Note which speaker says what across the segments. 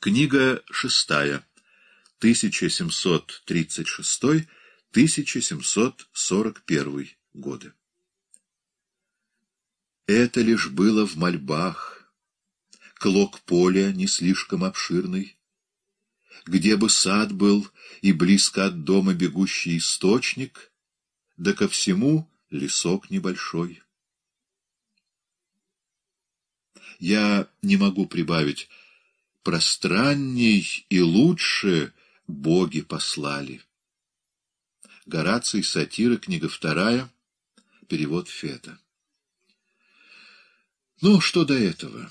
Speaker 1: Книга шестая. 1736-1741 годы. Это лишь было в мольбах. Клок поля не слишком обширный. Где бы сад был и близко от дома бегущий источник, да ко всему лесок небольшой. Я не могу прибавить пространней и лучше боги послали. Гораций, сатира, книга вторая, перевод Фета. Ну, что до этого?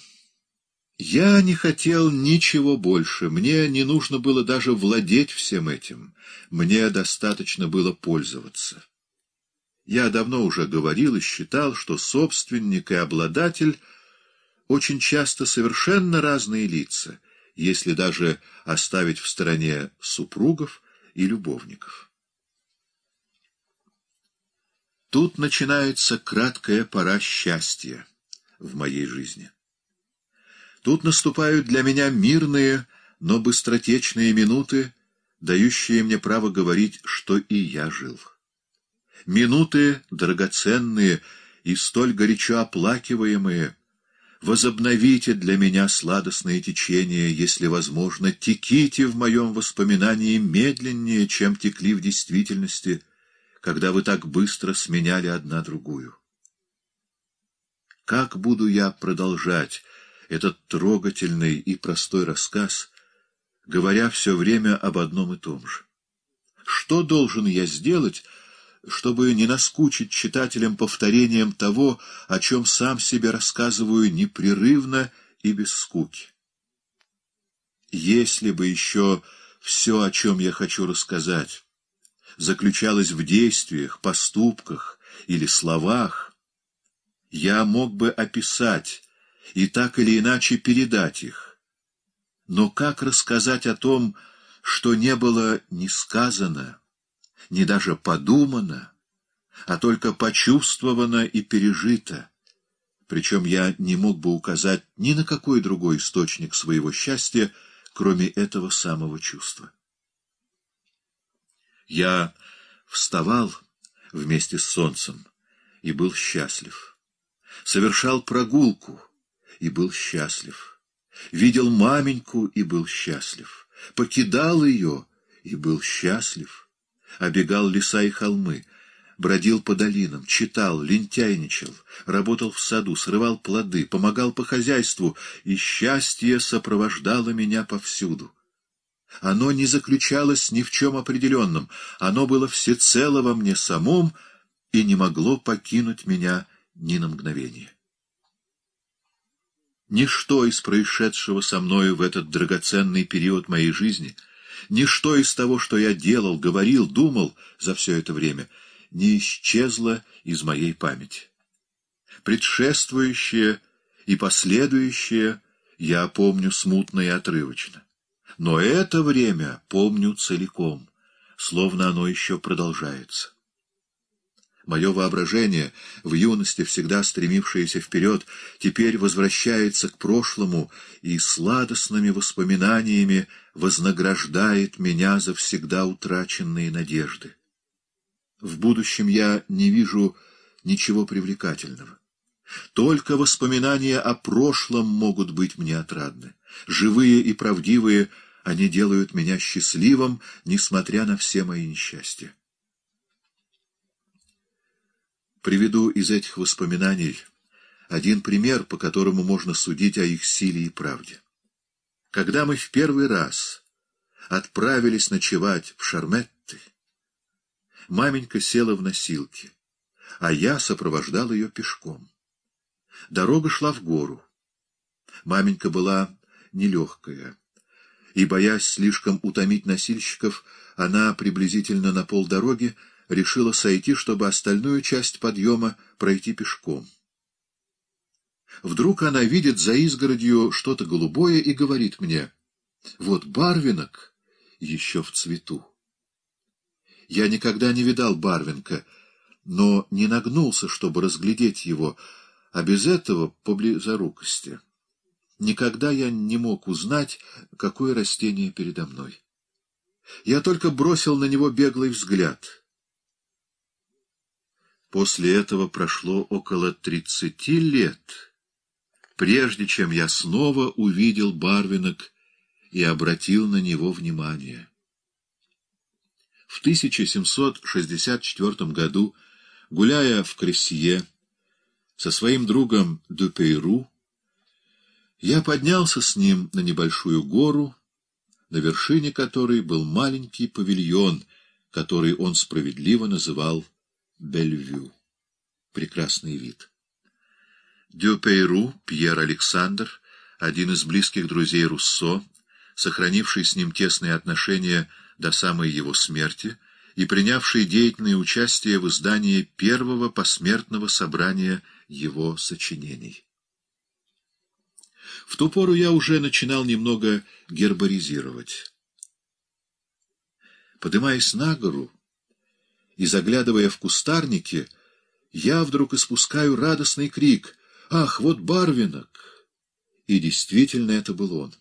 Speaker 1: Я не хотел ничего больше, мне не нужно было даже владеть всем этим, мне достаточно было пользоваться. Я давно уже говорил и считал, что собственник и обладатель — очень часто совершенно разные лица, если даже оставить в стороне супругов и любовников. Тут начинается краткая пора счастья в моей жизни. Тут наступают для меня мирные, но быстротечные минуты, дающие мне право говорить, что и я жил. Минуты драгоценные и столь горячо оплакиваемые — возобновите для меня сладостное течение, если возможно, теките в моем воспоминании медленнее, чем текли в действительности, когда вы так быстро сменяли одна другую. Как буду я продолжать этот трогательный и простой рассказ, говоря все время об одном и том же? Что должен я сделать, чтобы не наскучить читателям повторением того, о чем сам себе рассказываю непрерывно и без скуки. Если бы еще все, о чем я хочу рассказать, заключалось в действиях, поступках или словах, я мог бы описать и так или иначе передать их. Но как рассказать о том, что не было не сказано, не даже подумано, а только почувствовано и пережито. Причем я не мог бы указать ни на какой другой источник своего счастья, кроме этого самого чувства. Я вставал вместе с солнцем и был счастлив. Совершал прогулку и был счастлив. Видел маменьку и был счастлив. Покидал ее и был счастлив обегал леса и холмы, бродил по долинам, читал, лентяйничал, работал в саду, срывал плоды, помогал по хозяйству, и счастье сопровождало меня повсюду. Оно не заключалось ни в чем определенном, оно было всецело во мне самом и не могло покинуть меня ни на мгновение. Ничто из происшедшего со мною в этот драгоценный период моей жизни — Ничто из того, что я делал, говорил, думал за все это время, не исчезло из моей памяти. Предшествующее и последующее я помню смутно и отрывочно. Но это время помню целиком, словно оно еще продолжается. Мое воображение, в юности всегда стремившееся вперед, теперь возвращается к прошлому и сладостными воспоминаниями вознаграждает меня за всегда утраченные надежды. В будущем я не вижу ничего привлекательного. Только воспоминания о прошлом могут быть мне отрадны. Живые и правдивые они делают меня счастливым, несмотря на все мои несчастья. Приведу из этих воспоминаний один пример, по которому можно судить о их силе и правде. Когда мы в первый раз отправились ночевать в Шарметты, маменька села в носилке, а я сопровождал ее пешком. Дорога шла в гору. Маменька была нелегкая, и, боясь слишком утомить носильщиков, она приблизительно на полдороги решила сойти, чтобы остальную часть подъема пройти пешком. Вдруг она видит за изгородью что-то голубое и говорит мне, «Вот барвинок еще в цвету». Я никогда не видал барвинка, но не нагнулся, чтобы разглядеть его, а без этого по близорукости. Никогда я не мог узнать, какое растение передо мной. Я только бросил на него беглый взгляд. После этого прошло около тридцати лет — прежде чем я снова увидел Барвинок и обратил на него внимание. В 1764 году, гуляя в Кресье со своим другом Дюпейру, я поднялся с ним на небольшую гору, на вершине которой был маленький павильон, который он справедливо называл Бельвю. Прекрасный вид. Дюпейру, Пьер Александр, один из близких друзей Руссо, сохранивший с ним тесные отношения до самой его смерти и принявший деятельное участие в издании первого посмертного собрания его сочинений. В ту пору я уже начинал немного герборизировать. Подымаясь на гору и заглядывая в кустарники, я вдруг испускаю радостный крик — «Ах, вот Барвинок!» И действительно это был он.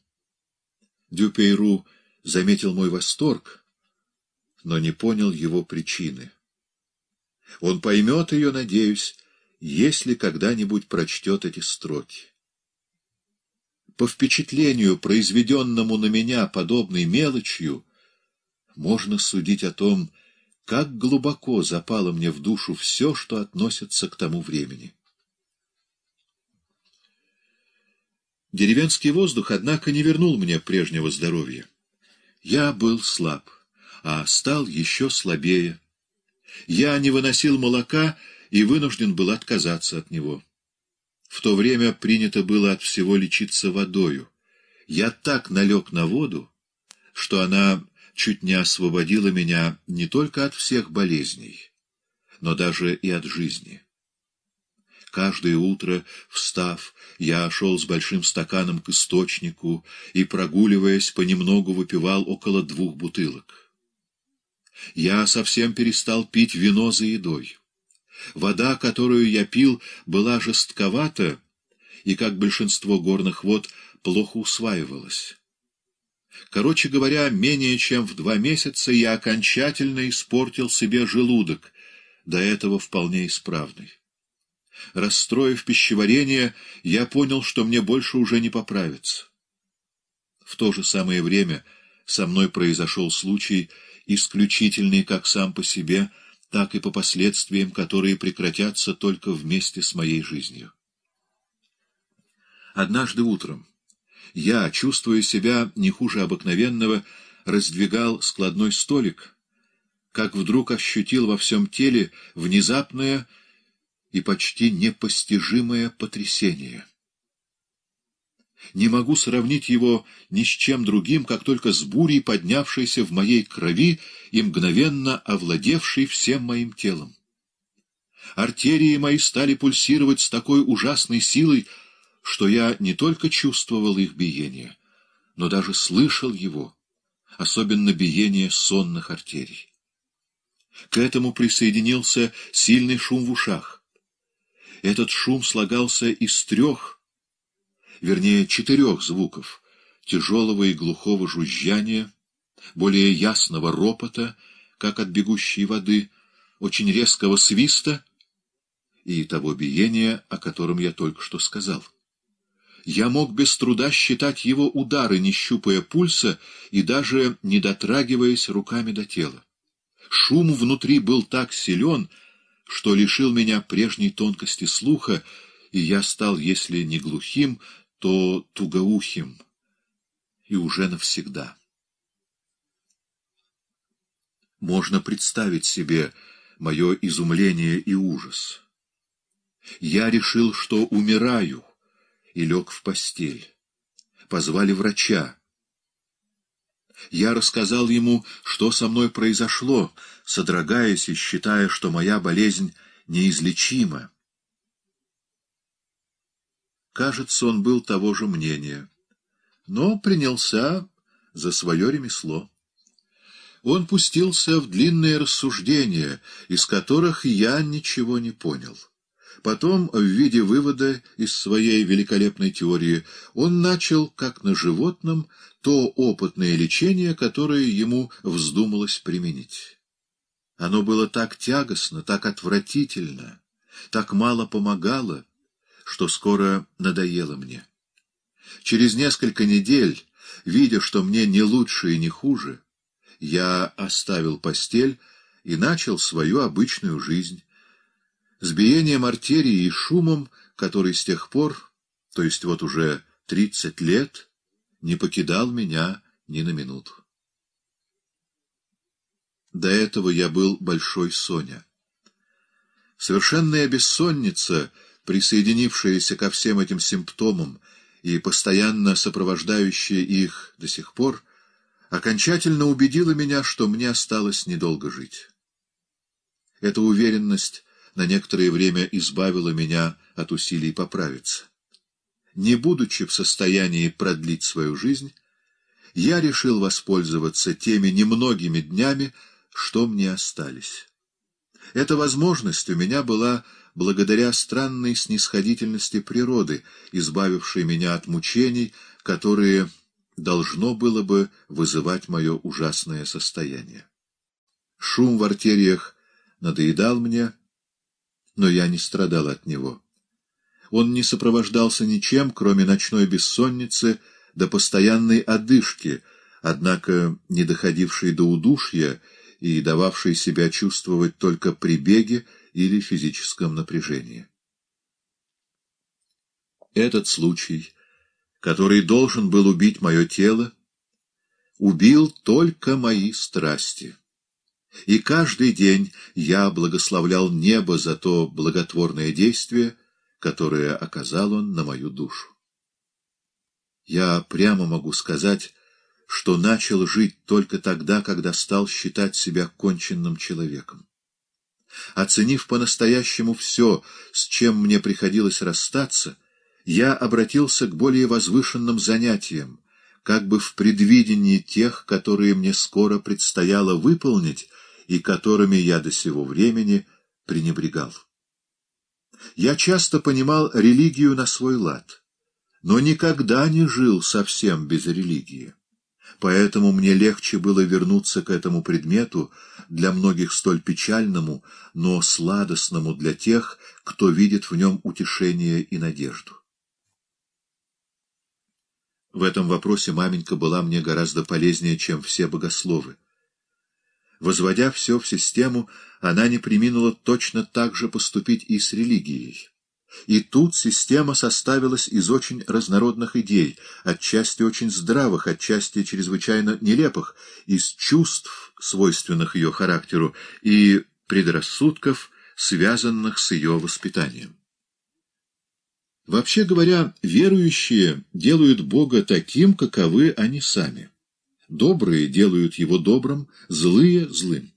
Speaker 1: Дюпейру заметил мой восторг, но не понял его причины. Он поймет ее, надеюсь, если когда-нибудь прочтет эти строки. По впечатлению, произведенному на меня подобной мелочью, можно судить о том, как глубоко запало мне в душу все, что относится к тому времени. Деревенский воздух, однако, не вернул мне прежнего здоровья. Я был слаб, а стал еще слабее. Я не выносил молока и вынужден был отказаться от него. В то время принято было от всего лечиться водою. Я так налег на воду, что она чуть не освободила меня не только от всех болезней, но даже и от жизни каждое утро, встав, я шел с большим стаканом к источнику и, прогуливаясь, понемногу выпивал около двух бутылок. Я совсем перестал пить вино за едой. Вода, которую я пил, была жестковата и, как большинство горных вод, плохо усваивалась. Короче говоря, менее чем в два месяца я окончательно испортил себе желудок, до этого вполне исправный. Расстроив пищеварение, я понял, что мне больше уже не поправиться. В то же самое время со мной произошел случай, исключительный как сам по себе, так и по последствиям, которые прекратятся только вместе с моей жизнью. Однажды утром я, чувствуя себя не хуже обыкновенного, раздвигал складной столик, как вдруг ощутил во всем теле внезапное и почти непостижимое потрясение. Не могу сравнить его ни с чем другим, как только с бурей, поднявшейся в моей крови и мгновенно овладевшей всем моим телом. Артерии мои стали пульсировать с такой ужасной силой, что я не только чувствовал их биение, но даже слышал его, особенно биение сонных артерий. К этому присоединился сильный шум в ушах. Этот шум слагался из трех, вернее, четырех звуков — тяжелого и глухого жужжания, более ясного ропота, как от бегущей воды, очень резкого свиста и того биения, о котором я только что сказал. Я мог без труда считать его удары, не щупая пульса и даже не дотрагиваясь руками до тела. Шум внутри был так силен, что лишил меня прежней тонкости слуха, и я стал, если не глухим, то тугоухим, и уже навсегда. Можно представить себе мое изумление и ужас. Я решил, что умираю, и лег в постель. Позвали врача. Я рассказал ему, что со мной произошло, содрогаясь и считая, что моя болезнь неизлечима. Кажется, он был того же мнения, но принялся за свое ремесло. Он пустился в длинные рассуждения, из которых я ничего не понял. Потом, в виде вывода из своей великолепной теории, он начал, как на животном, то опытное лечение, которое ему вздумалось применить. Оно было так тягостно, так отвратительно, так мало помогало, что скоро надоело мне. Через несколько недель, видя, что мне не лучше и не хуже, я оставил постель и начал свою обычную жизнь. С биением артерии и шумом, который с тех пор, то есть вот уже тридцать лет, не покидал меня ни на минуту. До этого я был Большой Соня. Совершенная бессонница, присоединившаяся ко всем этим симптомам и постоянно сопровождающая их до сих пор, окончательно убедила меня, что мне осталось недолго жить. Эта уверенность на некоторое время избавила меня от усилий поправиться не будучи в состоянии продлить свою жизнь, я решил воспользоваться теми немногими днями, что мне остались. Эта возможность у меня была благодаря странной снисходительности природы, избавившей меня от мучений, которые должно было бы вызывать мое ужасное состояние. Шум в артериях надоедал мне, но я не страдал от него он не сопровождался ничем, кроме ночной бессонницы до да постоянной одышки, однако не доходившей до удушья и дававшей себя чувствовать только при беге или физическом напряжении. Этот случай, который должен был убить мое тело, убил только мои страсти. И каждый день я благословлял небо за то благотворное действие, которое оказал он на мою душу. Я прямо могу сказать, что начал жить только тогда, когда стал считать себя конченным человеком. Оценив по-настоящему все, с чем мне приходилось расстаться, я обратился к более возвышенным занятиям, как бы в предвидении тех, которые мне скоро предстояло выполнить и которыми я до сего времени пренебрегал. Я часто понимал религию на свой лад, но никогда не жил совсем без религии. Поэтому мне легче было вернуться к этому предмету, для многих столь печальному, но сладостному для тех, кто видит в нем утешение и надежду. В этом вопросе маменька была мне гораздо полезнее, чем все богословы. Возводя все в систему, она не приминула точно так же поступить и с религией. И тут система составилась из очень разнородных идей, отчасти очень здравых, отчасти чрезвычайно нелепых, из чувств, свойственных ее характеру, и предрассудков, связанных с ее воспитанием. Вообще говоря, верующие делают Бога таким, каковы они сами. Добрые делают его добрым, злые — злым.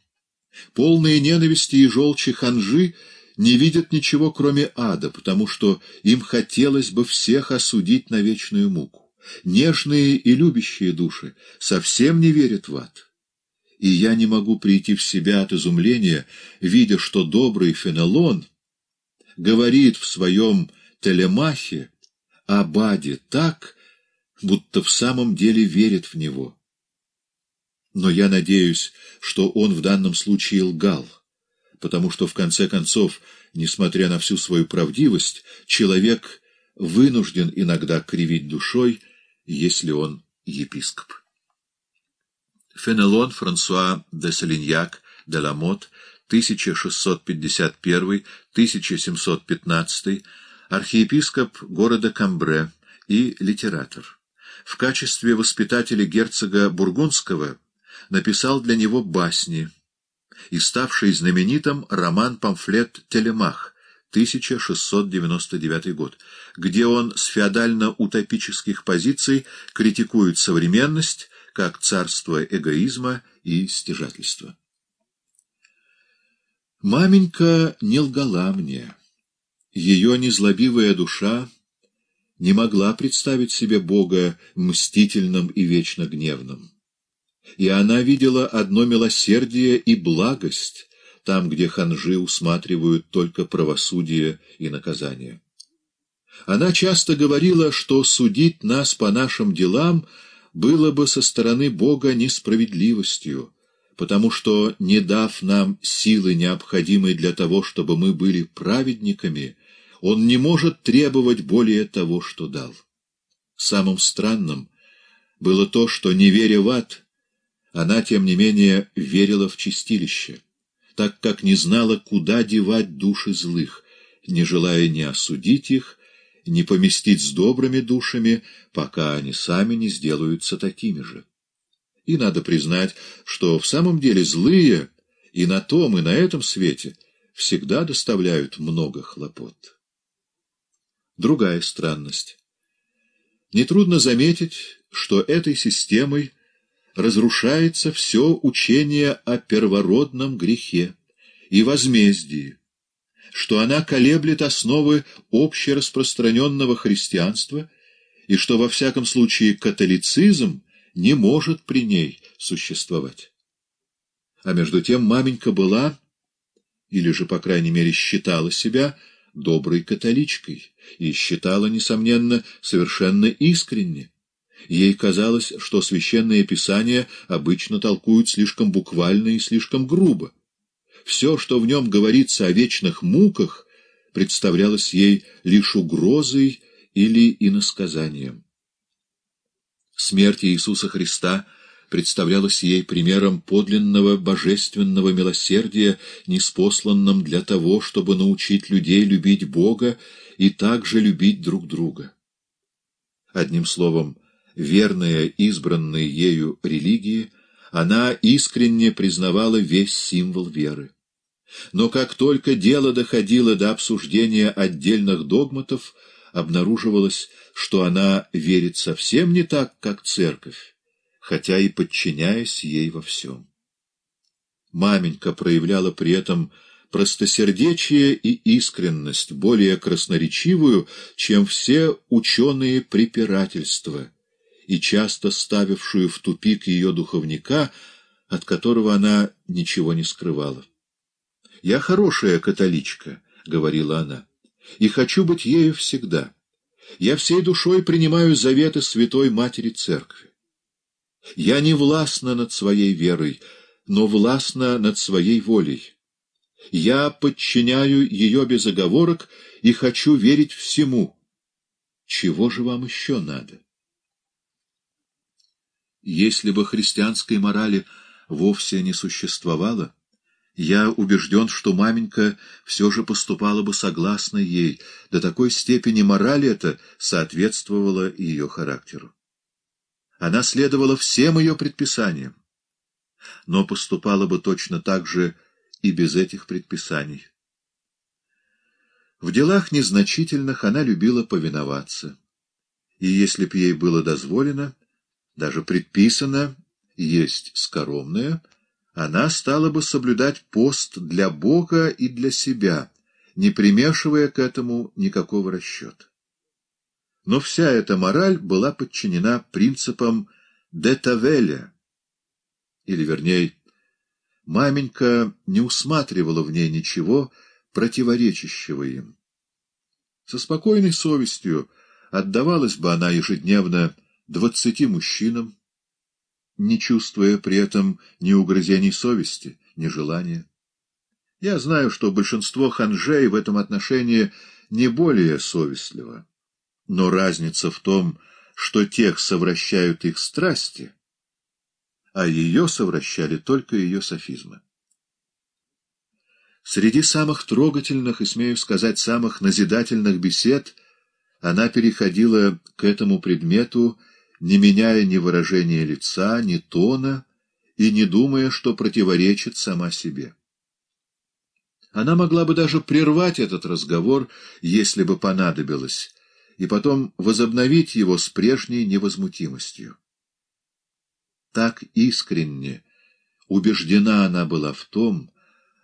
Speaker 1: Полные ненависти и желчи ханжи не видят ничего, кроме ада, потому что им хотелось бы всех осудить на вечную муку. Нежные и любящие души совсем не верят в ад. И я не могу прийти в себя от изумления, видя, что добрый Фенолон говорит в своем телемахе о Баде так, будто в самом деле верит в него. Но я надеюсь, что он в данном случае лгал, потому что, в конце концов, несмотря на всю свою правдивость, человек вынужден иногда кривить душой, если он епископ. Фенелон Франсуа де Салиньяк де Ламот, 1651-1715, архиепископ города Камбре и литератор. В качестве воспитателя герцога Бургундского – написал для него басни и ставший знаменитым роман-памфлет «Телемах» 1699 год, где он с феодально-утопических позиций критикует современность как царство эгоизма и стяжательства. Маменька не лгала мне. Ее незлобивая душа не могла представить себе Бога мстительным и вечно гневным. И она видела одно милосердие и благость, там, где ханжи усматривают только правосудие и наказание. Она часто говорила, что судить нас по нашим делам было бы со стороны Бога несправедливостью, потому что, не дав нам силы, необходимой для того, чтобы мы были праведниками, Он не может требовать более того, что дал. Самым странным было то, что, не веря в ад, она, тем не менее, верила в чистилище, так как не знала, куда девать души злых, не желая ни осудить их, ни поместить с добрыми душами, пока они сами не сделаются такими же. И надо признать, что в самом деле злые и на том, и на этом свете всегда доставляют много хлопот. Другая странность. Нетрудно заметить, что этой системой – разрушается все учение о первородном грехе и возмездии, что она колеблет основы общераспространенного христианства и что, во всяком случае, католицизм не может при ней существовать. А между тем маменька была, или же, по крайней мере, считала себя, доброй католичкой и считала, несомненно, совершенно искренне, Ей казалось, что священные писания обычно толкуют слишком буквально и слишком грубо. Все, что в нем говорится о вечных муках, представлялось ей лишь угрозой или иносказанием. Смерть Иисуса Христа представлялась ей примером подлинного божественного милосердия, неспосланным для того, чтобы научить людей любить Бога и также любить друг друга. Одним словом, верная избранной ею религии, она искренне признавала весь символ веры. Но как только дело доходило до обсуждения отдельных догматов, обнаруживалось, что она верит совсем не так, как церковь, хотя и подчиняясь ей во всем. Маменька проявляла при этом простосердечие и искренность, более красноречивую, чем все ученые препирательства — и часто ставившую в тупик ее духовника, от которого она ничего не скрывала. «Я хорошая католичка», — говорила она, — «и хочу быть ею всегда. Я всей душой принимаю заветы Святой Матери Церкви. Я не властна над своей верой, но властна над своей волей. Я подчиняю ее без оговорок и хочу верить всему. Чего же вам еще надо?» Если бы христианской морали вовсе не существовало, я убежден, что маменька все же поступала бы согласно ей, до такой степени мораль эта соответствовала ее характеру. Она следовала всем ее предписаниям, но поступала бы точно так же и без этих предписаний. В делах незначительных она любила повиноваться, и если б ей было дозволено — даже предписано есть скоромная, она стала бы соблюдать пост для Бога и для себя, не примешивая к этому никакого расчета. Но вся эта мораль была подчинена принципам Детавеля, или, вернее, маменька не усматривала в ней ничего противоречащего им. Со спокойной совестью отдавалась бы она ежедневно двадцати мужчинам, не чувствуя при этом ни угрызений совести, ни желания. Я знаю, что большинство ханжей в этом отношении не более совестливо, но разница в том, что тех совращают их страсти, а ее совращали только ее софизмы. Среди самых трогательных и, смею сказать, самых назидательных бесед она переходила к этому предмету, не меняя ни выражения лица, ни тона и не думая, что противоречит сама себе. Она могла бы даже прервать этот разговор, если бы понадобилось, и потом возобновить его с прежней невозмутимостью. Так искренне убеждена она была в том,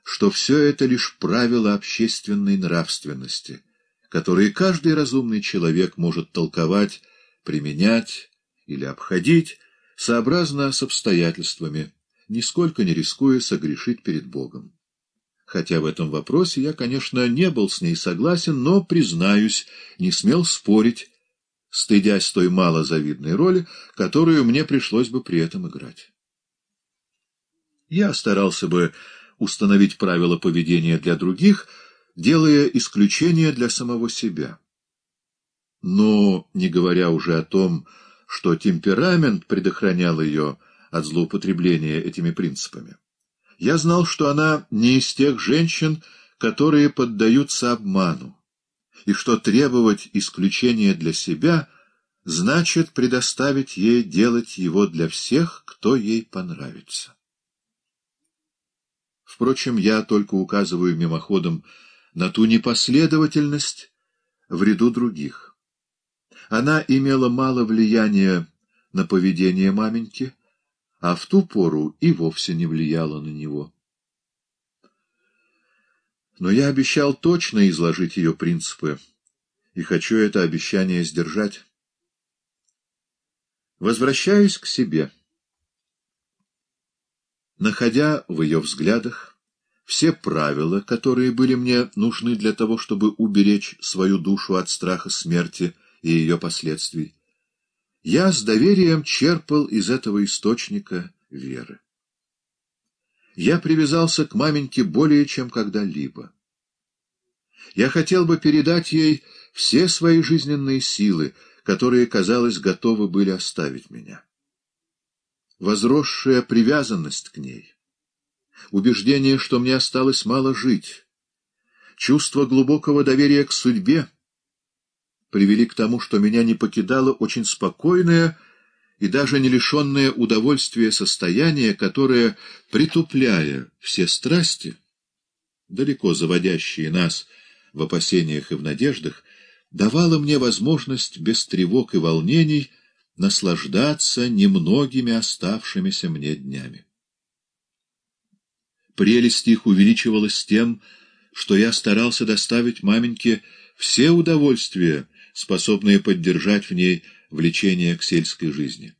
Speaker 1: что все это лишь правила общественной нравственности, которые каждый разумный человек может толковать, применять, или обходить, сообразно с обстоятельствами, нисколько не рискуя согрешить перед Богом. Хотя в этом вопросе я, конечно, не был с ней согласен, но, признаюсь, не смел спорить, стыдясь той малозавидной роли, которую мне пришлось бы при этом играть. Я старался бы установить правила поведения для других, делая исключение для самого себя. Но, не говоря уже о том, что темперамент предохранял ее от злоупотребления этими принципами. Я знал, что она не из тех женщин, которые поддаются обману, и что требовать исключения для себя значит предоставить ей делать его для всех, кто ей понравится. Впрочем, я только указываю мимоходом на ту непоследовательность в ряду других. Она имела мало влияния на поведение маменьки, а в ту пору и вовсе не влияла на него. Но я обещал точно изложить ее принципы, и хочу это обещание сдержать. Возвращаюсь к себе. Находя в ее взглядах все правила, которые были мне нужны для того, чтобы уберечь свою душу от страха смерти, — и ее последствий, я с доверием черпал из этого источника веры. Я привязался к маменьке более чем когда-либо. Я хотел бы передать ей все свои жизненные силы, которые, казалось, готовы были оставить меня. Возросшая привязанность к ней, убеждение, что мне осталось мало жить, чувство глубокого доверия к судьбе — привели к тому, что меня не покидало очень спокойное и даже не лишенное удовольствия состояние, которое, притупляя все страсти, далеко заводящие нас в опасениях и в надеждах, давало мне возможность без тревог и волнений наслаждаться немногими оставшимися мне днями. Прелесть их увеличивалась тем, что я старался доставить маменьке все удовольствия, способные поддержать в ней влечение к сельской жизни.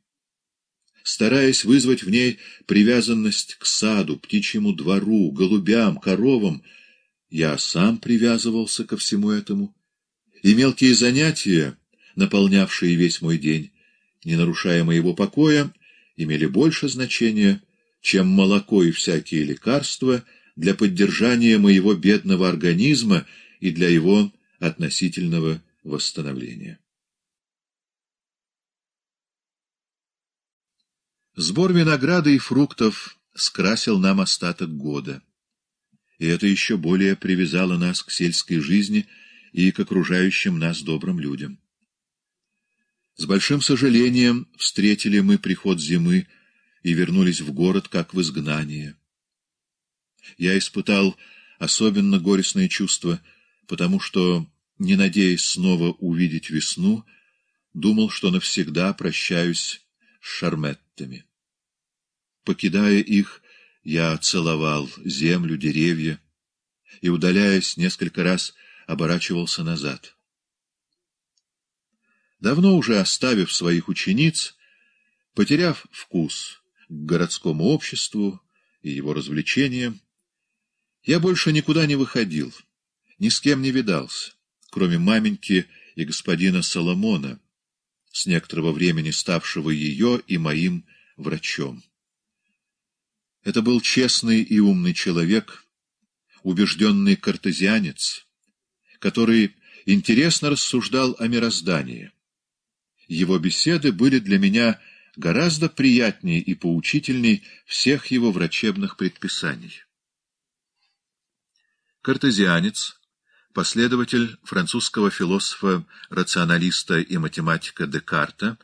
Speaker 1: Стараясь вызвать в ней привязанность к саду, птичьему двору, голубям, коровам, я сам привязывался ко всему этому, и мелкие занятия, наполнявшие весь мой день, не нарушая моего покоя, имели больше значения, чем молоко и всякие лекарства для поддержания моего бедного организма и для его относительного восстановления. Сбор винограда и фруктов скрасил нам остаток года. И это еще более привязало нас к сельской жизни и к окружающим нас добрым людям. С большим сожалением встретили мы приход зимы и вернулись в город как в изгнание. Я испытал особенно горестное чувство, потому что не надеясь снова увидеть весну, думал, что навсегда прощаюсь с шарметтами. Покидая их, я целовал землю, деревья и, удаляясь, несколько раз оборачивался назад. Давно уже оставив своих учениц, потеряв вкус к городскому обществу и его развлечениям, я больше никуда не выходил, ни с кем не видался кроме маменьки и господина Соломона, с некоторого времени ставшего ее и моим врачом. Это был честный и умный человек, убежденный картезианец, который интересно рассуждал о мироздании. Его беседы были для меня гораздо приятнее и поучительней всех его врачебных предписаний. Картезианец — последователь французского философа-рационалиста и математика Декарта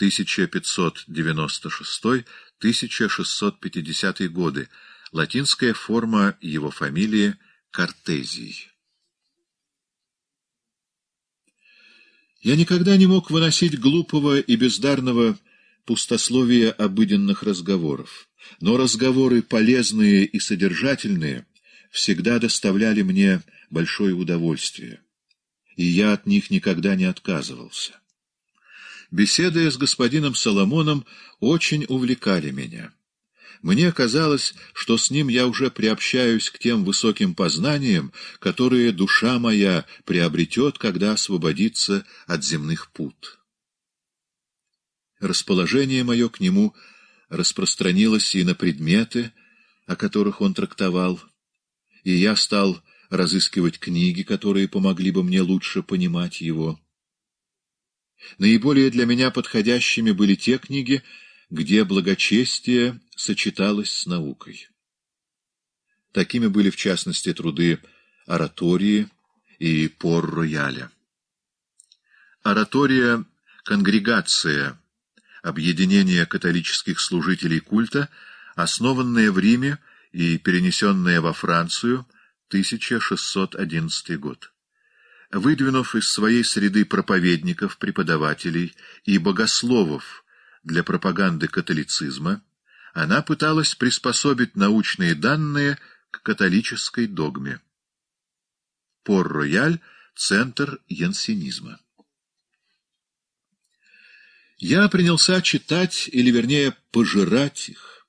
Speaker 1: 1596-1650 годы, латинская форма его фамилии Картезий. Я никогда не мог выносить глупого и бездарного пустословия обыденных разговоров, но разговоры полезные и содержательные всегда доставляли мне большое удовольствие, и я от них никогда не отказывался. Беседы с господином Соломоном очень увлекали меня. Мне казалось, что с ним я уже приобщаюсь к тем высоким познаниям, которые душа моя приобретет, когда освободится от земных пут. Расположение мое к нему распространилось и на предметы, о которых он трактовал, и я стал разыскивать книги, которые помогли бы мне лучше понимать его. Наиболее для меня подходящими были те книги, где благочестие сочеталось с наукой. Такими были, в частности, труды оратории и пор-рояля. Оратория «Конгрегация» — объединение католических служителей культа, основанная в Риме и перенесенная во Францию — 1611 год. Выдвинув из своей среды проповедников, преподавателей и богословов для пропаганды католицизма, она пыталась приспособить научные данные к католической догме. Пор-Рояль — центр янсенизма. Я принялся читать, или вернее пожирать их.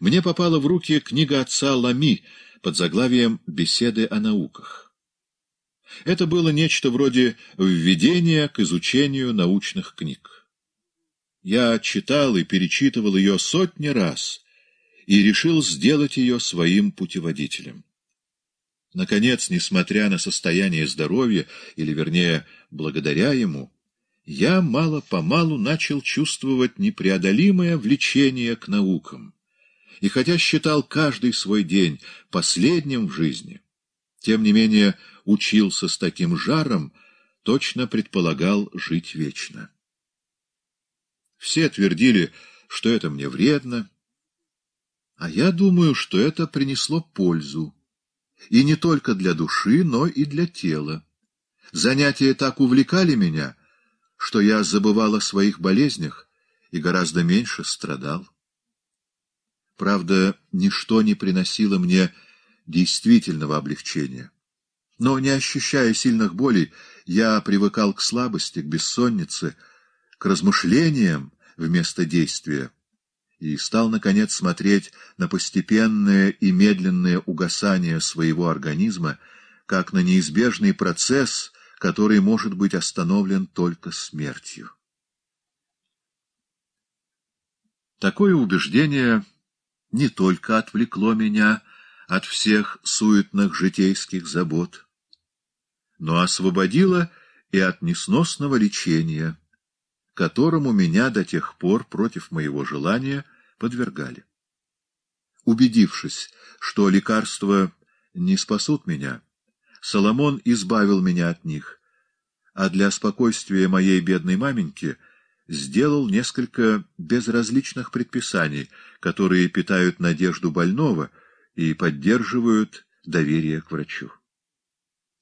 Speaker 1: Мне попала в руки книга отца Лами — под заглавием «Беседы о науках». Это было нечто вроде введения к изучению научных книг. Я читал и перечитывал ее сотни раз и решил сделать ее своим путеводителем. Наконец, несмотря на состояние здоровья, или, вернее, благодаря ему, я мало-помалу начал чувствовать непреодолимое влечение к наукам. И хотя считал каждый свой день последним в жизни, тем не менее учился с таким жаром, точно предполагал жить вечно. Все твердили, что это мне вредно, а я думаю, что это принесло пользу. И не только для души, но и для тела. Занятия так увлекали меня, что я забывал о своих болезнях и гораздо меньше страдал. Правда, ничто не приносило мне действительного облегчения. Но, не ощущая сильных болей, я привыкал к слабости, к бессоннице, к размышлениям вместо действия, и стал, наконец, смотреть на постепенное и медленное угасание своего организма, как на неизбежный процесс, который может быть остановлен только смертью. Такое убеждение не только отвлекло меня от всех суетных житейских забот, но освободило и от несносного лечения, которому меня до тех пор против моего желания подвергали. Убедившись, что лекарства не спасут меня, Соломон избавил меня от них, а для спокойствия моей бедной маменьки — сделал несколько безразличных предписаний, которые питают надежду больного и поддерживают доверие к врачу.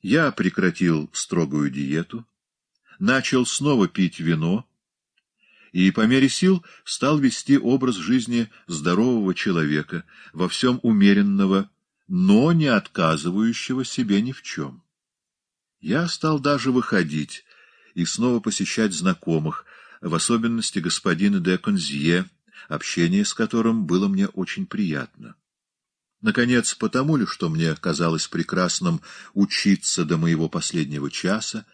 Speaker 1: Я прекратил строгую диету, начал снова пить вино и по мере сил стал вести образ жизни здорового человека, во всем умеренного, но не отказывающего себе ни в чем. Я стал даже выходить и снова посещать знакомых, в особенности господина де Конзье, общение с которым было мне очень приятно. Наконец, потому ли, что мне казалось прекрасным учиться до моего последнего часа,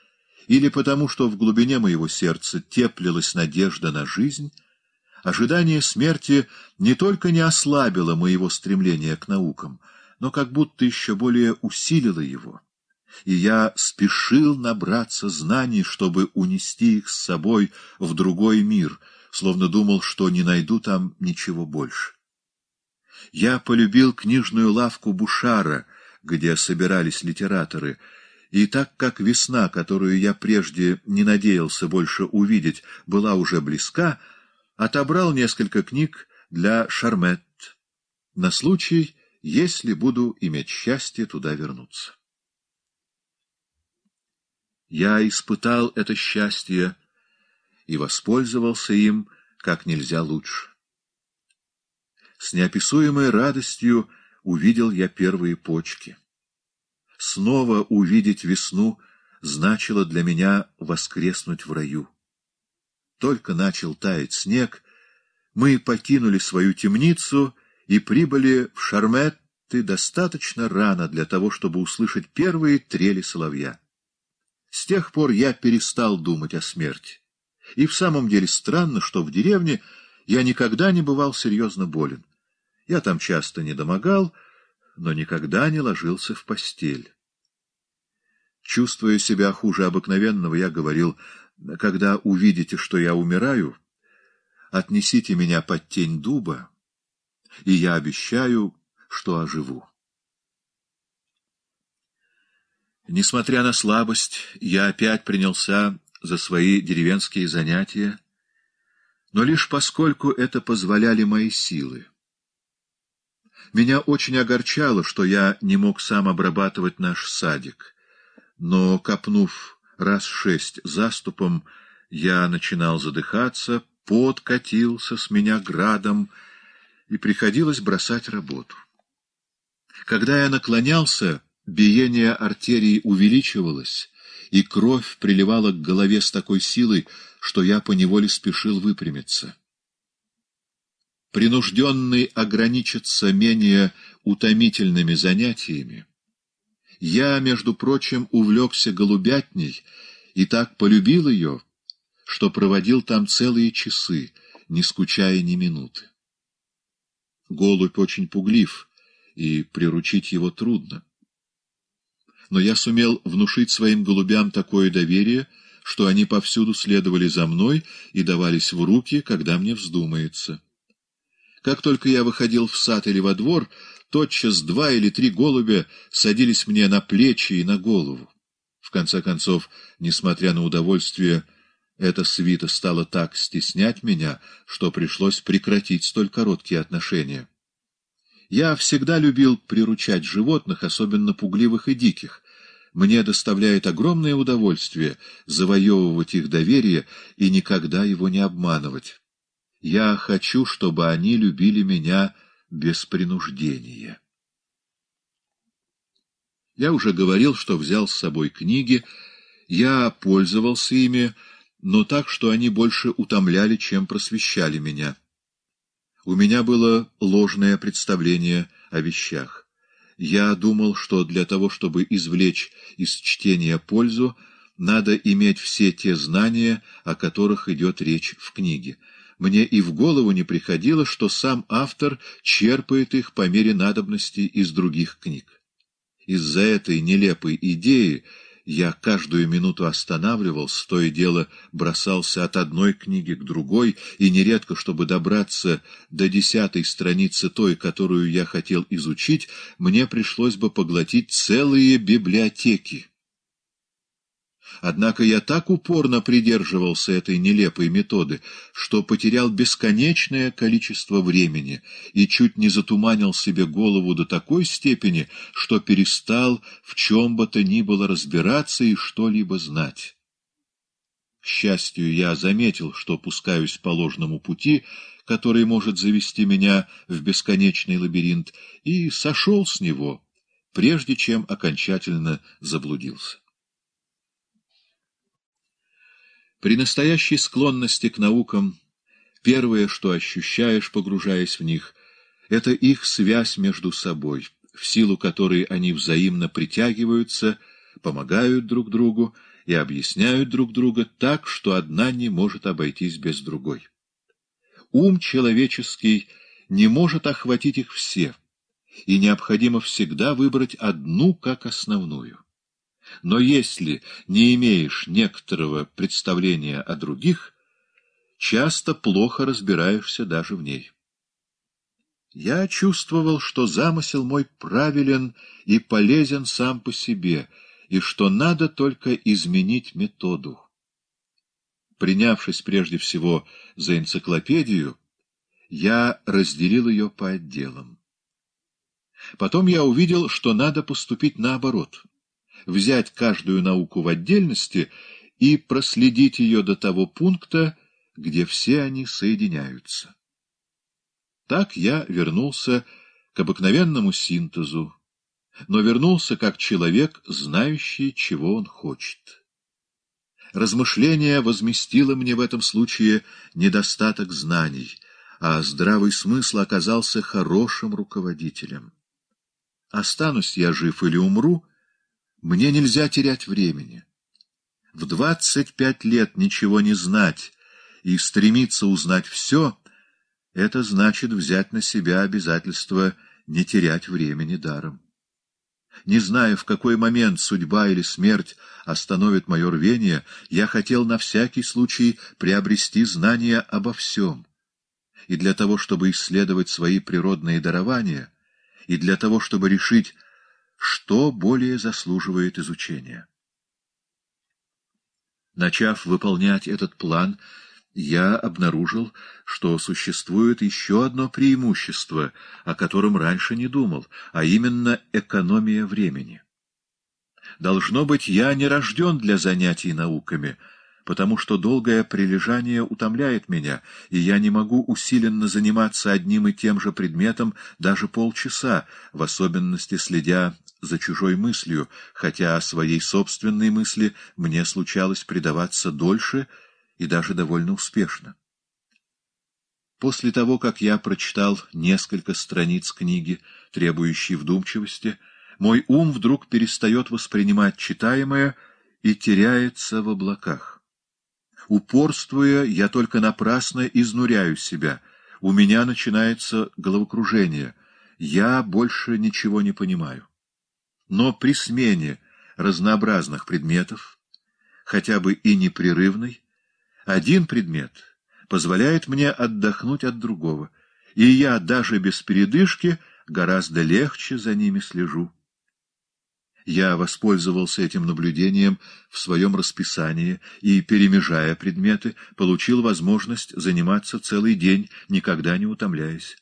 Speaker 1: или потому, что в глубине моего сердца теплилась надежда на жизнь, ожидание смерти не только не ослабило моего стремления к наукам, но как будто еще более усилило его и я спешил набраться знаний, чтобы унести их с собой в другой мир, словно думал, что не найду там ничего больше. Я полюбил книжную лавку Бушара, где собирались литераторы, и так как весна, которую я прежде не надеялся больше увидеть, была уже близка, отобрал несколько книг для Шармет на случай, если буду иметь счастье туда вернуться. Я испытал это счастье и воспользовался им как нельзя лучше. С неописуемой радостью увидел я первые почки. Снова увидеть весну значило для меня воскреснуть в раю. Только начал таять снег, мы покинули свою темницу и прибыли в Шарметты достаточно рано для того, чтобы услышать первые трели соловья. С тех пор я перестал думать о смерти. И в самом деле странно, что в деревне я никогда не бывал серьезно болен. Я там часто не домогал, но никогда не ложился в постель. Чувствуя себя хуже обыкновенного, я говорил, когда увидите, что я умираю, отнесите меня под тень дуба, и я обещаю, что оживу. Несмотря на слабость, я опять принялся за свои деревенские занятия, но лишь поскольку это позволяли мои силы. Меня очень огорчало, что я не мог сам обрабатывать наш садик, но, копнув раз шесть заступом, я начинал задыхаться, подкатился с меня градом, и приходилось бросать работу. Когда я наклонялся биение артерий увеличивалось, и кровь приливала к голове с такой силой, что я поневоле спешил выпрямиться. Принужденный ограничиться менее утомительными занятиями, я, между прочим, увлекся голубятней и так полюбил ее, что проводил там целые часы, не скучая ни минуты. Голубь очень пуглив, и приручить его трудно но я сумел внушить своим голубям такое доверие, что они повсюду следовали за мной и давались в руки, когда мне вздумается. Как только я выходил в сад или во двор, тотчас два или три голубя садились мне на плечи и на голову. В конце концов, несмотря на удовольствие, эта свита стала так стеснять меня, что пришлось прекратить столь короткие отношения. Я всегда любил приручать животных, особенно пугливых и диких. Мне доставляет огромное удовольствие завоевывать их доверие и никогда его не обманывать. Я хочу, чтобы они любили меня без принуждения. Я уже говорил, что взял с собой книги, я пользовался ими, но так, что они больше утомляли, чем просвещали меня. У меня было ложное представление о вещах. Я думал, что для того, чтобы извлечь из чтения пользу, надо иметь все те знания, о которых идет речь в книге. Мне и в голову не приходило, что сам автор черпает их по мере надобности из других книг. Из-за этой нелепой идеи я каждую минуту останавливался, то и дело бросался от одной книги к другой, и нередко, чтобы добраться до десятой страницы той, которую я хотел изучить, мне пришлось бы поглотить целые библиотеки. Однако я так упорно придерживался этой нелепой методы, что потерял бесконечное количество времени и чуть не затуманил себе голову до такой степени, что перестал в чем бы то ни было разбираться и что-либо знать. К счастью, я заметил, что пускаюсь по ложному пути, который может завести меня в бесконечный лабиринт, и сошел с него, прежде чем окончательно заблудился. При настоящей склонности к наукам первое, что ощущаешь, погружаясь в них, это их связь между собой, в силу которой они взаимно притягиваются, помогают друг другу и объясняют друг друга так, что одна не может обойтись без другой. Ум человеческий не может охватить их все, и необходимо всегда выбрать одну как основную. Но если не имеешь некоторого представления о других, часто плохо разбираешься даже в ней. Я чувствовал, что замысел мой правилен и полезен сам по себе, и что надо только изменить методу. Принявшись прежде всего за энциклопедию, я разделил ее по отделам. Потом я увидел, что надо поступить наоборот — взять каждую науку в отдельности и проследить ее до того пункта, где все они соединяются. Так я вернулся к обыкновенному синтезу, но вернулся как человек, знающий, чего он хочет. Размышление возместило мне в этом случае недостаток знаний, а здравый смысл оказался хорошим руководителем. Останусь я жив или умру, мне нельзя терять времени. В двадцать пять лет ничего не знать и стремиться узнать все — это значит взять на себя обязательство не терять времени даром. Не зная, в какой момент судьба или смерть остановит мое рвение, я хотел на всякий случай приобрести знания обо всем. И для того, чтобы исследовать свои природные дарования, и для того, чтобы решить, что более заслуживает изучения. Начав выполнять этот план, я обнаружил, что существует еще одно преимущество, о котором раньше не думал, а именно экономия времени. Должно быть, я не рожден для занятий науками, потому что долгое прилежание утомляет меня, и я не могу усиленно заниматься одним и тем же предметом даже полчаса, в особенности следя за чужой мыслью, хотя о своей собственной мысли мне случалось предаваться дольше и даже довольно успешно. После того, как я прочитал несколько страниц книги, требующей вдумчивости, мой ум вдруг перестает воспринимать читаемое и теряется в облаках. Упорствуя, я только напрасно изнуряю себя. У меня начинается головокружение. Я больше ничего не понимаю. Но при смене разнообразных предметов, хотя бы и непрерывной, один предмет позволяет мне отдохнуть от другого, и я даже без передышки гораздо легче за ними слежу. Я воспользовался этим наблюдением в своем расписании и, перемежая предметы, получил возможность заниматься целый день, никогда не утомляясь.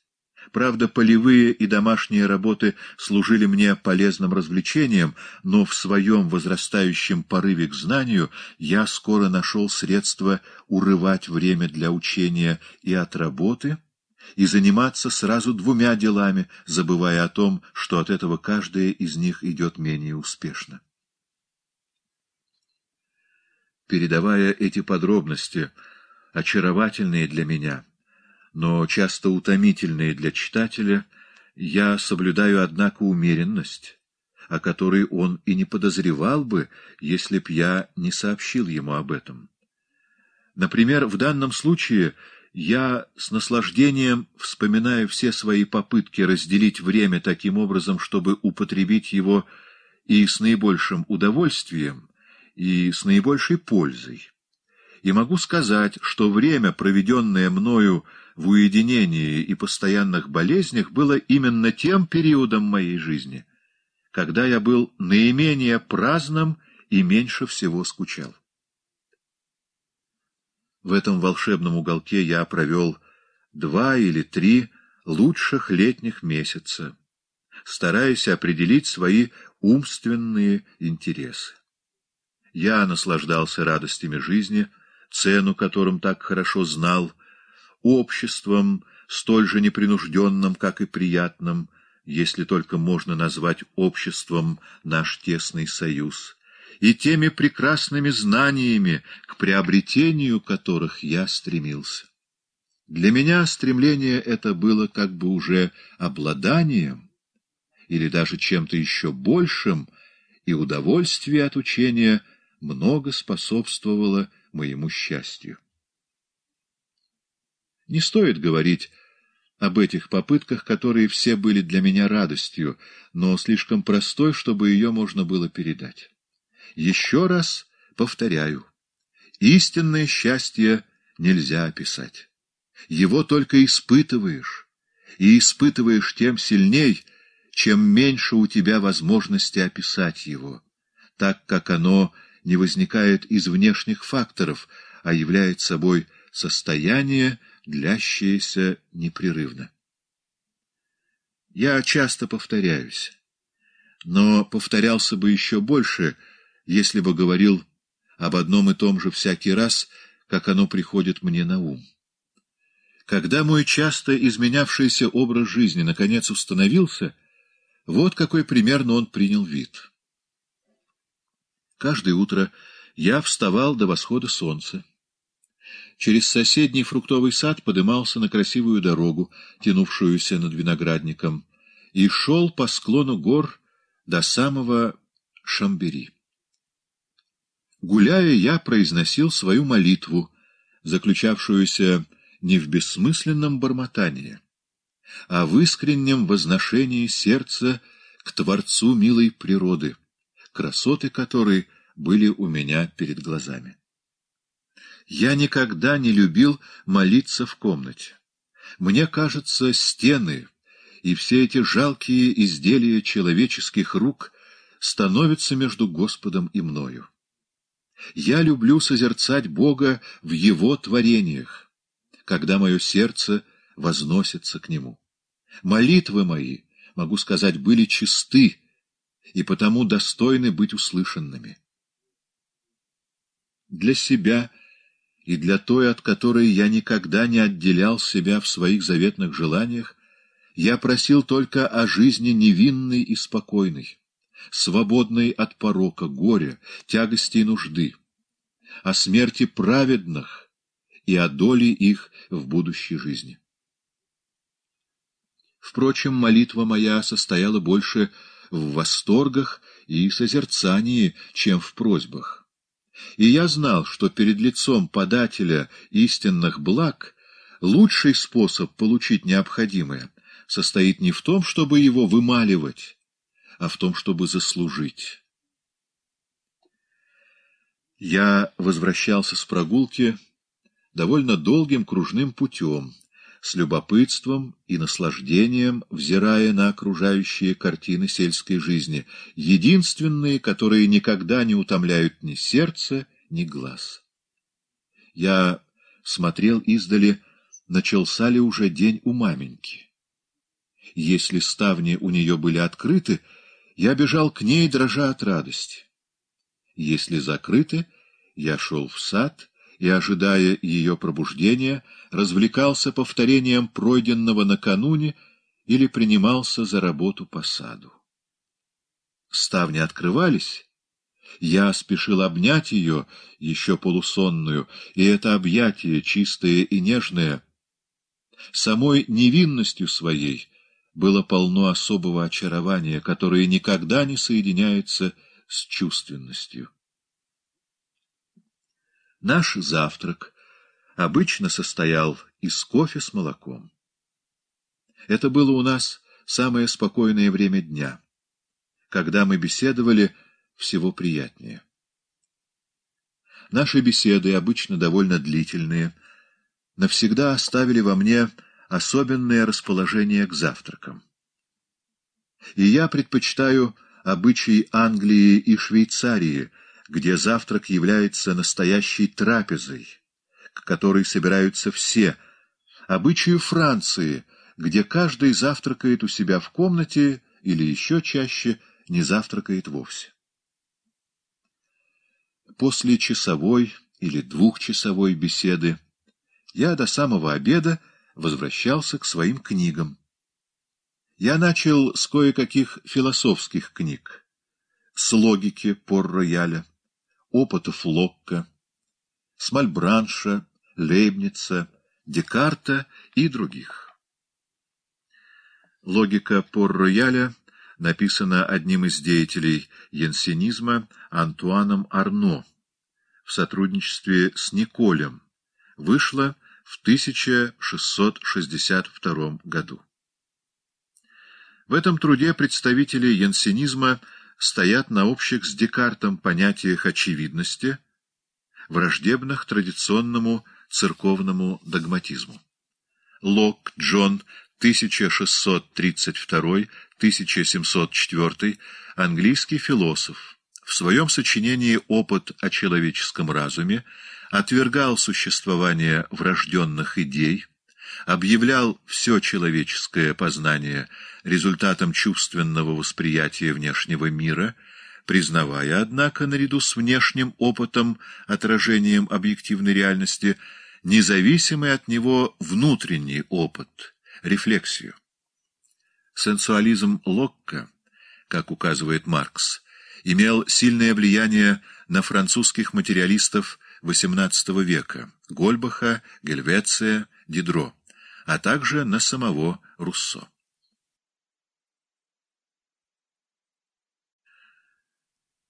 Speaker 1: Правда, полевые и домашние работы служили мне полезным развлечением, но в своем возрастающем порыве к знанию я скоро нашел средства урывать время для учения и от работы, и заниматься сразу двумя делами, забывая о том, что от этого каждая из них идет менее успешно. Передавая эти подробности, очаровательные для меня, но часто утомительные для читателя, я соблюдаю, однако, умеренность, о которой он и не подозревал бы, если б я не сообщил ему об этом. Например, в данном случае я с наслаждением вспоминаю все свои попытки разделить время таким образом, чтобы употребить его и с наибольшим удовольствием, и с наибольшей пользой. И могу сказать, что время, проведенное мною в уединении и постоянных болезнях было именно тем периодом моей жизни, когда я был наименее праздным и меньше всего скучал. В этом волшебном уголке я провел два или три лучших летних месяца, стараясь определить свои умственные интересы. Я наслаждался радостями жизни, цену которым так хорошо знал — обществом, столь же непринужденным, как и приятным, если только можно назвать обществом наш тесный союз, и теми прекрасными знаниями, к приобретению которых я стремился. Для меня стремление это было как бы уже обладанием, или даже чем-то еще большим, и удовольствие от учения много способствовало моему счастью. Не стоит говорить об этих попытках, которые все были для меня радостью, но слишком простой, чтобы ее можно было передать. Еще раз повторяю, истинное счастье нельзя описать. Его только испытываешь, и испытываешь тем сильней, чем меньше у тебя возможности описать его, так как оно не возникает из внешних факторов, а является собой состояние, длящееся непрерывно. Я часто повторяюсь, но повторялся бы еще больше, если бы говорил об одном и том же всякий раз, как оно приходит мне на ум. Когда мой часто изменявшийся образ жизни наконец установился, вот какой примерно он принял вид. Каждое утро я вставал до восхода солнца. Через соседний фруктовый сад подымался на красивую дорогу, тянувшуюся над виноградником, и шел по склону гор до самого Шамбери. Гуляя, я произносил свою молитву, заключавшуюся не в бессмысленном бормотании, а в искреннем возношении сердца к Творцу милой природы, красоты которой были у меня перед глазами. Я никогда не любил молиться в комнате. Мне кажется, стены и все эти жалкие изделия человеческих рук становятся между Господом и мною. Я люблю созерцать Бога в Его творениях, когда мое сердце возносится к Нему. Молитвы мои, могу сказать, были чисты и потому достойны быть услышанными. Для себя – и для той, от которой я никогда не отделял себя в своих заветных желаниях, я просил только о жизни невинной и спокойной, свободной от порока, горя, тягости и нужды, о смерти праведных и о доле их в будущей жизни. Впрочем, молитва моя состояла больше в восторгах и созерцании, чем в просьбах. И я знал, что перед лицом подателя истинных благ лучший способ получить необходимое состоит не в том, чтобы его вымаливать, а в том, чтобы заслужить. Я возвращался с прогулки довольно долгим кружным путем, с любопытством и наслаждением взирая на окружающие картины сельской жизни, единственные, которые никогда не утомляют ни сердце, ни глаз. Я смотрел издали, начался ли уже день у маменьки. Если ставни у нее были открыты, я бежал к ней, дрожа от радости. Если закрыты, я шел в сад и, ожидая ее пробуждения, развлекался повторением пройденного накануне или принимался за работу по саду. Ставни открывались. Я спешил обнять ее, еще полусонную, и это объятие, чистое и нежное, самой невинностью своей было полно особого очарования, которое никогда не соединяется с чувственностью. Наш завтрак обычно состоял из кофе с молоком. Это было у нас самое спокойное время дня. Когда мы беседовали, всего приятнее. Наши беседы, обычно довольно длительные, навсегда оставили во мне особенное расположение к завтракам. И я предпочитаю обычаи Англии и Швейцарии — где завтрак является настоящей трапезой, к которой собираются все, обычаю Франции, где каждый завтракает у себя в комнате или еще чаще не завтракает вовсе. После часовой или двухчасовой беседы я до самого обеда возвращался к своим книгам. Я начал с кое-каких философских книг, с логики Пор-Рояля, опытов Локка, Смальбранша, Лейбница, Декарта и других. Логика Пор-Рояля написана одним из деятелей янсенизма Антуаном Арно в сотрудничестве с Николем, вышла в 1662 году. В этом труде представители янсенизма – стоят на общих с Декартом понятиях очевидности, враждебных традиционному церковному догматизму. Лок, Джон, 1632-1704, английский философ, в своем сочинении «Опыт о человеческом разуме» отвергал существование врожденных идей, объявлял все человеческое познание результатом чувственного восприятия внешнего мира, признавая, однако, наряду с внешним опытом, отражением объективной реальности, независимый от него внутренний опыт, рефлексию. Сенсуализм Локка, как указывает Маркс, имел сильное влияние на французских материалистов XVIII века Гольбаха, Гельвеция, Дидро а также на самого Руссо.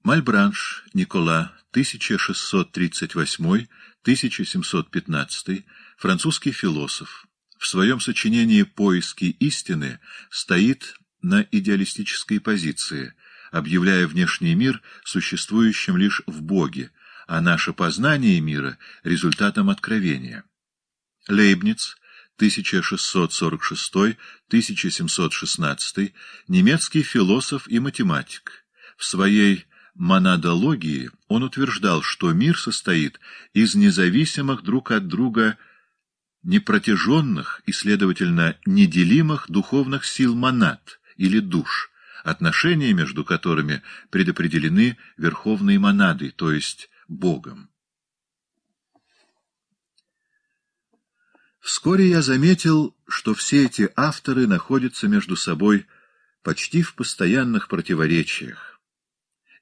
Speaker 1: Мальбранш Никола, 1638-1715, французский философ, в своем сочинении «Поиски истины» стоит на идеалистической позиции, объявляя внешний мир существующим лишь в Боге, а наше познание мира — результатом откровения. Лейбниц — 1646-1716, немецкий философ и математик. В своей монадологии он утверждал, что мир состоит из независимых друг от друга непротяженных и, следовательно, неделимых духовных сил монад или душ, отношения между которыми предопределены верховной монадой, то есть Богом. Вскоре я заметил, что все эти авторы находятся между собой почти в постоянных противоречиях,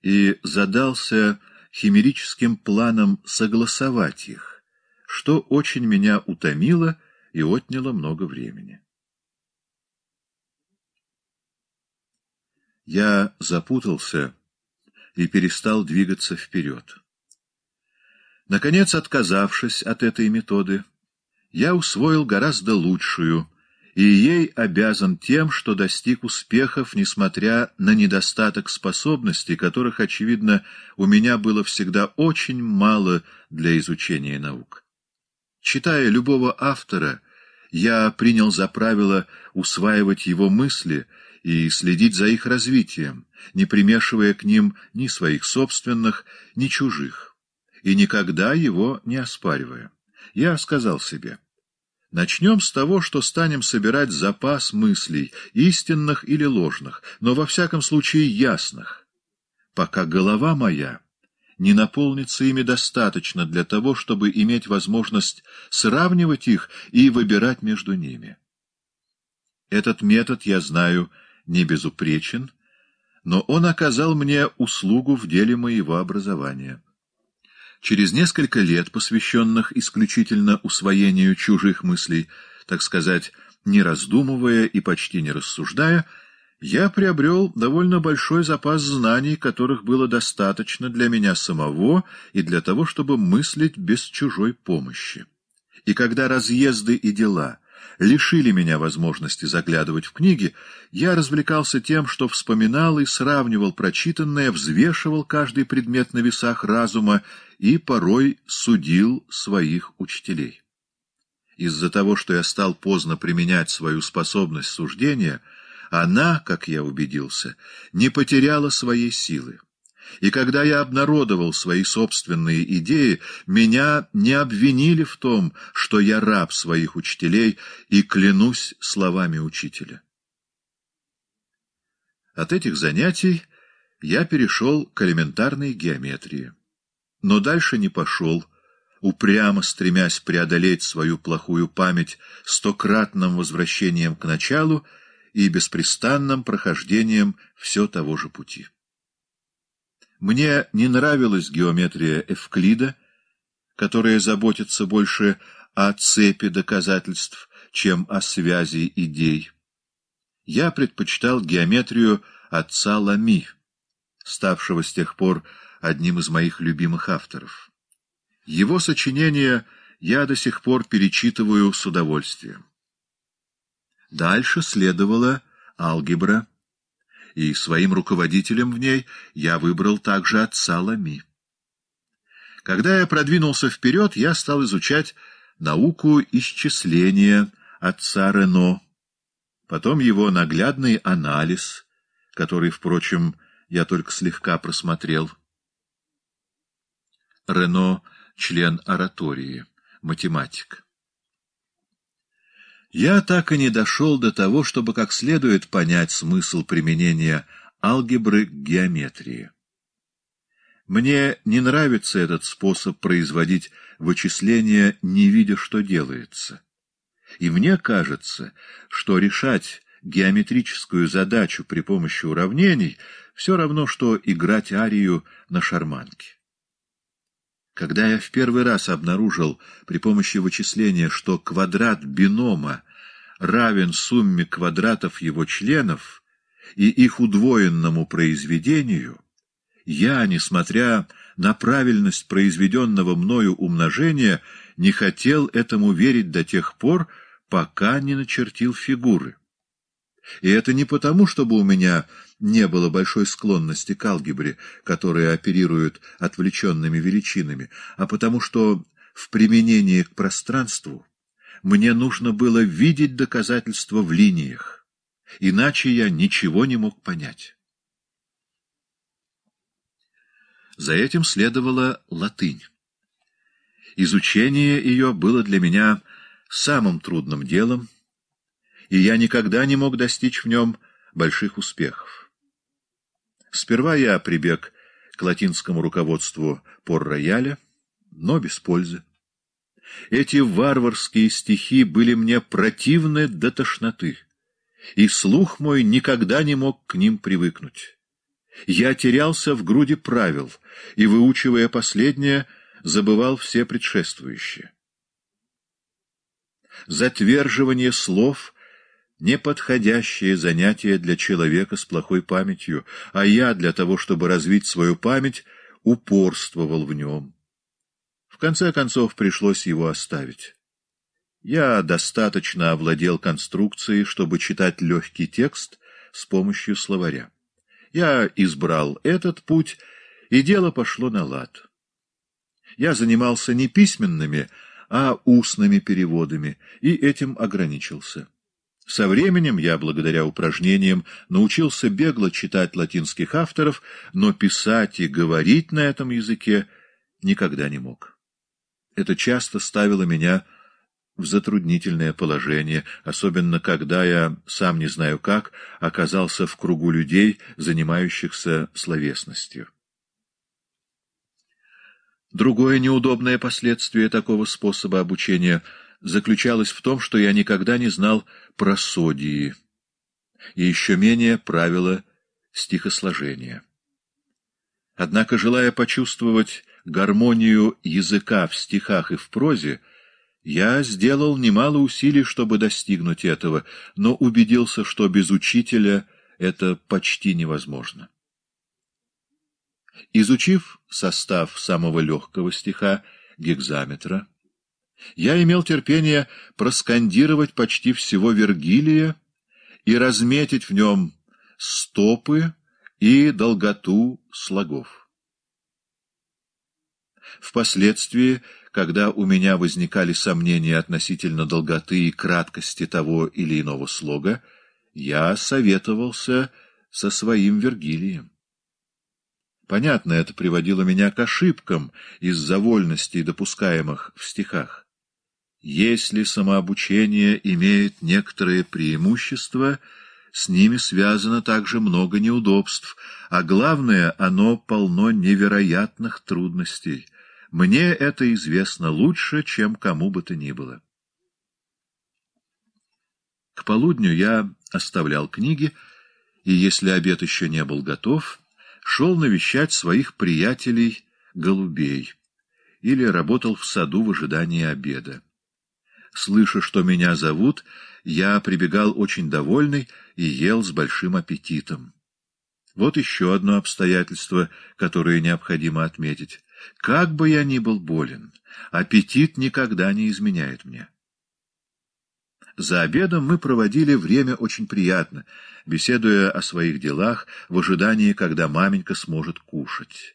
Speaker 1: и задался химерическим планом согласовать их, что очень меня утомило и отняло много времени. Я запутался и перестал двигаться вперед. Наконец, отказавшись от этой методы, я усвоил гораздо лучшую, и ей обязан тем, что достиг успехов, несмотря на недостаток способностей, которых, очевидно, у меня было всегда очень мало для изучения наук. Читая любого автора, я принял за правило усваивать его мысли и следить за их развитием, не примешивая к ним ни своих собственных, ни чужих, и никогда его не оспаривая. Я сказал себе — Начнем с того, что станем собирать запас мыслей, истинных или ложных, но во всяком случае ясных, пока голова моя не наполнится ими достаточно для того, чтобы иметь возможность сравнивать их и выбирать между ними. Этот метод, я знаю, не безупречен, но он оказал мне услугу в деле моего образования. Через несколько лет, посвященных исключительно усвоению чужих мыслей, так сказать, не раздумывая и почти не рассуждая, я приобрел довольно большой запас знаний, которых было достаточно для меня самого и для того, чтобы мыслить без чужой помощи. И когда разъезды и дела — лишили меня возможности заглядывать в книги, я развлекался тем, что вспоминал и сравнивал прочитанное, взвешивал каждый предмет на весах разума и порой судил своих учителей. Из-за того, что я стал поздно применять свою способность суждения, она, как я убедился, не потеряла своей силы. И когда я обнародовал свои собственные идеи, меня не обвинили в том, что я раб своих учителей и клянусь словами учителя. От этих занятий я перешел к элементарной геометрии. Но дальше не пошел, упрямо стремясь преодолеть свою плохую память стократным возвращением к началу и беспрестанным прохождением все того же пути. Мне не нравилась геометрия Эвклида, которая заботится больше о цепи доказательств, чем о связи идей. Я предпочитал геометрию отца Лами, ставшего с тех пор одним из моих любимых авторов. Его сочинения я до сих пор перечитываю с удовольствием. Дальше следовала алгебра и своим руководителем в ней я выбрал также отца Лами. Когда я продвинулся вперед, я стал изучать науку исчисления отца Рено, потом его наглядный анализ, который, впрочем, я только слегка просмотрел. Рено — член оратории, математик. Я так и не дошел до того, чтобы как следует понять смысл применения алгебры к геометрии. Мне не нравится этот способ производить вычисления, не видя, что делается. И мне кажется, что решать геометрическую задачу при помощи уравнений все равно, что играть арию на шарманке. Когда я в первый раз обнаружил при помощи вычисления, что квадрат бинома равен сумме квадратов его членов и их удвоенному произведению, я, несмотря на правильность произведенного мною умножения, не хотел этому верить до тех пор, пока не начертил фигуры. И это не потому, чтобы у меня не было большой склонности к алгебре, которая оперирует отвлеченными величинами, а потому что в применении к пространству мне нужно было видеть доказательства в линиях, иначе я ничего не мог понять. За этим следовала латынь. Изучение ее было для меня самым трудным делом — и я никогда не мог достичь в нем больших успехов. Сперва я прибег к латинскому руководству пор-рояля, но без пользы. Эти варварские стихи были мне противны до тошноты, и слух мой никогда не мог к ним привыкнуть. Я терялся в груди правил и, выучивая последнее, забывал все предшествующие. Затверживание слов неподходящее занятие для человека с плохой памятью, а я для того, чтобы развить свою память, упорствовал в нем. В конце концов пришлось его оставить. Я достаточно овладел конструкцией, чтобы читать легкий текст с помощью словаря. Я избрал этот путь, и дело пошло на лад. Я занимался не письменными, а устными переводами, и этим ограничился. Со временем я, благодаря упражнениям, научился бегло читать латинских авторов, но писать и говорить на этом языке никогда не мог. Это часто ставило меня в затруднительное положение, особенно когда я, сам не знаю как, оказался в кругу людей, занимающихся словесностью. Другое неудобное последствие такого способа обучения — заключалась в том, что я никогда не знал про содии и еще менее правила стихосложения. Однако, желая почувствовать гармонию языка в стихах и в прозе, я сделал немало усилий, чтобы достигнуть этого, но убедился, что без учителя это почти невозможно. Изучив состав самого легкого стиха, гекзаметра, я имел терпение проскандировать почти всего Вергилия и разметить в нем стопы и долготу слогов. Впоследствии, когда у меня возникали сомнения относительно долготы и краткости того или иного слога, я советовался со своим Вергилием. Понятно, это приводило меня к ошибкам из-за вольностей, допускаемых в стихах. Если самообучение имеет некоторые преимущества, с ними связано также много неудобств, а главное, оно полно невероятных трудностей. Мне это известно лучше, чем кому бы то ни было. К полудню я оставлял книги, и, если обед еще не был готов, шел навещать своих приятелей голубей или работал в саду в ожидании обеда. Слыша, что меня зовут, я прибегал очень довольный и ел с большим аппетитом. Вот еще одно обстоятельство, которое необходимо отметить. Как бы я ни был болен, аппетит никогда не изменяет мне. За обедом мы проводили время очень приятно, беседуя о своих делах в ожидании, когда маменька сможет кушать.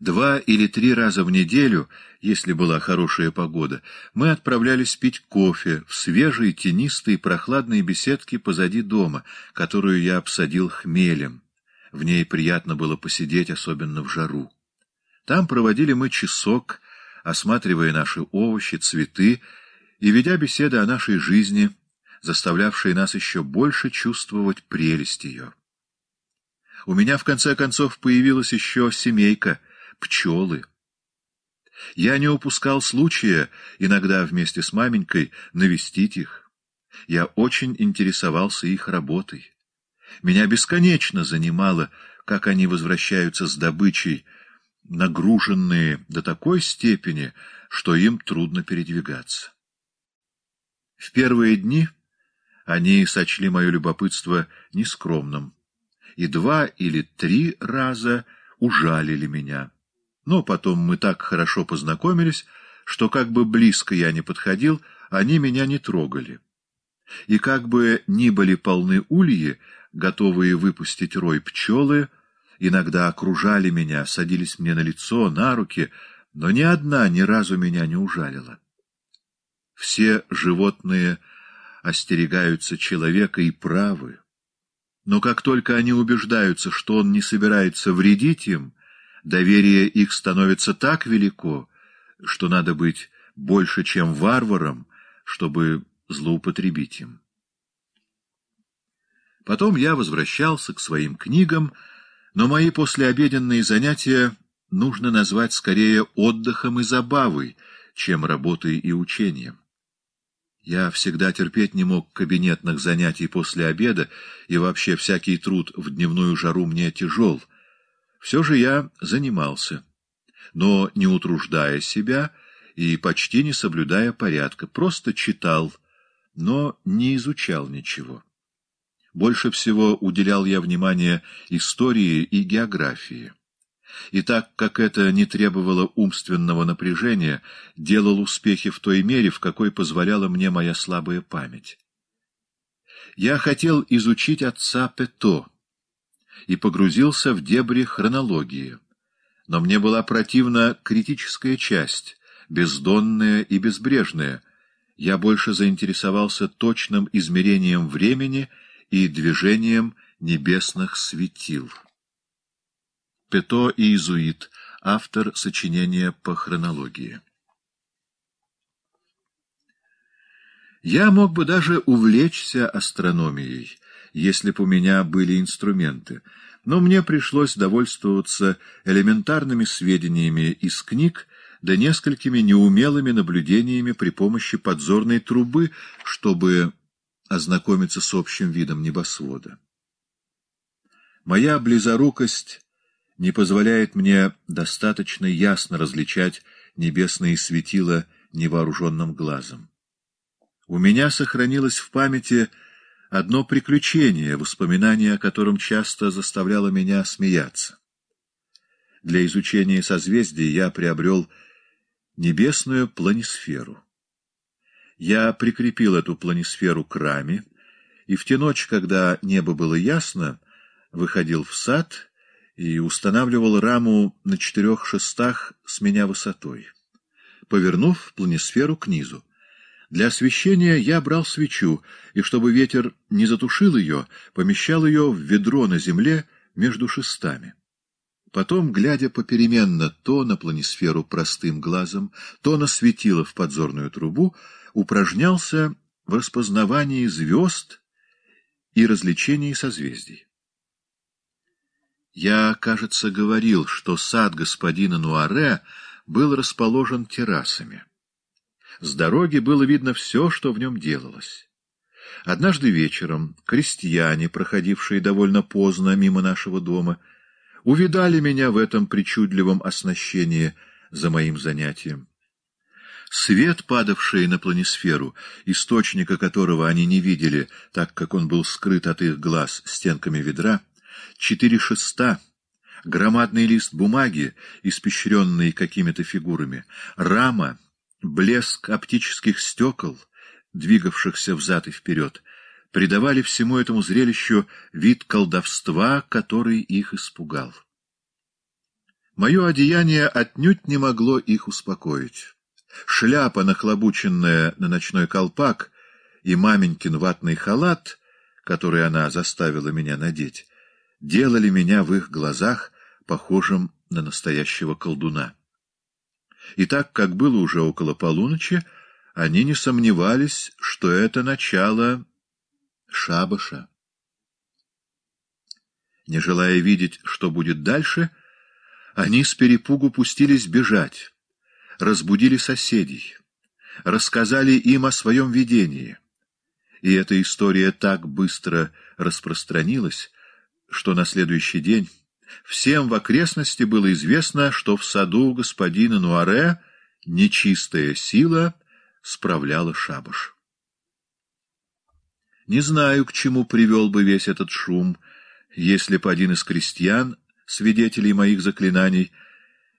Speaker 1: Два или три раза в неделю, если была хорошая погода, мы отправлялись пить кофе в свежей, тенистой, прохладной беседке позади дома, которую я обсадил хмелем. В ней приятно было посидеть, особенно в жару. Там проводили мы часок, осматривая наши овощи, цветы и ведя беседы о нашей жизни, заставлявшие нас еще больше чувствовать прелесть ее. У меня, в конце концов, появилась еще семейка — пчелы. Я не упускал случая иногда вместе с маменькой навестить их. Я очень интересовался их работой. Меня бесконечно занимало, как они возвращаются с добычей, нагруженные до такой степени, что им трудно передвигаться. В первые дни они сочли мое любопытство нескромным и два или три раза ужалили меня. Но потом мы так хорошо познакомились, что как бы близко я не подходил, они меня не трогали. И как бы ни были полны ульи, готовые выпустить рой пчелы, иногда окружали меня, садились мне на лицо, на руки, но ни одна ни разу меня не ужалила. Все животные остерегаются человека и правы. Но как только они убеждаются, что он не собирается вредить им, Доверие их становится так велико, что надо быть больше, чем варваром, чтобы злоупотребить им. Потом я возвращался к своим книгам, но мои послеобеденные занятия нужно назвать скорее отдыхом и забавой, чем работой и учением. Я всегда терпеть не мог кабинетных занятий после обеда, и вообще всякий труд в дневную жару мне тяжел — все же я занимался, но не утруждая себя и почти не соблюдая порядка, просто читал, но не изучал ничего. Больше всего уделял я внимание истории и географии. И так как это не требовало умственного напряжения, делал успехи в той мере, в какой позволяла мне моя слабая память. Я хотел изучить отца Пето и погрузился в дебри хронологии. Но мне была противна критическая часть, бездонная и безбрежная. Я больше заинтересовался точным измерением времени и движением небесных светил. Пето и Изуит, автор сочинения по хронологии. Я мог бы даже увлечься астрономией — если бы у меня были инструменты, но мне пришлось довольствоваться элементарными сведениями из книг да несколькими неумелыми наблюдениями при помощи подзорной трубы, чтобы ознакомиться с общим видом небосвода. Моя близорукость не позволяет мне достаточно ясно различать небесные светила невооруженным глазом. У меня сохранилось в памяти одно приключение, воспоминание о котором часто заставляло меня смеяться. Для изучения созвездий я приобрел небесную планисферу. Я прикрепил эту планисферу к раме, и в те ночи, когда небо было ясно, выходил в сад и устанавливал раму на четырех шестах с меня высотой, повернув планисферу к низу. Для освещения я брал свечу, и чтобы ветер не затушил ее, помещал ее в ведро на земле между шестами. Потом, глядя попеременно то на планисферу простым глазом, то на светило в подзорную трубу, упражнялся в распознавании звезд и развлечении созвездий. Я, кажется, говорил, что сад господина Нуаре был расположен террасами. С дороги было видно все, что в нем делалось. Однажды вечером крестьяне, проходившие довольно поздно мимо нашего дома, увидали меня в этом причудливом оснащении за моим занятием. Свет, падавший на планисферу, источника которого они не видели, так как он был скрыт от их глаз стенками ведра, четыре шеста, громадный лист бумаги, испещренный какими-то фигурами, рама — Блеск оптических стекол, двигавшихся взад и вперед, придавали всему этому зрелищу вид колдовства, который их испугал. Мое одеяние отнюдь не могло их успокоить. Шляпа, нахлобученная на ночной колпак, и маменькин ватный халат, который она заставила меня надеть, делали меня в их глазах похожим на настоящего колдуна. И так как было уже около полуночи, они не сомневались, что это начало шабаша. Не желая видеть, что будет дальше, они с перепугу пустились бежать, разбудили соседей, рассказали им о своем видении. И эта история так быстро распространилась, что на следующий день всем в окрестности было известно, что в саду господина Нуаре нечистая сила справляла шабаш. Не знаю, к чему привел бы весь этот шум, если бы один из крестьян, свидетелей моих заклинаний,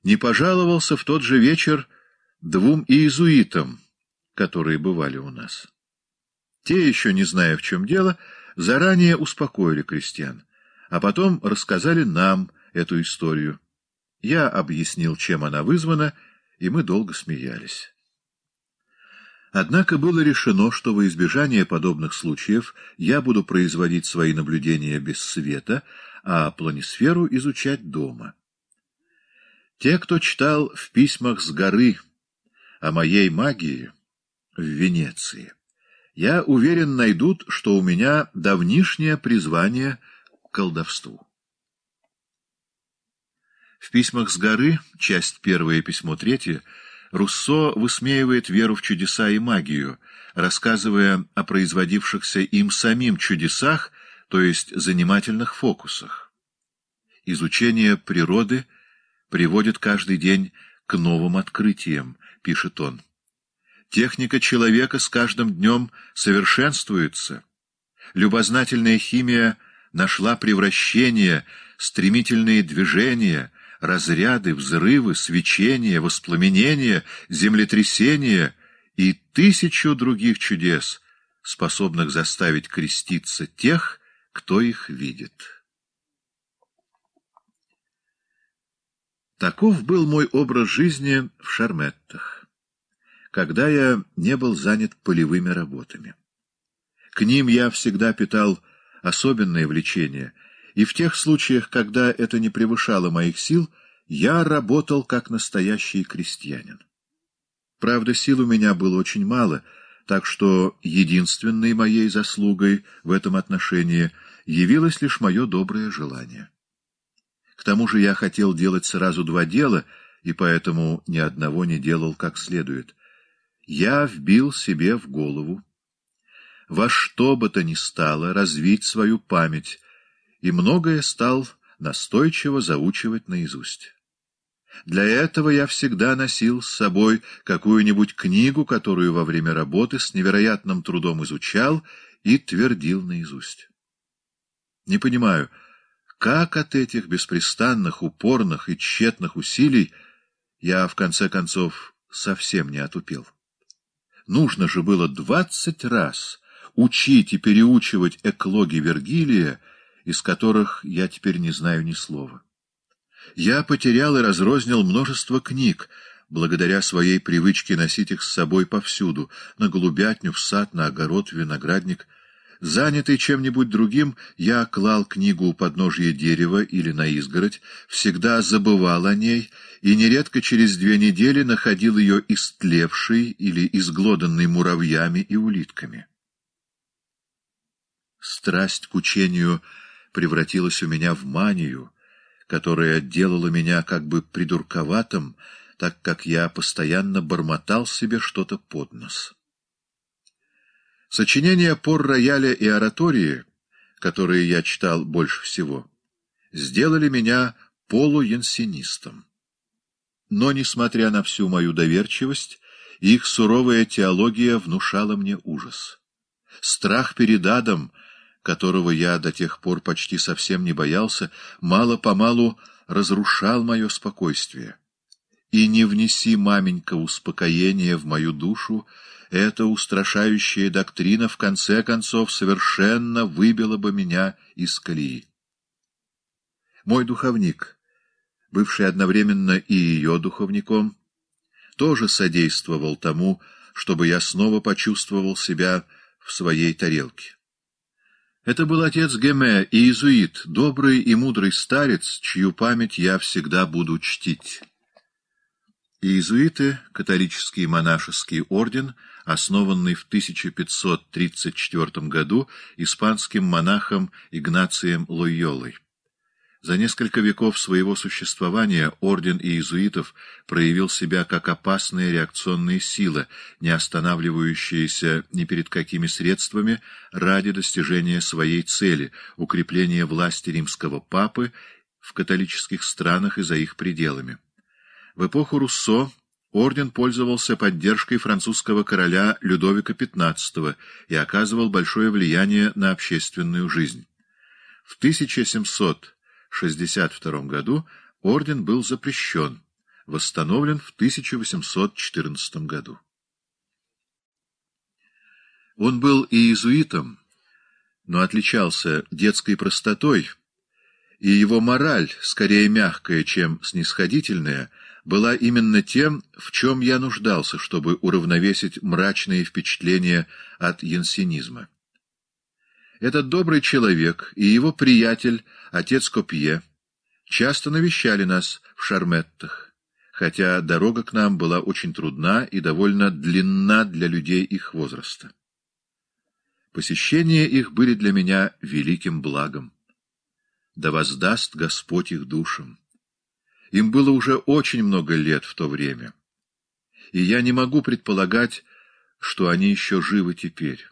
Speaker 1: не пожаловался в тот же вечер двум иезуитам, которые бывали у нас. Те, еще не зная, в чем дело, заранее успокоили крестьян а потом рассказали нам эту историю. Я объяснил, чем она вызвана, и мы долго смеялись. Однако было решено, что во избежание подобных случаев я буду производить свои наблюдения без света, а планисферу изучать дома. Те, кто читал в письмах с горы о моей магии в Венеции, я уверен найдут, что у меня давнишнее призвание — колдовству. В письмах с горы, часть первое, письмо третье, Руссо высмеивает веру в чудеса и магию, рассказывая о производившихся им самим чудесах, то есть занимательных фокусах. «Изучение природы приводит каждый день к новым открытиям», — пишет он. «Техника человека с каждым днем совершенствуется. Любознательная химия — нашла превращение, стремительные движения, разряды, взрывы, свечения, воспламенения, землетрясения и тысячу других чудес, способных заставить креститься тех, кто их видит. Таков был мой образ жизни в Шарметтах, когда я не был занят полевыми работами. К ним я всегда питал особенное влечение, и в тех случаях, когда это не превышало моих сил, я работал как настоящий крестьянин. Правда, сил у меня было очень мало, так что единственной моей заслугой в этом отношении явилось лишь мое доброе желание. К тому же я хотел делать сразу два дела, и поэтому ни одного не делал как следует. Я вбил себе в голову во что бы то ни стало развить свою память, и многое стал настойчиво заучивать наизусть. Для этого я всегда носил с собой какую-нибудь книгу, которую во время работы с невероятным трудом изучал и твердил наизусть. Не понимаю, как от этих беспрестанных, упорных и тщетных усилий я, в конце концов, совсем не отупел. Нужно же было двадцать раз учить и переучивать эклоги Вергилия, из которых я теперь не знаю ни слова. Я потерял и разрознил множество книг, благодаря своей привычке носить их с собой повсюду, на голубятню, в сад, на огород, в виноградник. Занятый чем-нибудь другим, я клал книгу у подножья дерева или на изгородь, всегда забывал о ней и нередко через две недели находил ее истлевшей или изглоданной муравьями и улитками. Страсть к учению превратилась у меня в манию, которая делала меня как бы придурковатым, так как я постоянно бормотал себе что-то под нос. Сочинения пор-рояля и оратории, которые я читал больше всего, сделали меня полуянсинистом. Но, несмотря на всю мою доверчивость, их суровая теология внушала мне ужас. Страх перед адом — которого я до тех пор почти совсем не боялся, мало-помалу разрушал мое спокойствие. И не внеси, маменька, успокоение в мою душу, эта устрашающая доктрина в конце концов совершенно выбила бы меня из колеи. Мой духовник, бывший одновременно и ее духовником, тоже содействовал тому, чтобы я снова почувствовал себя в своей тарелке. Это был отец Геме, иезуит, добрый и мудрый старец, чью память я всегда буду чтить. Иезуиты — католический монашеский орден, основанный в 1534 году испанским монахом Игнацием Лойолой. За несколько веков своего существования орден иезуитов проявил себя как опасная реакционная сила, не останавливающаяся ни перед какими средствами ради достижения своей цели — укрепления власти римского папы в католических странах и за их пределами. В эпоху Руссо орден пользовался поддержкой французского короля Людовика XV и оказывал большое влияние на общественную жизнь. В 1700 1862 году орден был запрещен, восстановлен в 1814 году. Он был и иезуитом, но отличался детской простотой, и его мораль, скорее мягкая, чем снисходительная, была именно тем, в чем я нуждался, чтобы уравновесить мрачные впечатления от янсинизма. Этот добрый человек и его приятель, отец Копье, часто навещали нас в Шарметтах, хотя дорога к нам была очень трудна и довольно длинна для людей их возраста. Посещения их были для меня великим благом. Да воздаст Господь их душам. Им было уже очень много лет в то время, и я не могу предполагать, что они еще живы теперь.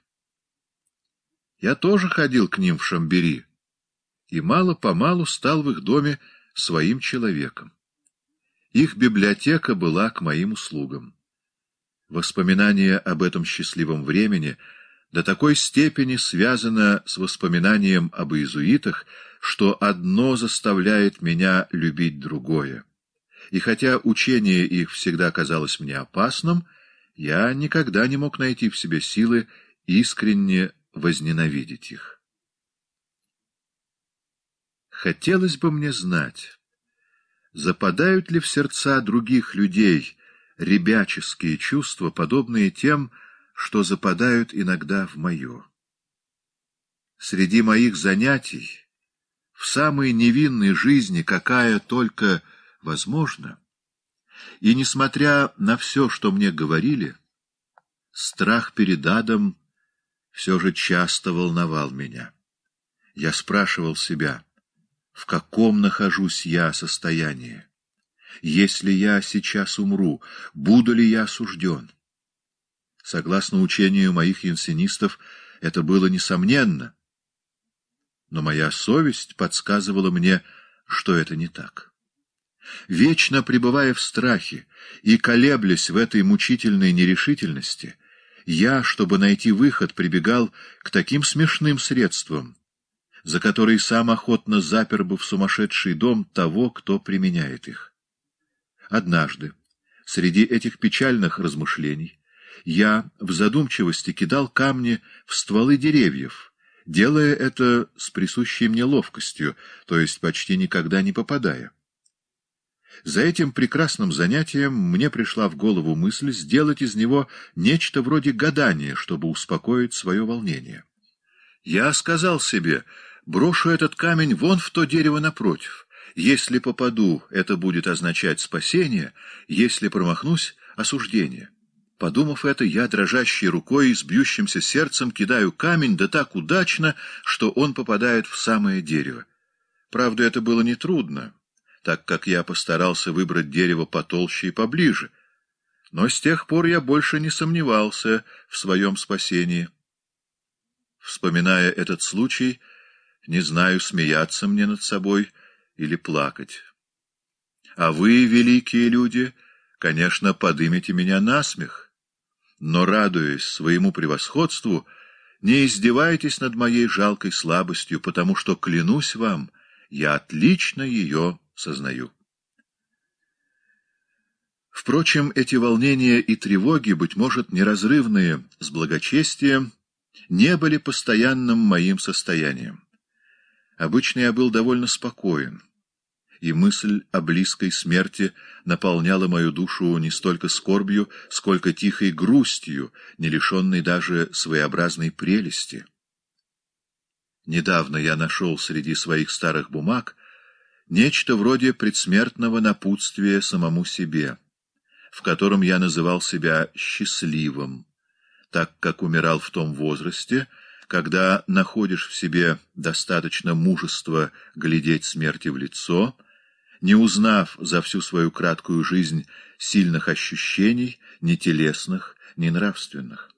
Speaker 1: Я тоже ходил к ним в Шамбери и мало-помалу стал в их доме своим человеком. Их библиотека была к моим услугам. Воспоминание об этом счастливом времени до такой степени связано с воспоминанием об иезуитах, что одно заставляет меня любить другое. И хотя учение их всегда казалось мне опасным, я никогда не мог найти в себе силы искренне возненавидеть их. Хотелось бы мне знать, западают ли в сердца других людей ребяческие чувства, подобные тем, что западают иногда в мое. Среди моих занятий, в самой невинной жизни, какая только возможна, и, несмотря на все, что мне говорили, страх перед адом все же часто волновал меня. Я спрашивал себя, в каком нахожусь я состоянии? Если я сейчас умру, буду ли я осужден? Согласно учению моих янсинистов, это было несомненно, но моя совесть подсказывала мне, что это не так. Вечно пребывая в страхе и колеблясь в этой мучительной нерешительности — я, чтобы найти выход, прибегал к таким смешным средствам, за которые сам охотно запер бы в сумасшедший дом того, кто применяет их. Однажды, среди этих печальных размышлений, я в задумчивости кидал камни в стволы деревьев, делая это с присущей мне ловкостью, то есть почти никогда не попадая. За этим прекрасным занятием мне пришла в голову мысль сделать из него нечто вроде гадания, чтобы успокоить свое волнение. Я сказал себе, брошу этот камень вон в то дерево напротив. Если попаду, это будет означать спасение, если промахнусь — осуждение. Подумав это, я дрожащей рукой и с бьющимся сердцем кидаю камень, да так удачно, что он попадает в самое дерево. Правда, это было нетрудно так как я постарался выбрать дерево потолще и поближе. Но с тех пор я больше не сомневался в своем спасении. Вспоминая этот случай, не знаю, смеяться мне над собой или плакать. А вы, великие люди, конечно, подымете меня на смех, но, радуясь своему превосходству, не издевайтесь над моей жалкой слабостью, потому что, клянусь вам, я отлично ее сознаю. Впрочем, эти волнения и тревоги, быть может, неразрывные с благочестием, не были постоянным моим состоянием. Обычно я был довольно спокоен, и мысль о близкой смерти наполняла мою душу не столько скорбью, сколько тихой грустью, не лишенной даже своеобразной прелести. Недавно я нашел среди своих старых бумаг нечто вроде предсмертного напутствия самому себе, в котором я называл себя счастливым, так как умирал в том возрасте, когда находишь в себе достаточно мужества глядеть смерти в лицо, не узнав за всю свою краткую жизнь сильных ощущений, ни телесных, ни нравственных.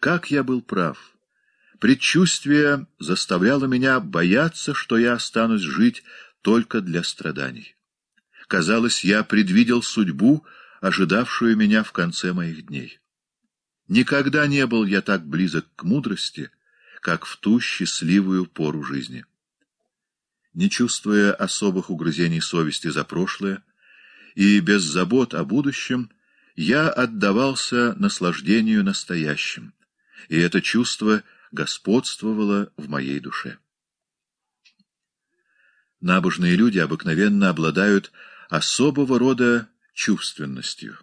Speaker 1: Как я был прав! Предчувствие заставляло меня бояться, что я останусь жить только для страданий. Казалось, я предвидел судьбу, ожидавшую меня в конце моих дней. Никогда не был я так близок к мудрости, как в ту счастливую пору жизни. Не чувствуя особых угрызений совести за прошлое и без забот о будущем, я отдавался наслаждению настоящим, и это чувство господствовало в моей душе. Набожные люди обыкновенно обладают особого рода чувственностью.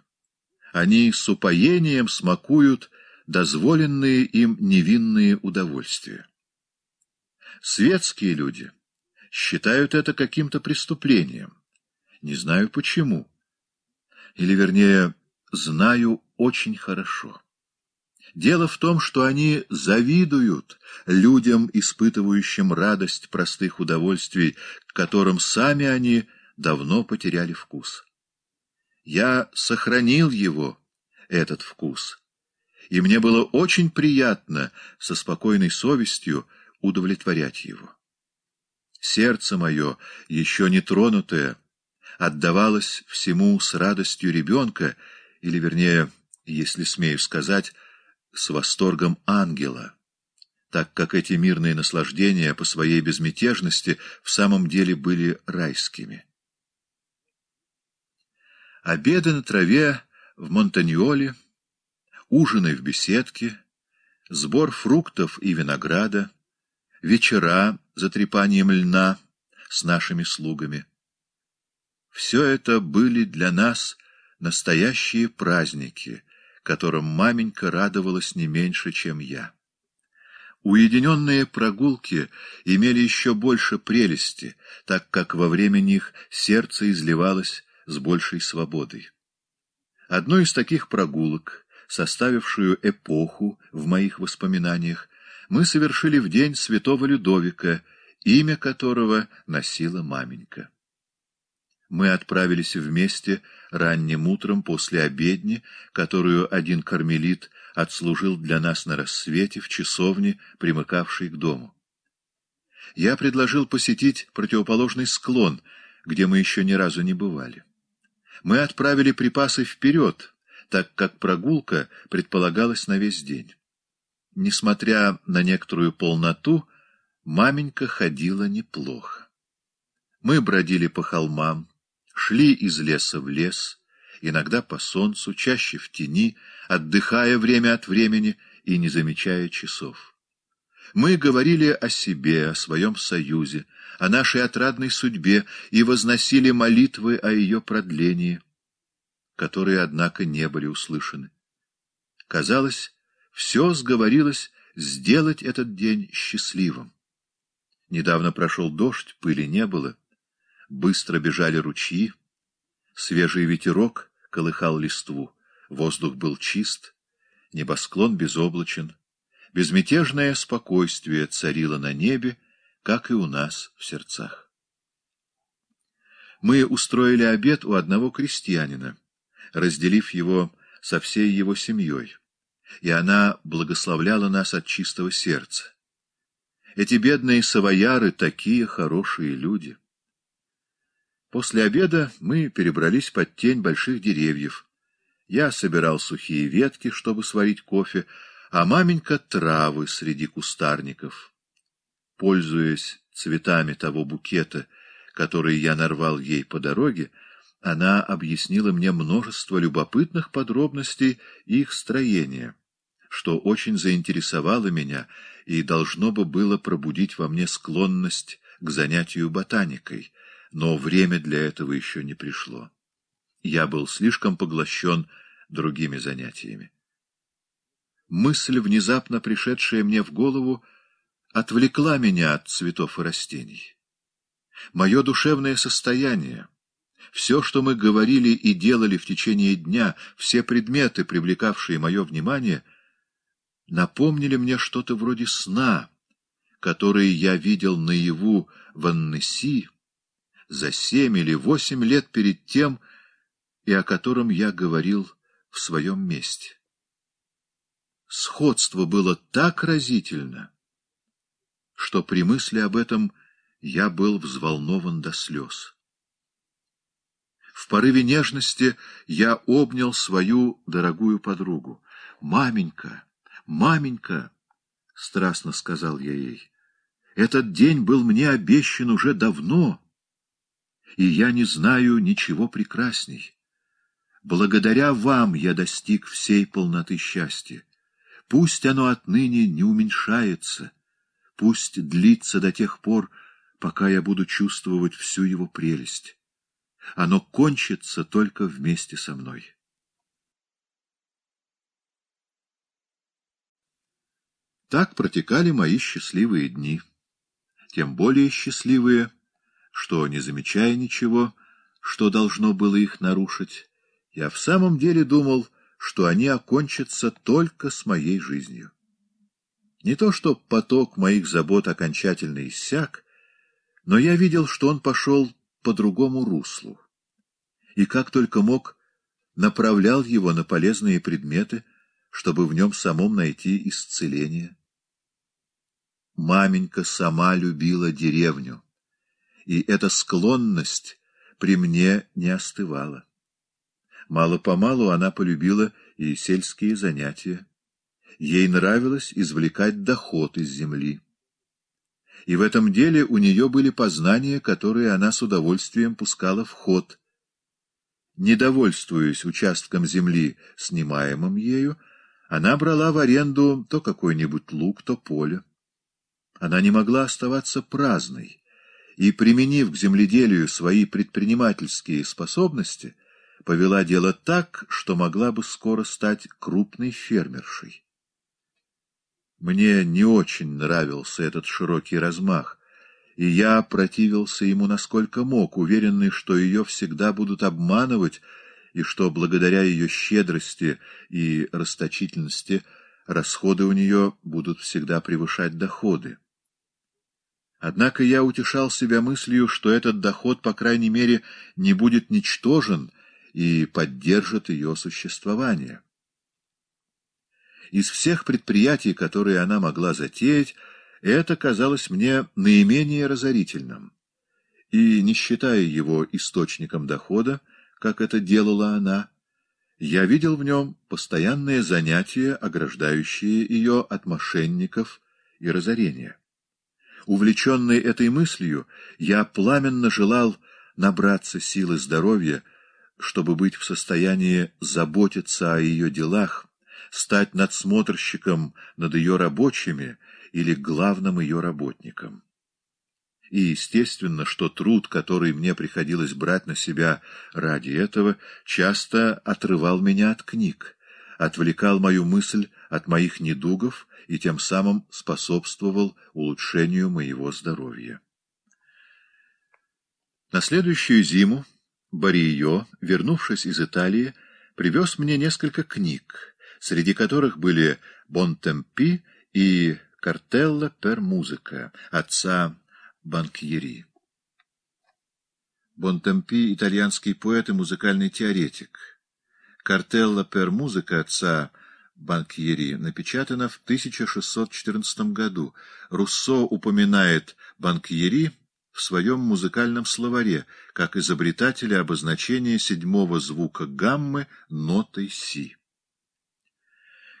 Speaker 1: Они с упоением смакуют дозволенные им невинные удовольствия. Светские люди считают это каким-то преступлением. Не знаю почему. Или, вернее, знаю очень хорошо. Дело в том, что они завидуют людям, испытывающим радость простых удовольствий, к которым сами они давно потеряли вкус. Я сохранил его, этот вкус, и мне было очень приятно со спокойной совестью удовлетворять его. Сердце мое, еще не тронутое, отдавалось всему с радостью ребенка, или, вернее, если смею сказать, с восторгом ангела, так как эти мирные наслаждения по своей безмятежности в самом деле были райскими. Обеды на траве в Монтаньоле, ужины в беседке, сбор фруктов и винограда, вечера за трепанием льна с нашими слугами. Все это были для нас настоящие праздники — которым маменька радовалась не меньше, чем я. Уединенные прогулки имели еще больше прелести, так как во время них сердце изливалось с большей свободой. Одну из таких прогулок, составившую эпоху в моих воспоминаниях, мы совершили в день святого Людовика, имя которого носила маменька. Мы отправились вместе ранним утром после обедни, которую один кармелит отслужил для нас на рассвете в часовне, примыкавшей к дому. Я предложил посетить противоположный склон, где мы еще ни разу не бывали. Мы отправили припасы вперед, так как прогулка предполагалась на весь день. Несмотря на некоторую полноту, маменька ходила неплохо. Мы бродили по холмам, шли из леса в лес, иногда по солнцу, чаще в тени, отдыхая время от времени и не замечая часов. Мы говорили о себе, о своем союзе, о нашей отрадной судьбе и возносили молитвы о ее продлении, которые, однако, не были услышаны. Казалось, все сговорилось сделать этот день счастливым. Недавно прошел дождь, пыли не было — быстро бежали ручьи, свежий ветерок колыхал листву, воздух был чист, небосклон безоблачен, безмятежное спокойствие царило на небе, как и у нас в сердцах. Мы устроили обед у одного крестьянина, разделив его со всей его семьей, и она благословляла нас от чистого сердца. Эти бедные савояры такие хорошие люди — После обеда мы перебрались под тень больших деревьев. Я собирал сухие ветки, чтобы сварить кофе, а маменька — травы среди кустарников. Пользуясь цветами того букета, который я нарвал ей по дороге, она объяснила мне множество любопытных подробностей их строения, что очень заинтересовало меня и должно бы было пробудить во мне склонность к занятию ботаникой — но время для этого еще не пришло. Я был слишком поглощен другими занятиями. Мысль, внезапно пришедшая мне в голову, отвлекла меня от цветов и растений. Мое душевное состояние, все, что мы говорили и делали в течение дня, все предметы, привлекавшие мое внимание, напомнили мне что-то вроде сна, который я видел наяву в Аннеси, за семь или восемь лет перед тем, и о котором я говорил в своем месте. Сходство было так разительно, что при мысли об этом я был взволнован до слез. В порыве нежности я обнял свою дорогую подругу. «Маменька! Маменька!» — страстно сказал я ей. «Этот день был мне обещан уже давно» и я не знаю ничего прекрасней. Благодаря вам я достиг всей полноты счастья. Пусть оно отныне не уменьшается, пусть длится до тех пор, пока я буду чувствовать всю его прелесть. Оно кончится только вместе со мной. Так протекали мои счастливые дни. Тем более счастливые — что, не замечая ничего, что должно было их нарушить, я в самом деле думал, что они окончатся только с моей жизнью. Не то что поток моих забот окончательно иссяк, но я видел, что он пошел по другому руслу. И как только мог, направлял его на полезные предметы, чтобы в нем самом найти исцеление. Маменька сама любила деревню и эта склонность при мне не остывала. Мало-помалу она полюбила и сельские занятия. Ей нравилось извлекать доход из земли. И в этом деле у нее были познания, которые она с удовольствием пускала в ход. Недовольствуясь участком земли, снимаемым ею, она брала в аренду то какой-нибудь луг, то поле. Она не могла оставаться праздной и, применив к земледелию свои предпринимательские способности, повела дело так, что могла бы скоро стать крупной фермершей. Мне не очень нравился этот широкий размах, и я противился ему насколько мог, уверенный, что ее всегда будут обманывать, и что благодаря ее щедрости и расточительности расходы у нее будут всегда превышать доходы. Однако я утешал себя мыслью, что этот доход, по крайней мере, не будет ничтожен и поддержит ее существование. Из всех предприятий, которые она могла затеять, это казалось мне наименее разорительным. И, не считая его источником дохода, как это делала она, я видел в нем постоянное занятие, ограждающее ее от мошенников и разорения. Увлеченный этой мыслью, я пламенно желал набраться силы здоровья, чтобы быть в состоянии заботиться о ее делах, стать надсмотрщиком над ее рабочими или главным ее работником. И естественно, что труд, который мне приходилось брать на себя ради этого, часто отрывал меня от книг, отвлекал мою мысль от моих недугов и тем самым способствовал улучшению моего здоровья. На следующую зиму Барио, вернувшись из Италии, привез мне несколько книг, среди которых были «Бонтемпи» и «Картелла пер музыка» отца Банкьери. Бонтемпи — итальянский поэт и музыкальный теоретик. «Картелла пер музыка» отца Банкьери банкьери напечатано в 1614 году. Руссо упоминает банкьери в своем музыкальном словаре как изобретателя обозначения седьмого звука гаммы нотой си.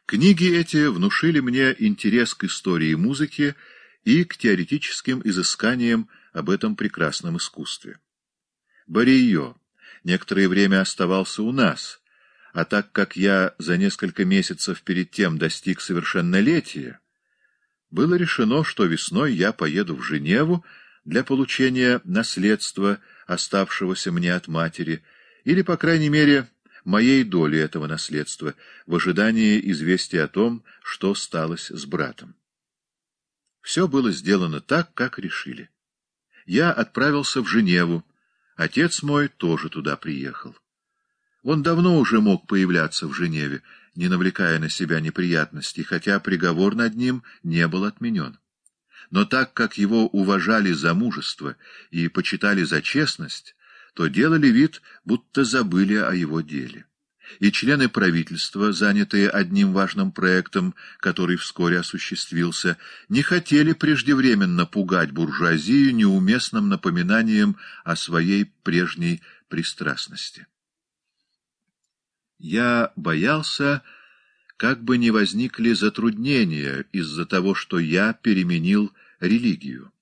Speaker 1: Книги эти внушили мне интерес к истории музыки и к теоретическим изысканиям об этом прекрасном искусстве. Барио некоторое время оставался у нас — а так как я за несколько месяцев перед тем достиг совершеннолетия, было решено, что весной я поеду в Женеву для получения наследства, оставшегося мне от матери, или, по крайней мере, моей доли этого наследства, в ожидании известия о том, что сталось с братом. Все было сделано так, как решили. Я отправился в Женеву. Отец мой тоже туда приехал. Он давно уже мог появляться в Женеве, не навлекая на себя неприятностей, хотя приговор над ним не был отменен. Но так как его уважали за мужество и почитали за честность, то делали вид, будто забыли о его деле. И члены правительства, занятые одним важным проектом, который вскоре осуществился, не хотели преждевременно пугать буржуазию неуместным напоминанием о своей прежней пристрастности. Я боялся, как бы не возникли затруднения из-за того, что я переменил религию.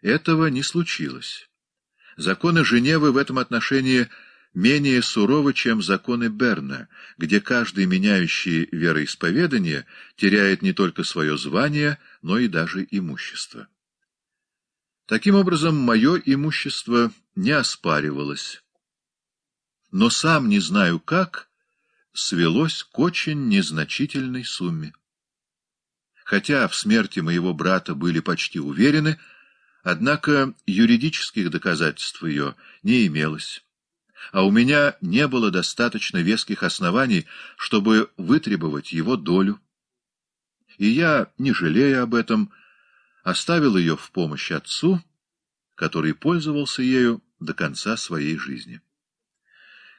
Speaker 1: Этого не случилось. Законы Женевы в этом отношении менее суровы, чем законы Берна, где каждый, меняющий вероисповедание, теряет не только свое звание, но и даже имущество. Таким образом, мое имущество не оспаривалось. Но сам не знаю как, свелось к очень незначительной сумме. Хотя в смерти моего брата были почти уверены, однако юридических доказательств ее не имелось, а у меня не было достаточно веских оснований, чтобы вытребовать его долю. И я, не жалея об этом, оставил ее в помощь отцу, который пользовался ею до конца своей жизни.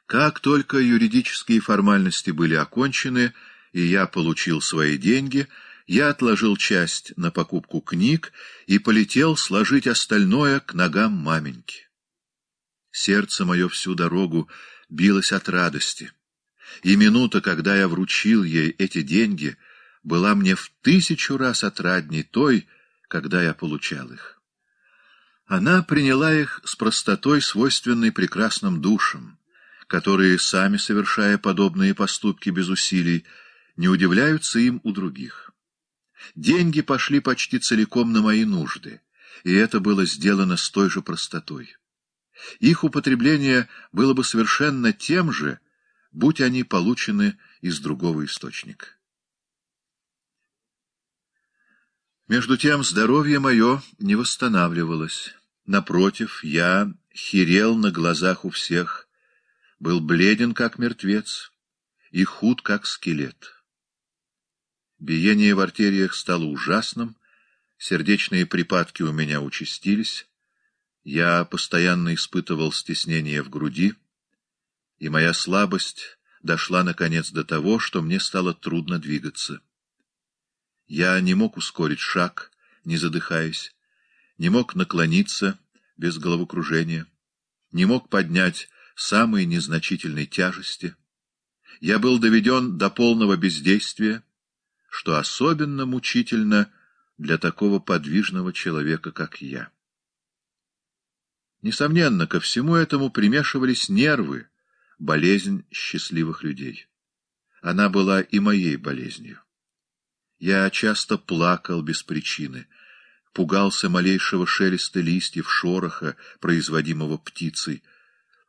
Speaker 1: Как только юридические формальности были окончены, и я получил свои деньги, я отложил часть на покупку книг и полетел сложить остальное к ногам маменьки. Сердце мое всю дорогу билось от радости, и минута, когда я вручил ей эти деньги, была мне в тысячу раз отрадней той, когда я получал их. Она приняла их с простотой, свойственной прекрасным душам которые, сами совершая подобные поступки без усилий, не удивляются им у других. Деньги пошли почти целиком на мои нужды, и это было сделано с той же простотой. Их употребление было бы совершенно тем же, будь они получены из другого источника. Между тем здоровье мое не восстанавливалось. Напротив, я херел на глазах у всех, был бледен, как мертвец, и худ, как скелет. Биение в артериях стало ужасным, сердечные припадки у меня участились, я постоянно испытывал стеснение в груди, и моя слабость дошла, наконец, до того, что мне стало трудно двигаться. Я не мог ускорить шаг, не задыхаясь, не мог наклониться без головокружения, не мог поднять самой незначительной тяжести, я был доведен до полного бездействия, что особенно мучительно для такого подвижного человека, как я. Несомненно, ко всему этому примешивались нервы, болезнь счастливых людей. Она была и моей болезнью. Я часто плакал без причины, пугался малейшего шелеста листьев, шороха, производимого птицей,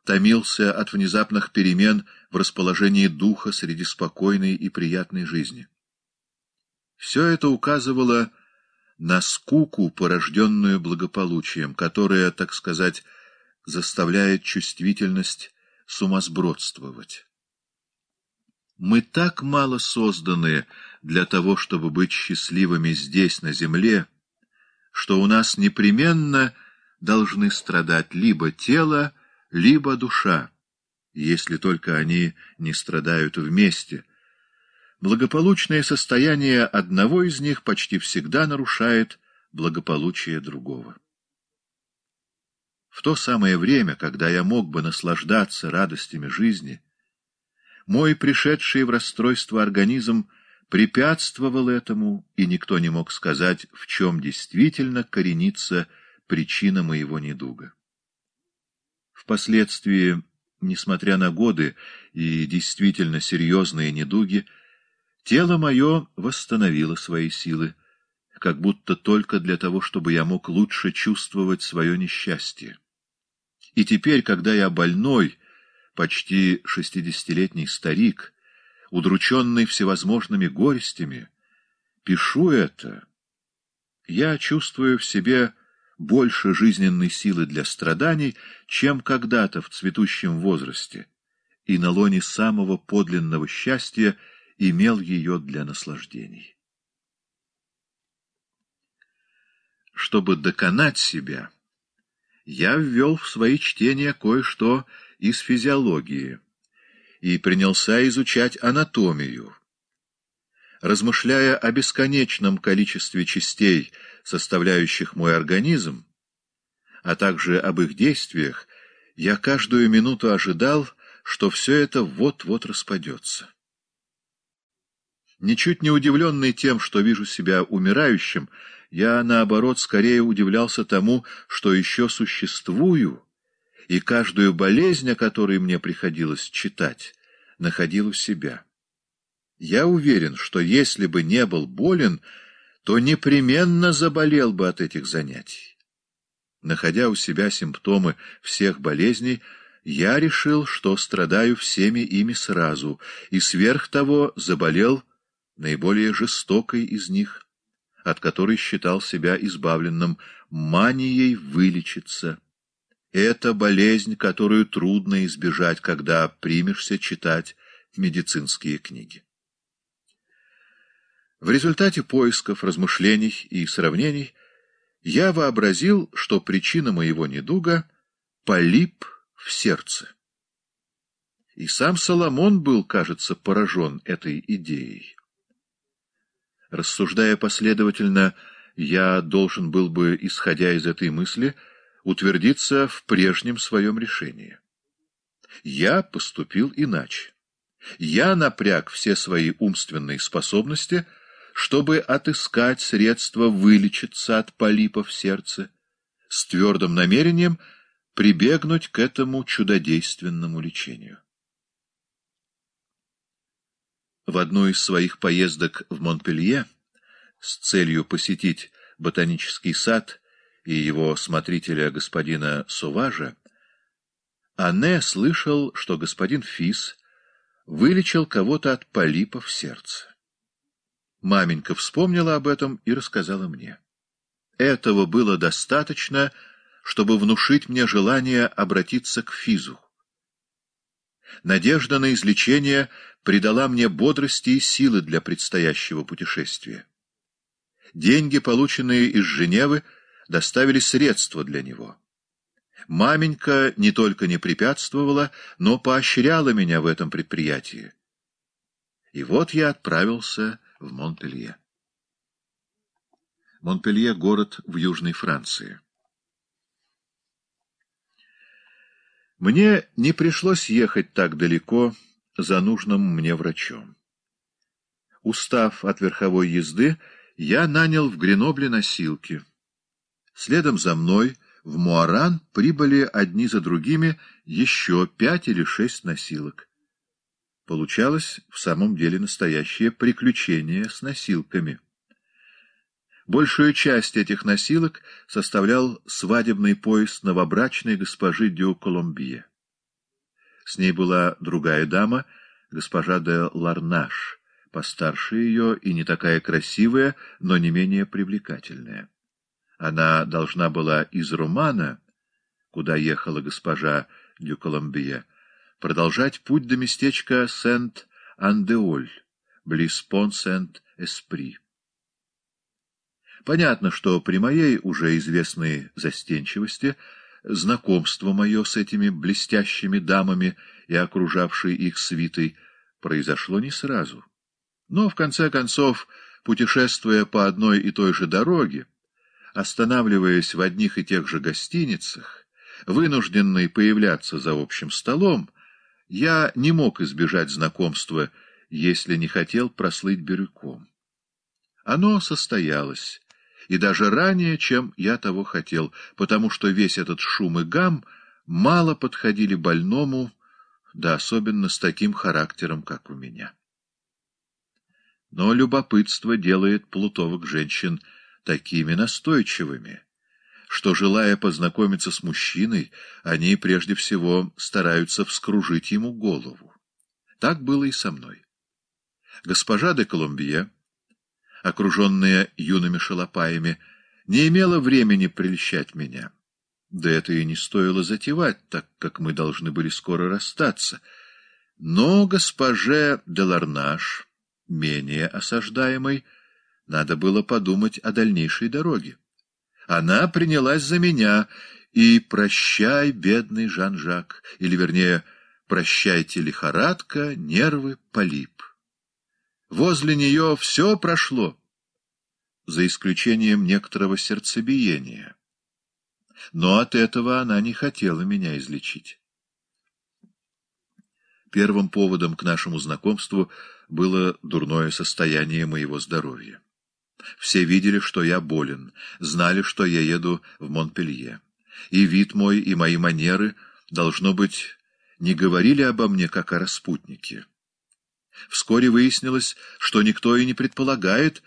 Speaker 1: томился от внезапных перемен в расположении духа среди спокойной и приятной жизни. Все это указывало на скуку, порожденную благополучием, которая, так сказать, заставляет чувствительность сумасбродствовать. Мы так мало созданы для того, чтобы быть счастливыми здесь, на земле, что у нас непременно должны страдать либо тело, либо душа, если только они не страдают вместе. Благополучное состояние одного из них почти всегда нарушает благополучие другого. В то самое время, когда я мог бы наслаждаться радостями жизни, мой пришедший в расстройство организм препятствовал этому, и никто не мог сказать, в чем действительно коренится причина моего недуга. Впоследствии, несмотря на годы и действительно серьезные недуги, тело мое восстановило свои силы, как будто только для того, чтобы я мог лучше чувствовать свое несчастье. И теперь, когда я больной, почти шестидесятилетний старик, удрученный всевозможными горестями, пишу это, я чувствую в себе больше жизненной силы для страданий, чем когда-то в цветущем возрасте, и на лоне самого подлинного счастья имел ее для наслаждений. Чтобы доконать себя, я ввел в свои чтения кое-что из физиологии и принялся изучать анатомию, размышляя о бесконечном количестве частей, составляющих мой организм, а также об их действиях, я каждую минуту ожидал, что все это вот-вот распадется. Ничуть не удивленный тем, что вижу себя умирающим, я, наоборот, скорее удивлялся тому, что еще существую, и каждую болезнь, о которой мне приходилось читать, находил у себя. Я уверен, что если бы не был болен, то непременно заболел бы от этих занятий. Находя у себя симптомы всех болезней, я решил, что страдаю всеми ими сразу, и сверх того заболел наиболее жестокой из них, от которой считал себя избавленным, манией вылечиться. Это болезнь, которую трудно избежать, когда примешься читать медицинские книги. В результате поисков, размышлений и сравнений я вообразил, что причина моего недуга — полип в сердце. И сам Соломон был, кажется, поражен этой идеей. Рассуждая последовательно, я должен был бы, исходя из этой мысли, утвердиться в прежнем своем решении. Я поступил иначе. Я напряг все свои умственные способности — чтобы отыскать средства вылечиться от полипов сердце, с твердым намерением прибегнуть к этому чудодейственному лечению. В одну из своих поездок в Монпелье с целью посетить ботанический сад и его смотрителя господина Суважа, Анне слышал, что господин Фис вылечил кого-то от полипов сердце. Маменька вспомнила об этом и рассказала мне. Этого было достаточно, чтобы внушить мне желание обратиться к Физу. Надежда на излечение придала мне бодрости и силы для предстоящего путешествия. Деньги, полученные из Женевы, доставили средства для него. Маменька не только не препятствовала, но поощряла меня в этом предприятии. И вот я отправился в Монпелье. Монпелье — город в Южной Франции. Мне не пришлось ехать так далеко за нужным мне врачом. Устав от верховой езды, я нанял в Гренобле носилки. Следом за мной в Муаран прибыли одни за другими еще пять или шесть носилок. Получалось в самом деле настоящее приключение с носилками. Большую часть этих носилок составлял свадебный пояс новобрачной госпожи Дю Коломбье. С ней была другая дама, госпожа де Ларнаш, постарше ее и не такая красивая, но не менее привлекательная. Она должна была из Румана, куда ехала госпожа Дю Коломбье продолжать путь до местечка Сент-Андеоль, близ Пон-Сент-Эспри. Понятно, что при моей уже известной застенчивости знакомство мое с этими блестящими дамами и окружавшей их свитой произошло не сразу. Но, в конце концов, путешествуя по одной и той же дороге, останавливаясь в одних и тех же гостиницах, вынужденный появляться за общим столом, я не мог избежать знакомства, если не хотел прослыть Бирюком. Оно состоялось, и даже ранее, чем я того хотел, потому что весь этот шум и гам мало подходили больному, да особенно с таким характером, как у меня. Но любопытство делает плутовок женщин такими настойчивыми — что, желая познакомиться с мужчиной, они прежде всего стараются вскружить ему голову. Так было и со мной. Госпожа де Колумбье, окруженная юными шалопаями, не имела времени прельщать меня. Да это и не стоило затевать, так как мы должны были скоро расстаться. Но госпоже де Ларнаш, менее осаждаемой, надо было подумать о дальнейшей дороге. Она принялась за меня, и прощай, бедный Жан-Жак, или, вернее, прощайте лихорадка, нервы, полип. Возле нее все прошло, за исключением некоторого сердцебиения. Но от этого она не хотела меня излечить. Первым поводом к нашему знакомству было дурное состояние моего здоровья. Все видели, что я болен, знали, что я еду в Монпелье. И вид мой, и мои манеры, должно быть, не говорили обо мне, как о распутнике. Вскоре выяснилось, что никто и не предполагает,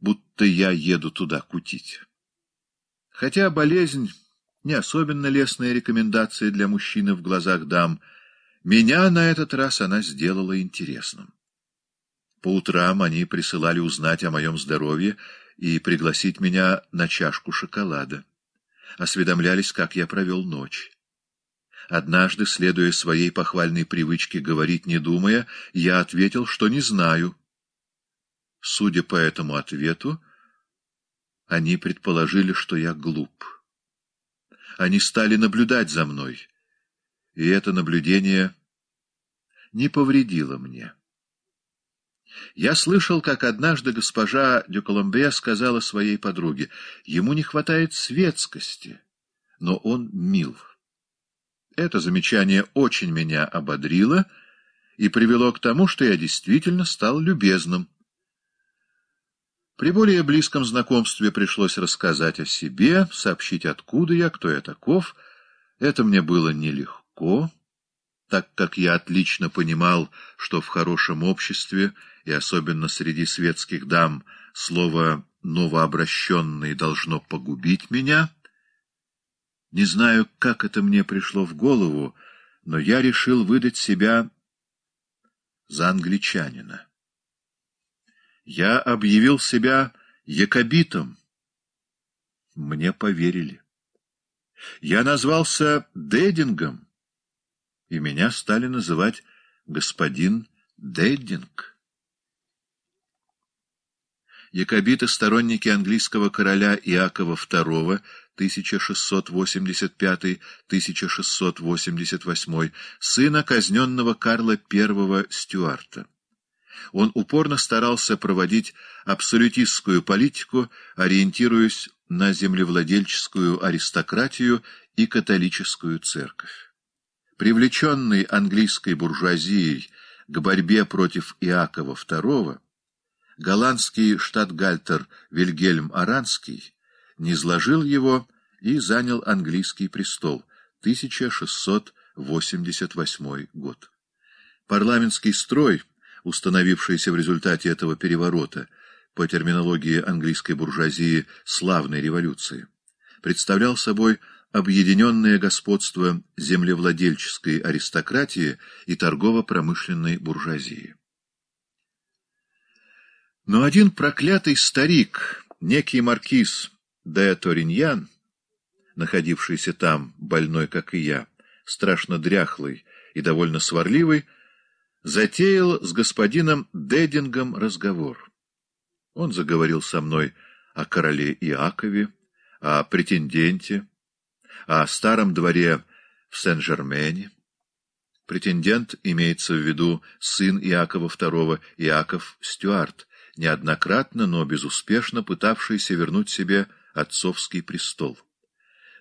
Speaker 1: будто я еду туда кутить. Хотя болезнь — не особенно лестная рекомендация для мужчины в глазах дам, меня на этот раз она сделала интересным. По утрам они присылали узнать о моем здоровье и пригласить меня на чашку шоколада. Осведомлялись, как я провел ночь. Однажды, следуя своей похвальной привычке говорить не думая, я ответил, что не знаю. Судя по этому ответу, они предположили, что я глуп. Они стали наблюдать за мной, и это наблюдение не повредило мне. Я слышал, как однажды госпожа Дюколамбре сказала своей подруге, ему не хватает светскости, но он мил. Это замечание очень меня ободрило и привело к тому, что я действительно стал любезным. При более близком знакомстве пришлось рассказать о себе, сообщить, откуда я, кто я таков. Это мне было нелегко так как я отлично понимал, что в хорошем обществе, и особенно среди светских дам, слово «новообращенный» должно погубить меня. Не знаю, как это мне пришло в голову, но я решил выдать себя за англичанина. Я объявил себя якобитом. Мне поверили. Я назвался Дедингом и меня стали называть господин Дейдинг. Якобиты, сторонники английского короля Иакова II, 1685-1688, сына казненного Карла I Стюарта. Он упорно старался проводить абсолютистскую политику, ориентируясь на землевладельческую аристократию и католическую церковь привлеченный английской буржуазией к борьбе против Иакова II, голландский штатгальтер Вильгельм Аранский низложил его и занял английский престол 1688 год. Парламентский строй, установившийся в результате этого переворота, по терминологии английской буржуазии «славной революции», представлял собой объединенное господство землевладельческой аристократии и торгово-промышленной буржуазии. Но один проклятый старик, некий маркиз де Ториньян, находившийся там, больной, как и я, страшно дряхлый и довольно сварливый, затеял с господином Дедингом разговор. Он заговорил со мной о короле Иакове, о претенденте, о старом дворе в Сен-Жермене. Претендент имеется в виду сын Иакова II, Иаков Стюарт, неоднократно, но безуспешно пытавшийся вернуть себе отцовский престол.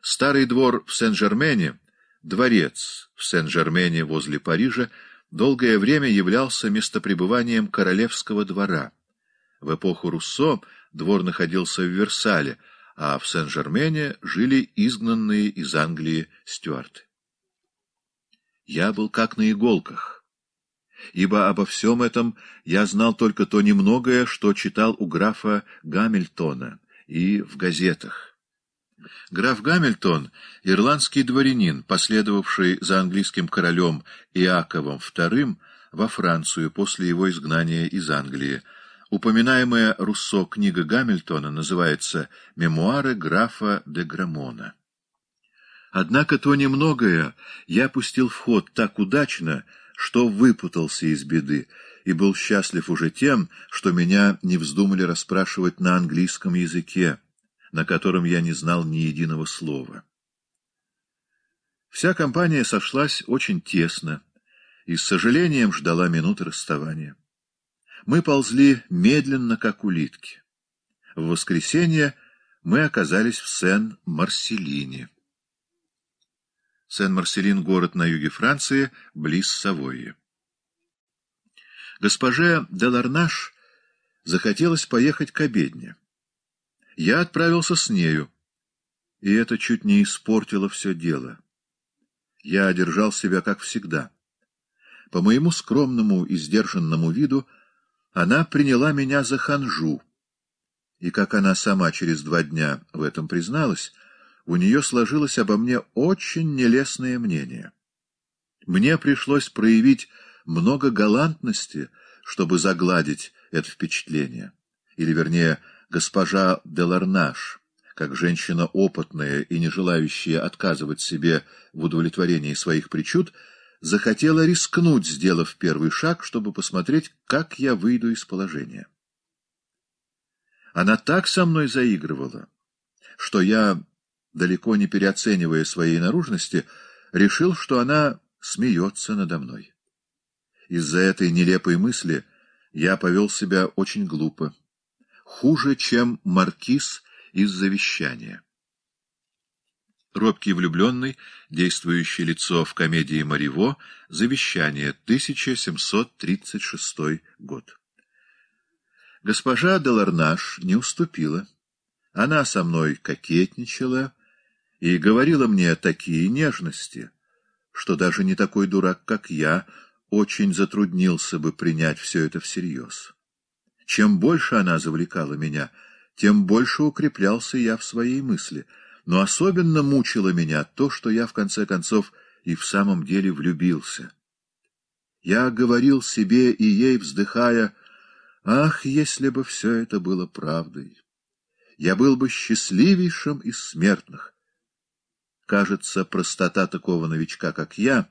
Speaker 1: Старый двор в Сен-Жермене, дворец в Сен-Жермене возле Парижа, долгое время являлся местопребыванием королевского двора. В эпоху Руссо двор находился в Версале — а в Сен-Жермене жили изгнанные из Англии стюарты. Я был как на иголках, ибо обо всем этом я знал только то немногое, что читал у графа Гамильтона и в газетах. Граф Гамильтон — ирландский дворянин, последовавший за английским королем Иаковом II во Францию после его изгнания из Англии — Упоминаемая Руссо книга Гамильтона называется «Мемуары графа де Грамона». Однако то немногое я пустил в ход так удачно, что выпутался из беды и был счастлив уже тем, что меня не вздумали расспрашивать на английском языке, на котором я не знал ни единого слова. Вся компания сошлась очень тесно и с сожалением ждала минуты расставания. Мы ползли медленно, как улитки. В воскресенье мы оказались в Сен-Марселине. Сен-Марселин — город на юге Франции, близ Савойи. Госпоже Деларнаш захотелось поехать к обедне. Я отправился с нею, и это чуть не испортило все дело. Я одержал себя, как всегда. По моему скромному и сдержанному виду — она приняла меня за ханжу. И, как она сама через два дня в этом призналась, у нее сложилось обо мне очень нелестное мнение. Мне пришлось проявить много галантности, чтобы загладить это впечатление. Или, вернее, госпожа Деларнаш, как женщина опытная и не желающая отказывать себе в удовлетворении своих причуд, захотела рискнуть, сделав первый шаг, чтобы посмотреть, как я выйду из положения. Она так со мной заигрывала, что я, далеко не переоценивая своей наружности, решил, что она смеется надо мной. Из-за этой нелепой мысли я повел себя очень глупо, хуже, чем маркиз из завещания. Робкий влюбленный, действующее лицо в комедии «Мариво», завещание, 1736 год. Госпожа Деларнаш не уступила. Она со мной кокетничала и говорила мне такие нежности, что даже не такой дурак, как я, очень затруднился бы принять все это всерьез. Чем больше она завлекала меня, тем больше укреплялся я в своей мысли — но особенно мучило меня то, что я, в конце концов, и в самом деле влюбился. Я говорил себе и ей, вздыхая, «Ах, если бы все это было правдой! Я был бы счастливейшим из смертных!» Кажется, простота такого новичка, как я,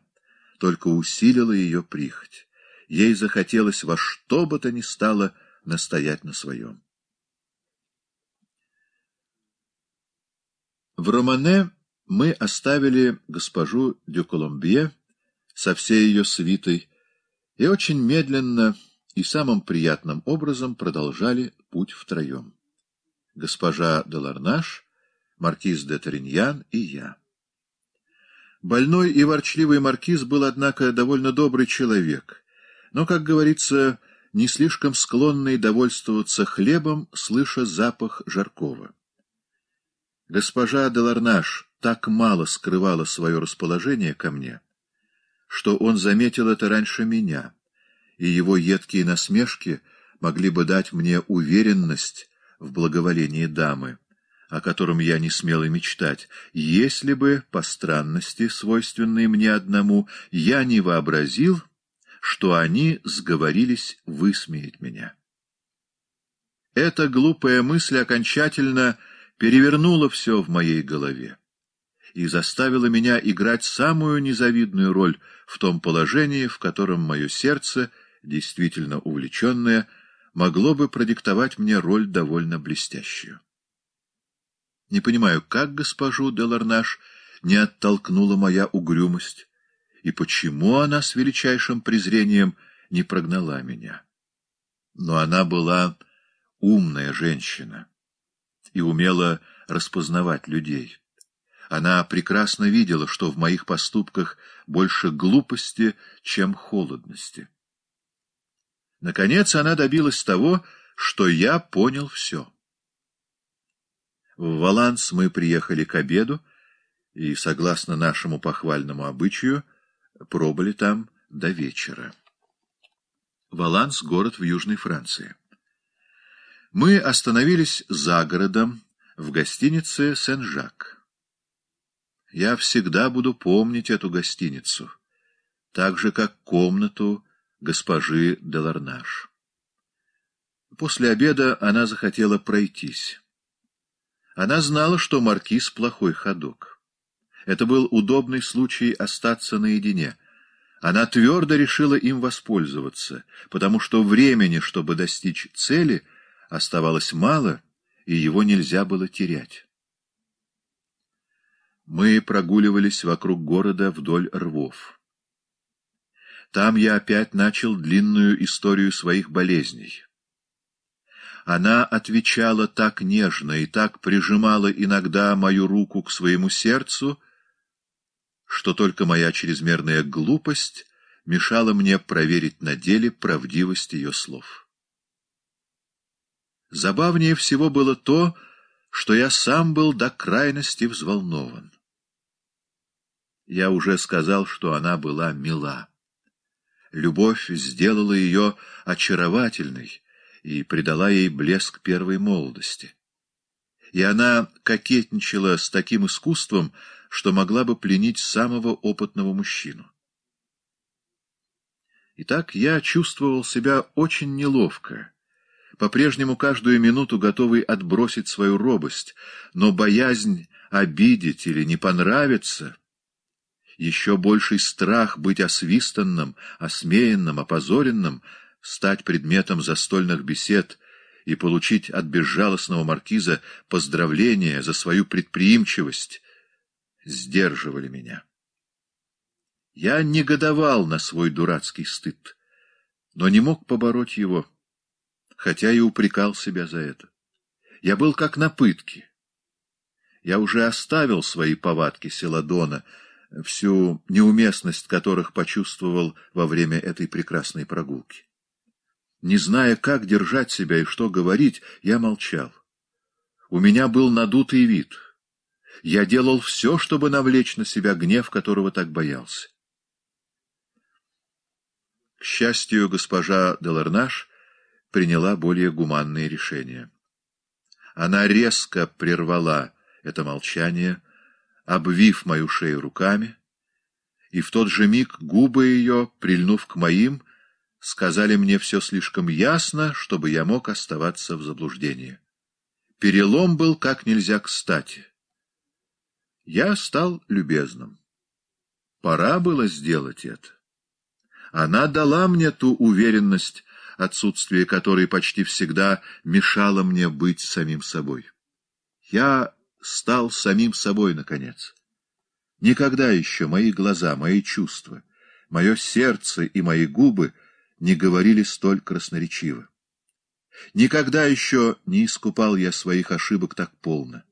Speaker 1: только усилила ее прихоть. Ей захотелось во что бы то ни стало настоять на своем. В Романе мы оставили госпожу Коломбье со всей ее свитой и очень медленно и самым приятным образом продолжали путь втроем. Госпожа де Деларнаш, маркиз де Ториньян и я. Больной и ворчливый маркиз был, однако, довольно добрый человек, но, как говорится, не слишком склонный довольствоваться хлебом, слыша запах жаркого. Госпожа Деларнаш так мало скрывала свое расположение ко мне, что он заметил это раньше меня, и его едкие насмешки могли бы дать мне уверенность в благоволении дамы, о котором я не смел и мечтать, если бы, по странности, свойственной мне одному, я не вообразил, что они сговорились высмеять меня. Эта глупая мысль окончательно перевернула все в моей голове и заставила меня играть самую незавидную роль в том положении, в котором мое сердце, действительно увлеченное, могло бы продиктовать мне роль довольно блестящую. Не понимаю, как госпожу Деларнаш не оттолкнула моя угрюмость, и почему она с величайшим презрением не прогнала меня. Но она была умная женщина и умела распознавать людей. Она прекрасно видела, что в моих поступках больше глупости, чем холодности. Наконец она добилась того, что я понял все. В Валанс мы приехали к обеду и, согласно нашему похвальному обычаю, пробыли там до вечера. Валанс — город в Южной Франции мы остановились за городом в гостинице Сен-Жак. Я всегда буду помнить эту гостиницу, так же, как комнату госпожи Деларнаш. После обеда она захотела пройтись. Она знала, что маркиз — плохой ходок. Это был удобный случай остаться наедине. Она твердо решила им воспользоваться, потому что времени, чтобы достичь цели — оставалось мало, и его нельзя было терять. Мы прогуливались вокруг города вдоль рвов. Там я опять начал длинную историю своих болезней. Она отвечала так нежно и так прижимала иногда мою руку к своему сердцу, что только моя чрезмерная глупость мешала мне проверить на деле правдивость ее слов. Забавнее всего было то, что я сам был до крайности взволнован. Я уже сказал, что она была мила. Любовь сделала ее очаровательной и придала ей блеск первой молодости. И она кокетничала с таким искусством, что могла бы пленить самого опытного мужчину. Итак, я чувствовал себя очень неловко по-прежнему каждую минуту готовый отбросить свою робость, но боязнь обидеть или не понравиться, еще больший страх быть освистанным, осмеянным, опозоренным, стать предметом застольных бесед и получить от безжалостного маркиза поздравления за свою предприимчивость, сдерживали меня. Я негодовал на свой дурацкий стыд, но не мог побороть его хотя и упрекал себя за это. Я был как на пытке. Я уже оставил свои повадки Селадона, всю неуместность которых почувствовал во время этой прекрасной прогулки. Не зная, как держать себя и что говорить, я молчал. У меня был надутый вид. Я делал все, чтобы навлечь на себя гнев, которого так боялся. К счастью, госпожа Деларнаш приняла более гуманные решения. Она резко прервала это молчание, обвив мою шею руками, и в тот же миг губы ее, прильнув к моим, сказали мне все слишком ясно, чтобы я мог оставаться в заблуждении. Перелом был как нельзя кстати. Я стал любезным. Пора было сделать это. Она дала мне ту уверенность, отсутствие которой почти всегда мешало мне быть самим собой. Я стал самим собой, наконец. Никогда еще мои глаза, мои чувства, мое сердце и мои губы не говорили столь красноречиво. Никогда еще не искупал я своих ошибок так полно.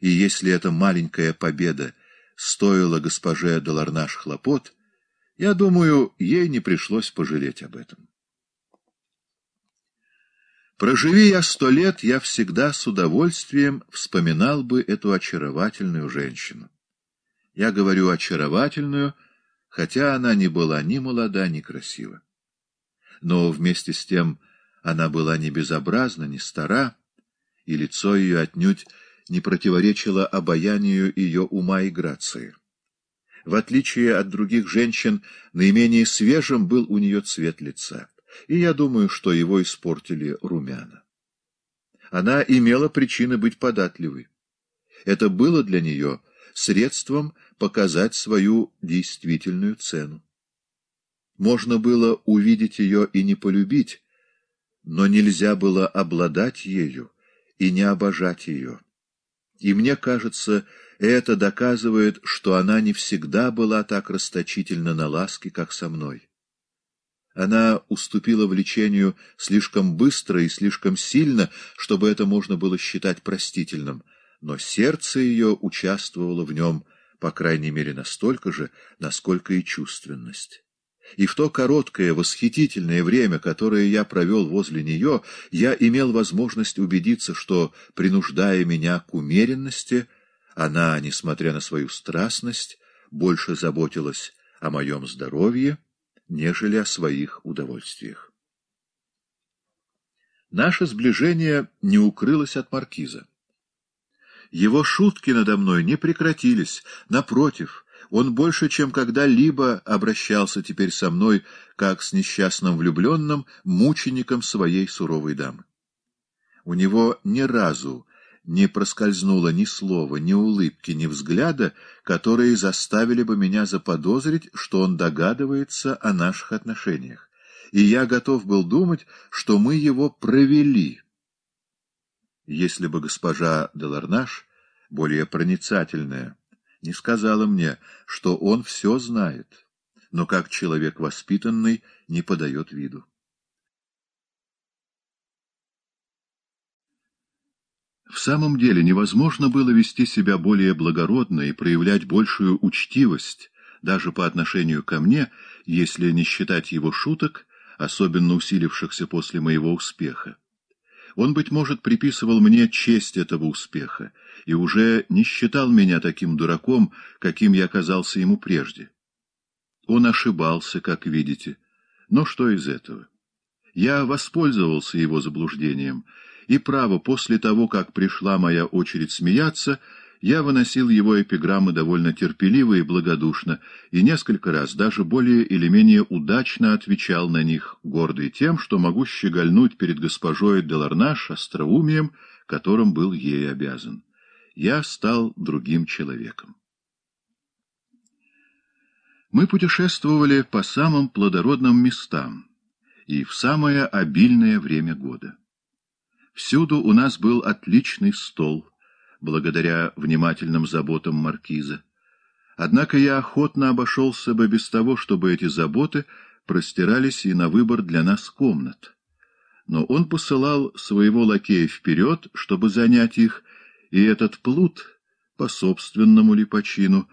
Speaker 1: И если эта маленькая победа стоила госпоже Доларнаш хлопот, я думаю, ей не пришлось пожалеть об этом. Проживи я сто лет, я всегда с удовольствием вспоминал бы эту очаровательную женщину. Я говорю очаровательную, хотя она не была ни молода, ни красива. Но вместе с тем она была не безобразна, не стара, и лицо ее отнюдь не противоречило обаянию ее ума и грации. В отличие от других женщин, наименее свежим был у нее цвет лица и я думаю, что его испортили румяна. Она имела причины быть податливой. Это было для нее средством показать свою действительную цену. Можно было увидеть ее и не полюбить, но нельзя было обладать ею и не обожать ее. И мне кажется, это доказывает, что она не всегда была так расточительна на ласки, как со мной. Она уступила влечению слишком быстро и слишком сильно, чтобы это можно было считать простительным, но сердце ее участвовало в нем, по крайней мере, настолько же, насколько и чувственность. И в то короткое, восхитительное время, которое я провел возле нее, я имел возможность убедиться, что, принуждая меня к умеренности, она, несмотря на свою страстность, больше заботилась о моем здоровье, нежели о своих удовольствиях. Наше сближение не укрылось от маркиза. Его шутки надо мной не прекратились, напротив, он больше, чем когда-либо обращался теперь со мной, как с несчастным влюбленным, мучеником своей суровой дамы. У него ни разу не проскользнуло ни слова, ни улыбки, ни взгляда, которые заставили бы меня заподозрить, что он догадывается о наших отношениях. И я готов был думать, что мы его провели. Если бы госпожа Деларнаш, более проницательная, не сказала мне, что он все знает, но как человек воспитанный не подает виду. В самом деле невозможно было вести себя более благородно и проявлять большую учтивость даже по отношению ко мне, если не считать его шуток, особенно усилившихся после моего успеха. Он, быть может, приписывал мне честь этого успеха и уже не считал меня таким дураком, каким я казался ему прежде. Он ошибался, как видите. Но что из этого? Я воспользовался его заблуждением — и право, после того, как пришла моя очередь смеяться, я выносил его эпиграммы довольно терпеливо и благодушно, и несколько раз даже более или менее удачно отвечал на них, гордый тем, что могу щегольнуть перед госпожой Деларнаш остроумием, которым был ей обязан. Я стал другим человеком. Мы путешествовали по самым плодородным местам и в самое обильное время года. Всюду у нас был отличный стол, благодаря внимательным заботам маркиза. Однако я охотно обошелся бы без того, чтобы эти заботы простирались и на выбор для нас комнат. Но он посылал своего лакея вперед, чтобы занять их, и этот плут, по собственному ли почину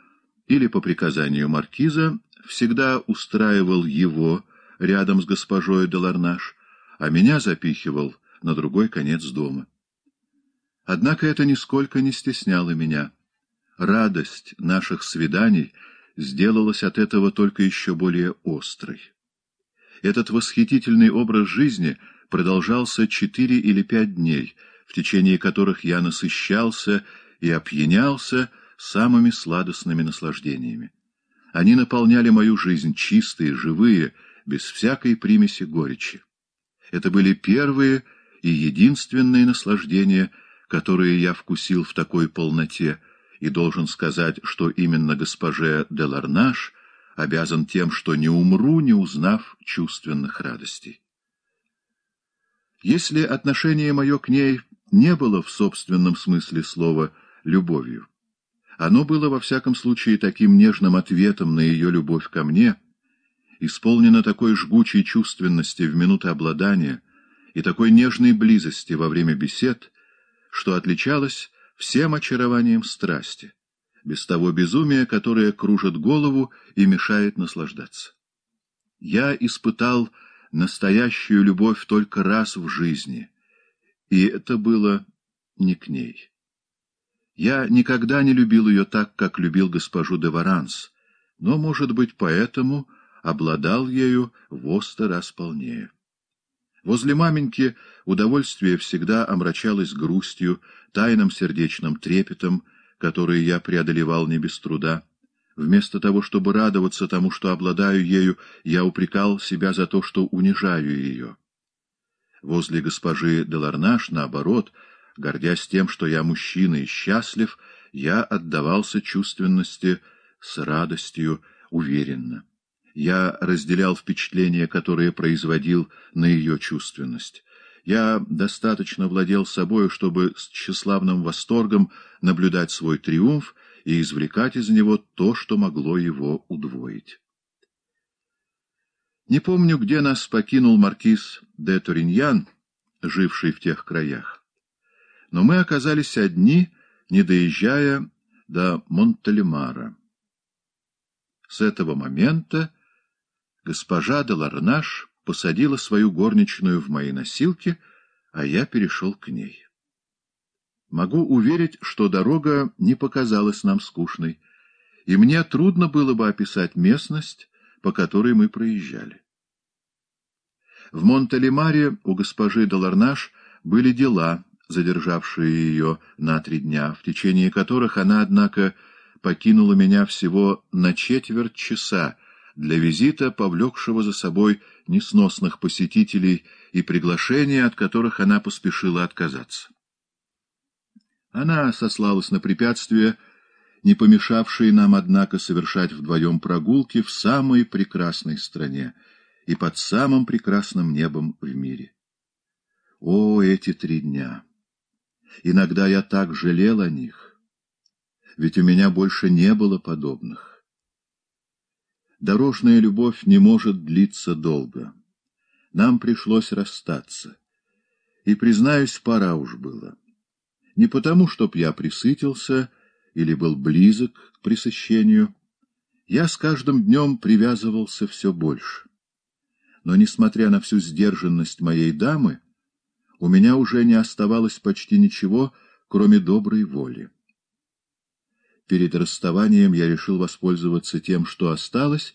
Speaker 1: или по приказанию маркиза, всегда устраивал его рядом с госпожой Деларнаш, а меня запихивал — на другой конец дома. Однако это нисколько не стесняло меня. Радость наших свиданий сделалась от этого только еще более острой. Этот восхитительный образ жизни продолжался четыре или пять дней, в течение которых я насыщался и опьянялся самыми сладостными наслаждениями. Они наполняли мою жизнь чистые, живые, без всякой примеси горечи. Это были первые и единственное наслаждение, которое я вкусил в такой полноте, и должен сказать, что именно госпоже де Ларнаш обязан тем, что не умру, не узнав чувственных радостей. Если отношение мое к ней не было в собственном смысле слова «любовью», оно было, во всяком случае, таким нежным ответом на ее любовь ко мне, исполнено такой жгучей чувственности в минуты обладания — и такой нежной близости во время бесед, что отличалось всем очарованием страсти, без того безумия, которое кружит голову и мешает наслаждаться. Я испытал настоящую любовь только раз в жизни, и это было не к ней. Я никогда не любил ее так, как любил госпожу де Варанс, но, может быть, поэтому обладал ею в раз полнее. Возле маменьки удовольствие всегда омрачалось грустью, тайным сердечным трепетом, который я преодолевал не без труда. Вместо того, чтобы радоваться тому, что обладаю ею, я упрекал себя за то, что унижаю ее. Возле госпожи Деларнаш, наоборот, гордясь тем, что я мужчина и счастлив, я отдавался чувственности с радостью уверенно. Я разделял впечатление, которое производил на ее чувственность. Я достаточно владел собою, чтобы с тщеславным восторгом наблюдать свой триумф и извлекать из него то, что могло его удвоить. Не помню, где нас покинул маркиз де Туриньян, живший в тех краях. Но мы оказались одни, не доезжая до Монтелемара. С этого момента Госпожа Деларнаш посадила свою горничную в мои носилки, а я перешел к ней. Могу уверить, что дорога не показалась нам скучной, и мне трудно было бы описать местность, по которой мы проезжали. В Монтелемаре у госпожи Доларнаш были дела, задержавшие ее на три дня, в течение которых она, однако, покинула меня всего на четверть часа, для визита, повлекшего за собой несносных посетителей и приглашения, от которых она поспешила отказаться. Она сослалась на препятствия, не помешавшие нам, однако, совершать вдвоем прогулки в самой прекрасной стране и под самым прекрасным небом в мире. О, эти три дня! Иногда я так жалел о них, ведь у меня больше не было подобных. Дорожная любовь не может длиться долго. Нам пришлось расстаться. И, признаюсь, пора уж было. Не потому, чтоб я присытился или был близок к пресыщению. Я с каждым днем привязывался все больше. Но, несмотря на всю сдержанность моей дамы, у меня уже не оставалось почти ничего, кроме доброй воли перед расставанием я решил воспользоваться тем, что осталось,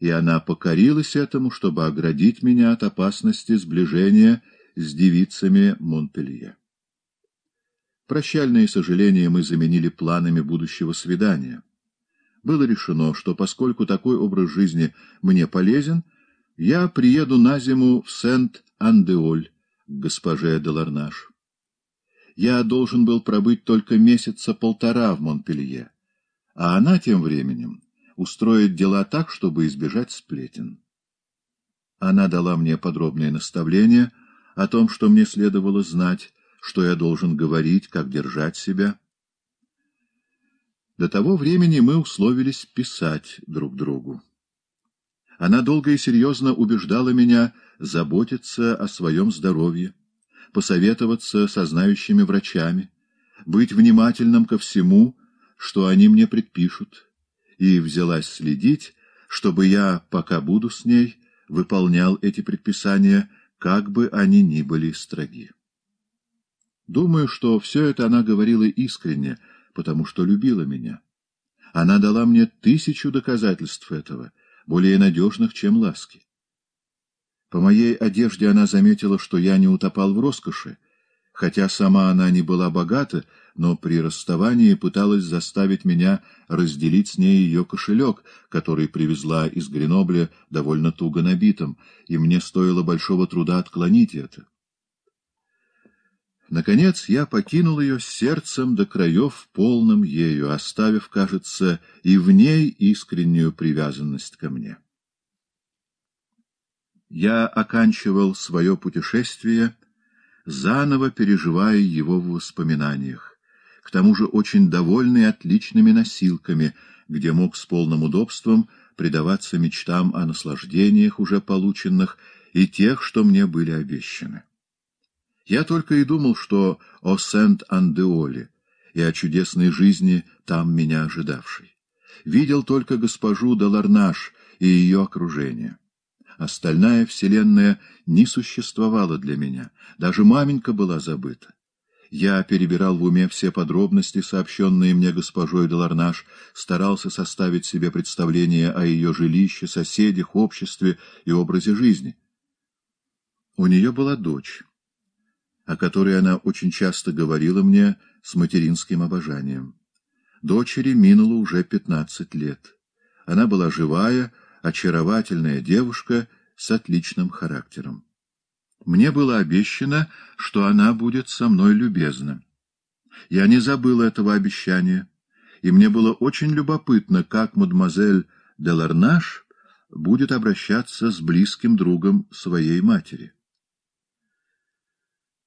Speaker 1: и она покорилась этому, чтобы оградить меня от опасности сближения с девицами Монпелье. Прощальные сожаления мы заменили планами будущего свидания. Было решено, что поскольку такой образ жизни мне полезен, я приеду на зиму в Сент-Андеоль к госпоже Деларнаш я должен был пробыть только месяца полтора в Монпелье, а она тем временем устроит дела так, чтобы избежать сплетен. Она дала мне подробные наставления о том, что мне следовало знать, что я должен говорить, как держать себя. До того времени мы условились писать друг другу. Она долго и серьезно убеждала меня заботиться о своем здоровье посоветоваться со знающими врачами, быть внимательным ко всему, что они мне предпишут, и взялась следить, чтобы я, пока буду с ней, выполнял эти предписания, как бы они ни были строги. Думаю, что все это она говорила искренне, потому что любила меня. Она дала мне тысячу доказательств этого, более надежных, чем ласки. По моей одежде она заметила, что я не утопал в роскоши, хотя сама она не была богата, но при расставании пыталась заставить меня разделить с ней ее кошелек, который привезла из Гренобля довольно туго набитым, и мне стоило большого труда отклонить это. Наконец я покинул ее сердцем до краев полным ею, оставив, кажется, и в ней искреннюю привязанность ко мне я оканчивал свое путешествие, заново переживая его в воспоминаниях, к тому же очень довольный отличными носилками, где мог с полным удобством предаваться мечтам о наслаждениях уже полученных и тех, что мне были обещаны. Я только и думал, что о Сент-Андеоле и о чудесной жизни там меня ожидавшей. Видел только госпожу Даларнаш и ее окружение. Остальная вселенная не существовала для меня. Даже маменька была забыта. Я перебирал в уме все подробности, сообщенные мне госпожой Деларнаш, старался составить себе представление о ее жилище, соседях, обществе и образе жизни. У нее была дочь, о которой она очень часто говорила мне с материнским обожанием. Дочери минуло уже пятнадцать лет. Она была живая, очаровательная девушка с отличным характером. Мне было обещано, что она будет со мной любезна. Я не забыл этого обещания, и мне было очень любопытно, как мадемуазель Деларнаш будет обращаться с близким другом своей матери.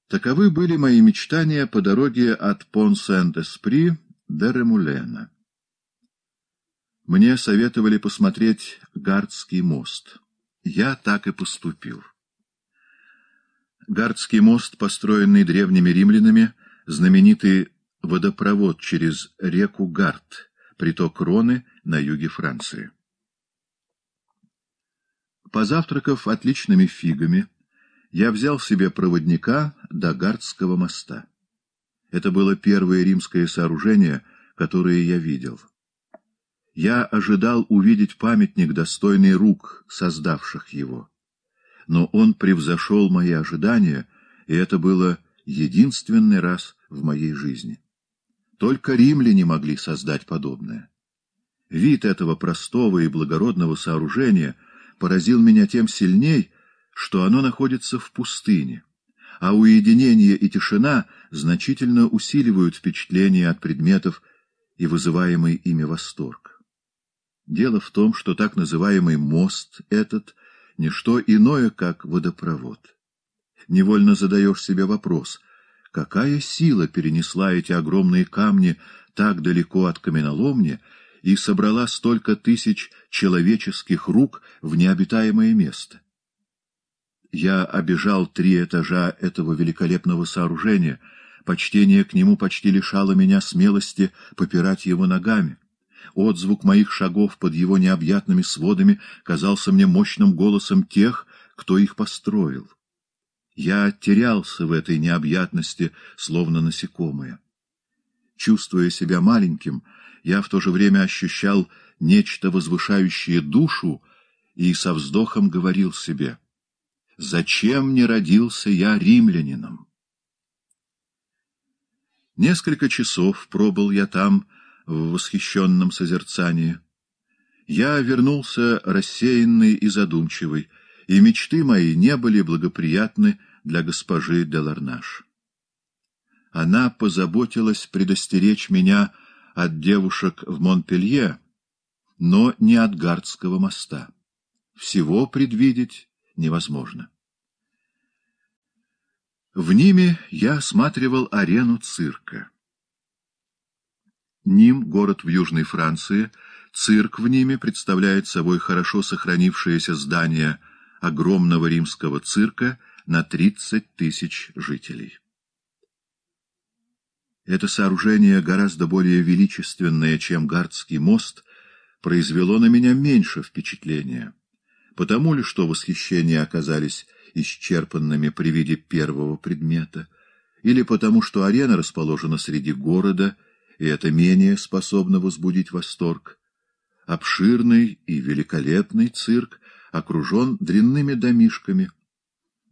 Speaker 1: Таковы были мои мечтания по дороге от Пон-Сент-Эспри до Ремулена. Мне советовали посмотреть Гардский мост. Я так и поступил. Гардский мост, построенный древними римлянами, знаменитый водопровод через реку Гард, приток Роны на юге Франции. Позавтракав отличными фигами, я взял себе проводника до Гардского моста. Это было первое римское сооружение, которое я видел. Я ожидал увидеть памятник, достойный рук, создавших его. Но он превзошел мои ожидания, и это было единственный раз в моей жизни. Только римляне могли создать подобное. Вид этого простого и благородного сооружения поразил меня тем сильней, что оно находится в пустыне, а уединение и тишина значительно усиливают впечатление от предметов и вызываемый ими восторг. Дело в том, что так называемый мост этот — не что иное, как водопровод. Невольно задаешь себе вопрос, какая сила перенесла эти огромные камни так далеко от каменоломни и собрала столько тысяч человеческих рук в необитаемое место? Я обижал три этажа этого великолепного сооружения. Почтение к нему почти лишало меня смелости попирать его ногами. Отзвук моих шагов под его необъятными сводами казался мне мощным голосом тех, кто их построил. Я терялся в этой необъятности, словно насекомое. Чувствуя себя маленьким, я в то же время ощущал нечто возвышающее душу и со вздохом говорил себе «Зачем не родился я римлянином?» Несколько часов пробыл я там, в восхищенном созерцании. Я вернулся рассеянный и задумчивый, и мечты мои не были благоприятны для госпожи Деларнаш. Она позаботилась предостеречь меня от девушек в Монпелье, но не от Гардского моста. Всего предвидеть невозможно. В ними я осматривал арену цирка. Ним, город в Южной Франции, цирк в Ниме представляет собой хорошо сохранившееся здание огромного римского цирка на 30 тысяч жителей. Это сооружение, гораздо более величественное, чем Гардский мост, произвело на меня меньше впечатления. Потому ли, что восхищения оказались исчерпанными при виде первого предмета, или потому, что арена расположена среди города — и это менее способно возбудить восторг. Обширный и великолепный цирк окружен дрянными домишками.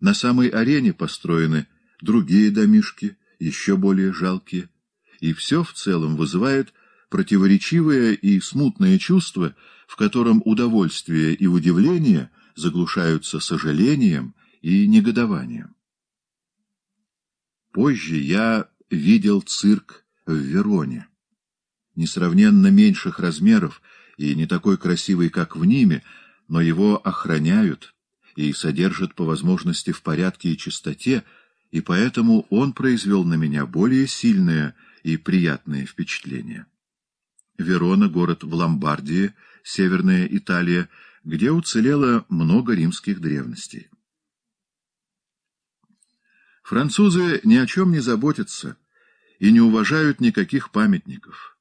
Speaker 1: На самой арене построены другие домишки, еще более жалкие, и все в целом вызывает противоречивое и смутное чувство, в котором удовольствие и удивление заглушаются сожалением и негодованием. Позже я видел цирк в Вероне, несравненно меньших размеров и не такой красивый, как в Ниме, но его охраняют и содержат по возможности в порядке и чистоте, и поэтому он произвел на меня более сильное и приятное впечатление. Верона — город в Ломбардии, Северная Италия, где уцелело много римских древностей. Французы ни о чем не заботятся — и не уважают никаких памятников.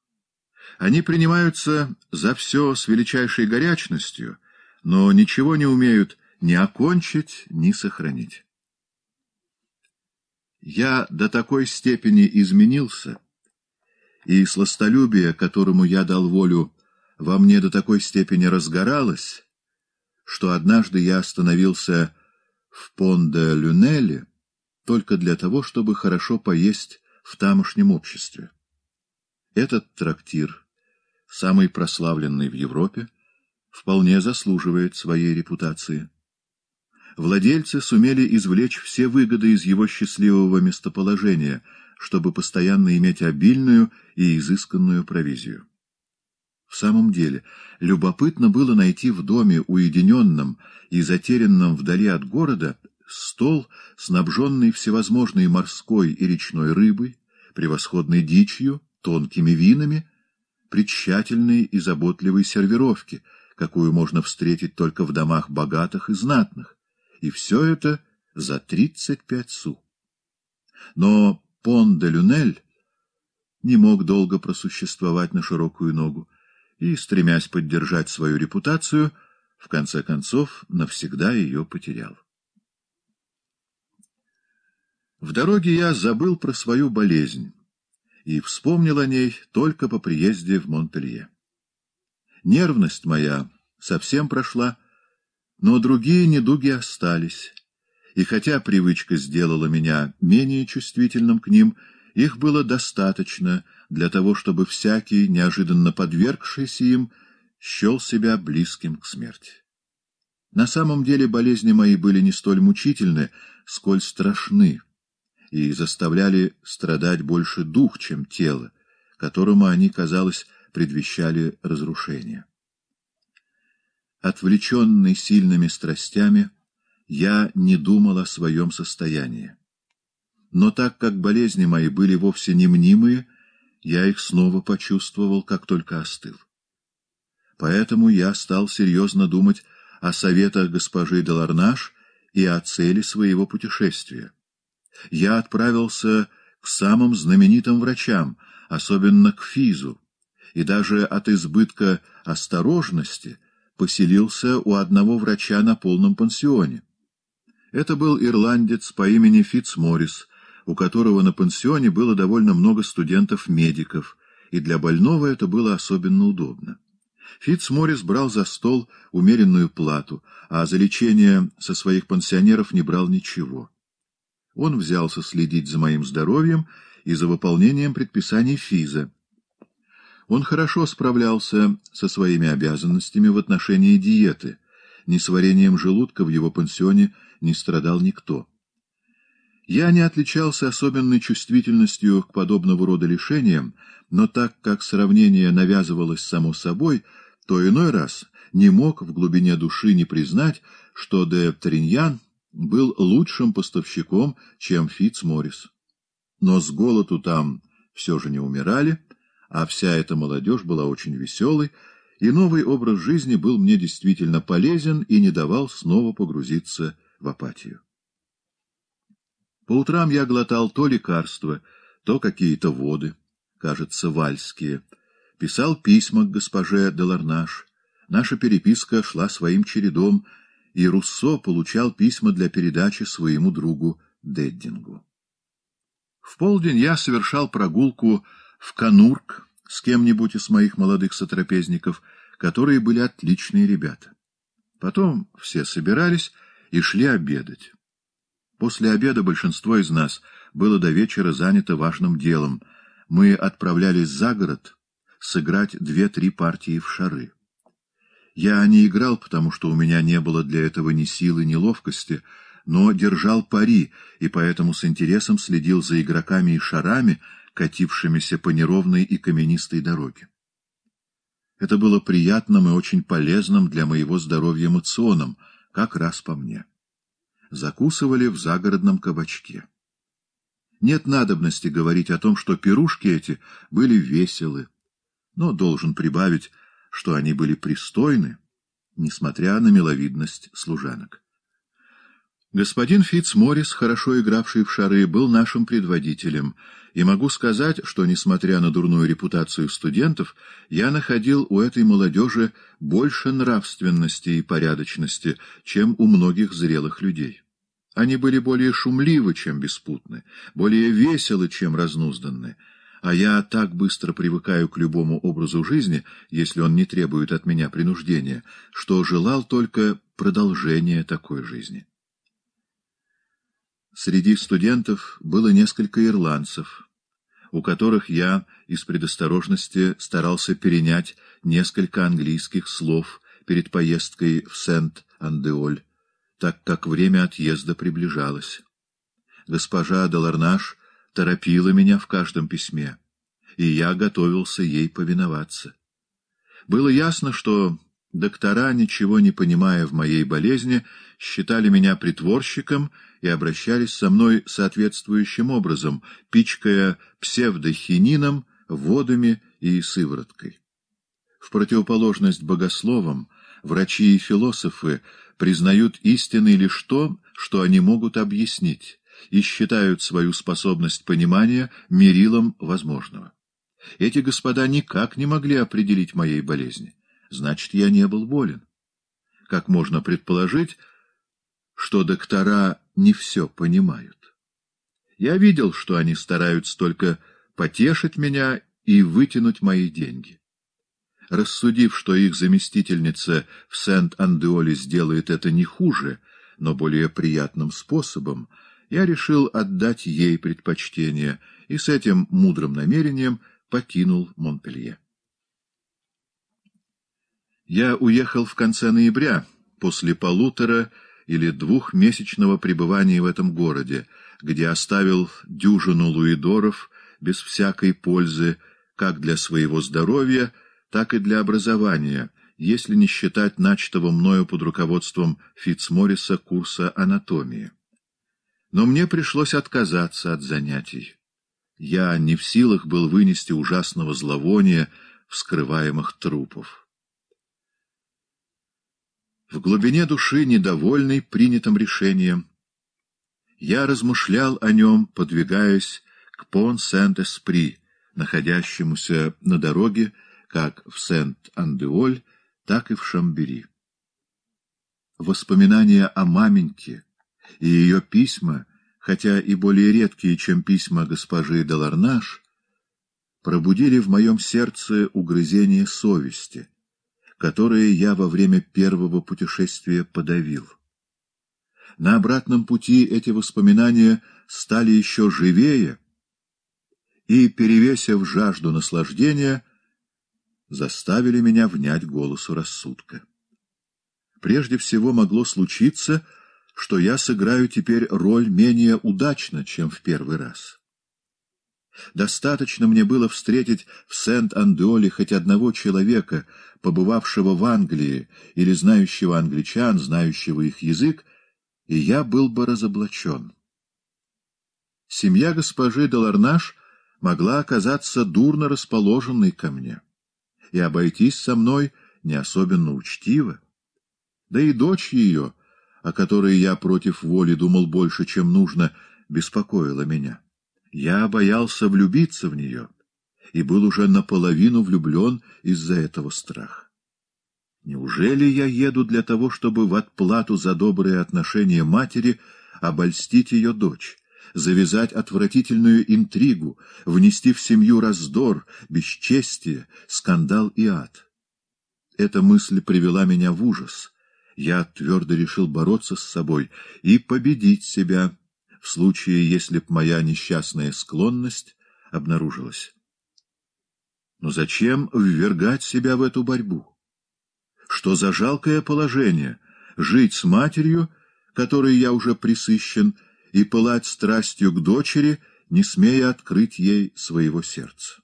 Speaker 1: Они принимаются за все с величайшей горячностью, но ничего не умеют ни окончить, ни сохранить. Я до такой степени изменился, и сластолюбие, которому я дал волю, во мне до такой степени разгоралось, что однажды я остановился в Понде де люнеле только для того, чтобы хорошо поесть в тамошнем обществе. Этот трактир, самый прославленный в Европе, вполне заслуживает своей репутации. Владельцы сумели извлечь все выгоды из его счастливого местоположения, чтобы постоянно иметь обильную и изысканную провизию. В самом деле, любопытно было найти в доме, уединенном и затерянном вдали от города, Стол, снабженный всевозможной морской и речной рыбой, превосходной дичью, тонкими винами, при тщательной и заботливой сервировке, какую можно встретить только в домах богатых и знатных, и все это за тридцать пять су. Но Пон де Люнель не мог долго просуществовать на широкую ногу, и, стремясь поддержать свою репутацию, в конце концов навсегда ее потерял. В дороге я забыл про свою болезнь и вспомнил о ней только по приезде в Монтелье. Нервность моя совсем прошла, но другие недуги остались, и хотя привычка сделала меня менее чувствительным к ним, их было достаточно для того, чтобы всякий, неожиданно подвергшийся им, счел себя близким к смерти. На самом деле болезни мои были не столь мучительны, сколь страшны, и заставляли страдать больше дух, чем тело, которому они, казалось, предвещали разрушение. Отвлеченный сильными страстями, я не думал о своем состоянии. Но так как болезни мои были вовсе не мнимые, я их снова почувствовал, как только остыл. Поэтому я стал серьезно думать о советах госпожи Деларнаш и о цели своего путешествия я отправился к самым знаменитым врачам, особенно к Физу, и даже от избытка осторожности поселился у одного врача на полном пансионе. Это был ирландец по имени Фитцморис, у которого на пансионе было довольно много студентов-медиков, и для больного это было особенно удобно. Фитцморис брал за стол умеренную плату, а за лечение со своих пансионеров не брал ничего он взялся следить за моим здоровьем и за выполнением предписаний Физа. Он хорошо справлялся со своими обязанностями в отношении диеты. ни Несварением желудка в его пансионе не страдал никто. Я не отличался особенной чувствительностью к подобного рода лишениям, но так как сравнение навязывалось само собой, то иной раз не мог в глубине души не признать, что де Триньян был лучшим поставщиком, чем Фитц Моррис. Но с голоду там все же не умирали, а вся эта молодежь была очень веселой, и новый образ жизни был мне действительно полезен и не давал снова погрузиться в апатию. По утрам я глотал то лекарства, то какие-то воды, кажется, вальские, писал письма к госпоже Деларнаш. Наша переписка шла своим чередом — и Руссо получал письма для передачи своему другу Деддингу. В полдень я совершал прогулку в Канурк с кем-нибудь из моих молодых сотрапезников, которые были отличные ребята. Потом все собирались и шли обедать. После обеда большинство из нас было до вечера занято важным делом. Мы отправлялись за город сыграть две-три партии в шары. Я не играл, потому что у меня не было для этого ни силы, ни ловкости, но держал пари и поэтому с интересом следил за игроками и шарами, катившимися по неровной и каменистой дороге. Это было приятным и очень полезным для моего здоровья эмоционом, как раз по мне. Закусывали в загородном кабачке. Нет надобности говорить о том, что пирушки эти были веселы, но должен прибавить, что они были пристойны, несмотря на миловидность служанок. Господин Фитц хорошо игравший в шары, был нашим предводителем, и могу сказать, что, несмотря на дурную репутацию студентов, я находил у этой молодежи больше нравственности и порядочности, чем у многих зрелых людей. Они были более шумливы, чем беспутны, более веселы, чем разнузданные а я так быстро привыкаю к любому образу жизни, если он не требует от меня принуждения, что желал только продолжения такой жизни. Среди студентов было несколько ирландцев, у которых я из предосторожности старался перенять несколько английских слов перед поездкой в Сент-Андеоль, так как время отъезда приближалось. Госпожа Даларнаш торопила меня в каждом письме, и я готовился ей повиноваться. Было ясно, что доктора, ничего не понимая в моей болезни, считали меня притворщиком и обращались со мной соответствующим образом, пичкая псевдохинином, водами и сывороткой. В противоположность богословам, врачи и философы признают истиной лишь то, что они могут объяснить, и считают свою способность понимания мерилом возможного. Эти господа никак не могли определить моей болезни. Значит, я не был болен. Как можно предположить, что доктора не все понимают? Я видел, что они стараются только потешить меня и вытянуть мои деньги. Рассудив, что их заместительница в Сент-Андеоле сделает это не хуже, но более приятным способом — я решил отдать ей предпочтение и с этим мудрым намерением покинул Монпелье. Я уехал в конце ноября, после полутора или двухмесячного пребывания в этом городе, где оставил дюжину луидоров без всякой пользы как для своего здоровья, так и для образования, если не считать начатого мною под руководством Фитцморриса курса анатомии но мне пришлось отказаться от занятий. Я не в силах был вынести ужасного зловония вскрываемых трупов. В глубине души, недовольный принятым решением, я размышлял о нем, подвигаясь к Пон-Сент-Эспри, находящемуся на дороге как в Сент-Андеоль, так и в Шамбери. Воспоминания о маменьке, и ее письма, хотя и более редкие, чем письма госпожи Даларнаш, пробудили в моем сердце угрызение совести, которое я во время первого путешествия подавил. На обратном пути эти воспоминания стали еще живее, и, перевесив жажду наслаждения, заставили меня внять голосу рассудка. Прежде всего могло случиться, что я сыграю теперь роль менее удачно, чем в первый раз. Достаточно мне было встретить в Сент-Андеоле хоть одного человека, побывавшего в Англии или знающего англичан, знающего их язык, и я был бы разоблачен. Семья госпожи Доларнаш могла оказаться дурно расположенной ко мне и обойтись со мной не особенно учтиво. Да и дочь ее — о которой я против воли думал больше, чем нужно, беспокоила меня. Я боялся влюбиться в нее и был уже наполовину влюблен из-за этого страха. Неужели я еду для того, чтобы в отплату за добрые отношения матери обольстить ее дочь, завязать отвратительную интригу, внести в семью раздор, бесчестие, скандал и ад? Эта мысль привела меня в ужас — я твердо решил бороться с собой и победить себя, в случае, если б моя несчастная склонность обнаружилась. Но зачем ввергать себя в эту борьбу? Что за жалкое положение — жить с матерью, которой я уже присыщен, и пылать страстью к дочери, не смея открыть ей своего сердца?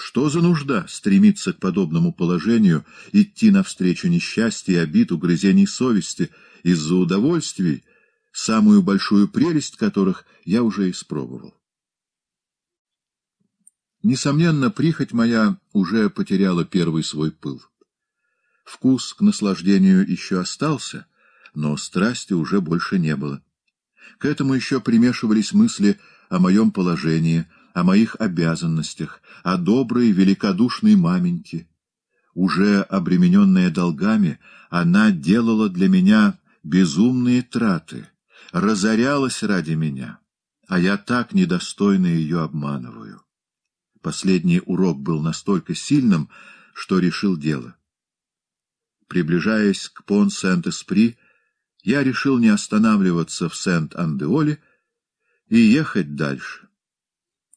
Speaker 1: Что за нужда стремиться к подобному положению, идти навстречу несчастью и обид, угрызений совести из-за удовольствий, самую большую прелесть которых я уже испробовал? Несомненно, прихоть моя уже потеряла первый свой пыл. Вкус к наслаждению еще остался, но страсти уже больше не было. К этому еще примешивались мысли о моем положении, о моих обязанностях, о доброй, великодушной маменьке. Уже обремененная долгами, она делала для меня безумные траты, разорялась ради меня, а я так недостойно ее обманываю. Последний урок был настолько сильным, что решил дело. Приближаясь к Пон-Сент-Эспри, я решил не останавливаться в Сент-Андеоле и ехать дальше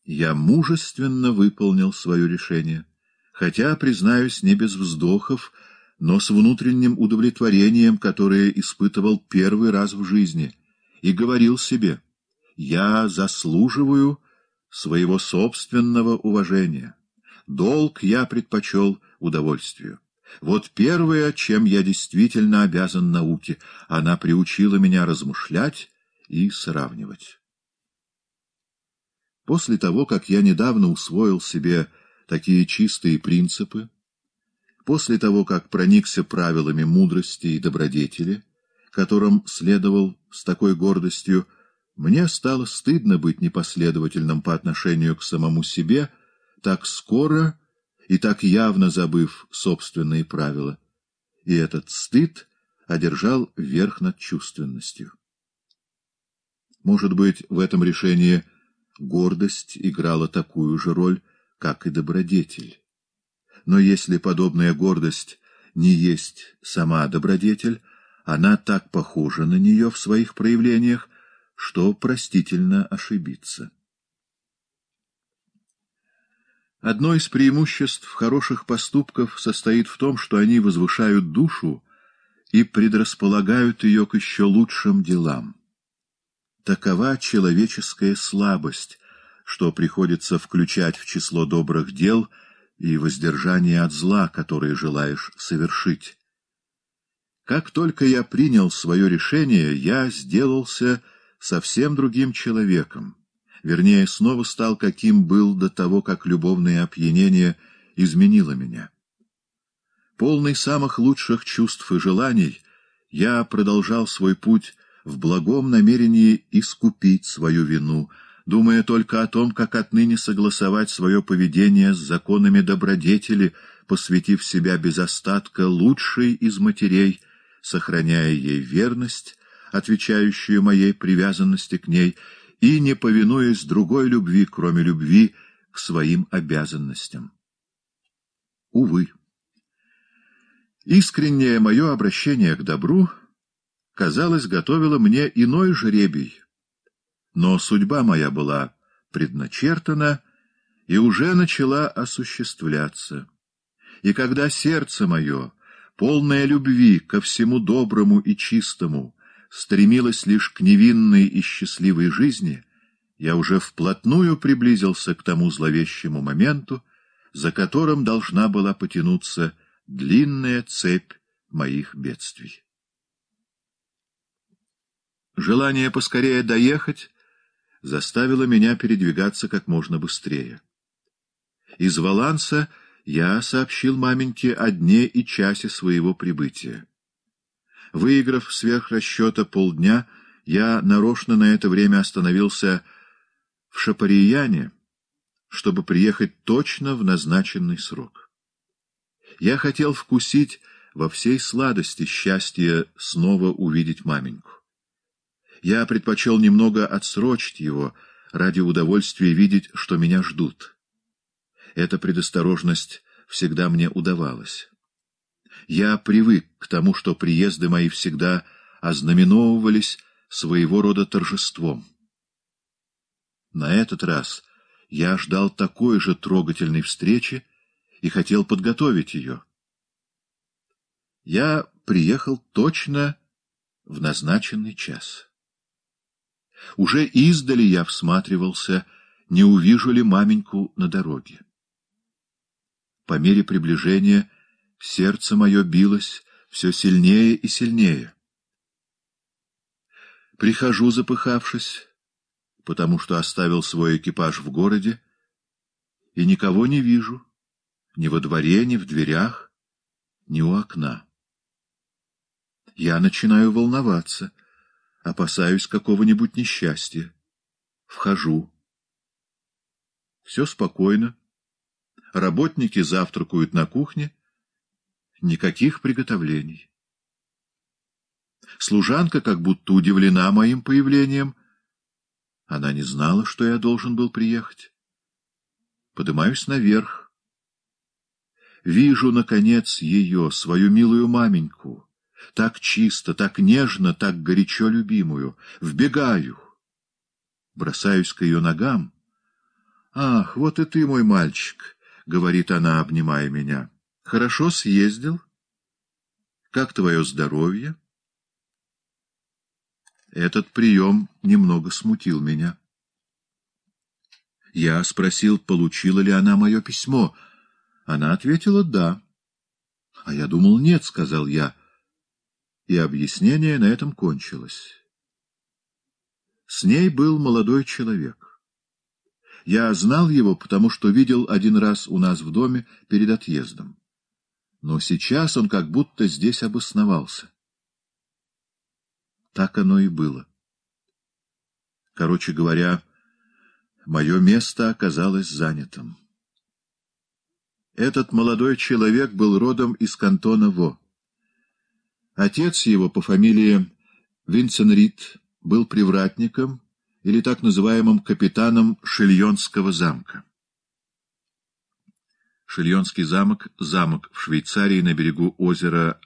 Speaker 1: я мужественно выполнил свое решение, хотя, признаюсь, не без вздохов, но с внутренним удовлетворением, которое испытывал первый раз в жизни, и говорил себе, «Я заслуживаю своего собственного уважения. Долг я предпочел удовольствию». Вот первое, чем я действительно обязан науке, она приучила меня размышлять и сравнивать. После того, как я недавно усвоил себе такие чистые принципы, после того, как проникся правилами мудрости и добродетели, которым следовал с такой гордостью, мне стало стыдно быть непоследовательным по отношению к самому себе, так скоро и так явно забыв собственные правила. И этот стыд одержал верх над чувственностью. Может быть, в этом решении гордость играла такую же роль, как и добродетель. Но если подобная гордость не есть сама добродетель, она так похожа на нее в своих проявлениях, что простительно ошибиться. Одно из преимуществ хороших поступков состоит в том, что они возвышают душу и предрасполагают ее к еще лучшим делам. Такова человеческая слабость, что приходится включать в число добрых дел и воздержание от зла, которое желаешь совершить. Как только я принял свое решение, я сделался совсем другим человеком. Вернее, снова стал, каким был до того, как любовное опьянение изменило меня. Полный самых лучших чувств и желаний, я продолжал свой путь в благом намерении искупить свою вину, думая только о том, как отныне согласовать свое поведение с законами добродетели, посвятив себя без остатка лучшей из матерей, сохраняя ей верность, отвечающую моей привязанности к ней, и не повинуясь другой любви, кроме любви к своим обязанностям. Увы. Искреннее мое обращение к добру — казалось, готовила мне иной жребий. Но судьба моя была предначертана и уже начала осуществляться. И когда сердце мое, полное любви ко всему доброму и чистому, стремилось лишь к невинной и счастливой жизни, я уже вплотную приблизился к тому зловещему моменту, за которым должна была потянуться длинная цепь моих бедствий. Желание поскорее доехать заставило меня передвигаться как можно быстрее. Из Валанса я сообщил маменьке о дне и часе своего прибытия. Выиграв сверхрасчета полдня, я нарочно на это время остановился в Шапарияне, чтобы приехать точно в назначенный срок. Я хотел вкусить во всей сладости счастья снова увидеть маменьку. Я предпочел немного отсрочить его, ради удовольствия видеть, что меня ждут. Эта предосторожность всегда мне удавалась. Я привык к тому, что приезды мои всегда ознаменовывались своего рода торжеством. На этот раз я ждал такой же трогательной встречи и хотел подготовить ее. Я приехал точно в назначенный час. Уже издали я всматривался, не увижу ли маменьку на дороге. По мере приближения сердце мое билось все сильнее и сильнее. Прихожу, запыхавшись, потому что оставил свой экипаж в городе, и никого не вижу, ни во дворе, ни в дверях, ни у окна. Я начинаю волноваться — опасаюсь какого-нибудь несчастья. Вхожу. Все спокойно. Работники завтракают на кухне. Никаких приготовлений. Служанка как будто удивлена моим появлением. Она не знала, что я должен был приехать. Поднимаюсь наверх. Вижу, наконец, ее, свою милую маменьку так чисто, так нежно, так горячо любимую. Вбегаю, бросаюсь к ее ногам. «Ах, вот и ты, мой мальчик!» — говорит она, обнимая меня. «Хорошо съездил? Как твое здоровье?» Этот прием немного смутил меня. Я спросил, получила ли она мое письмо. Она ответила «да». «А я думал, нет», — сказал я, и объяснение на этом кончилось. С ней был молодой человек. Я знал его, потому что видел один раз у нас в доме перед отъездом. Но сейчас он как будто здесь обосновался. Так оно и было. Короче говоря, мое место оказалось занятым. Этот молодой человек был родом из кантона Во. Отец его по фамилии Винценрид был привратником или так называемым капитаном Шильонского замка. Шильонский замок — замок в Швейцарии на берегу озера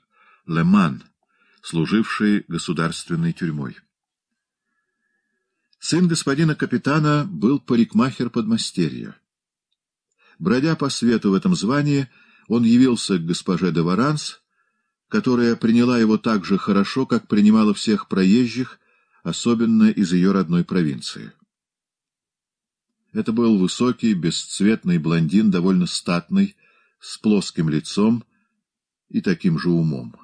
Speaker 1: Леман, служивший государственной тюрьмой. Сын господина капитана был парикмахер подмастерья. Бродя по свету в этом звании, он явился к госпоже де Варанс — которая приняла его так же хорошо, как принимала всех проезжих, особенно из ее родной провинции. Это был высокий, бесцветный блондин, довольно статный, с плоским лицом и таким же умом.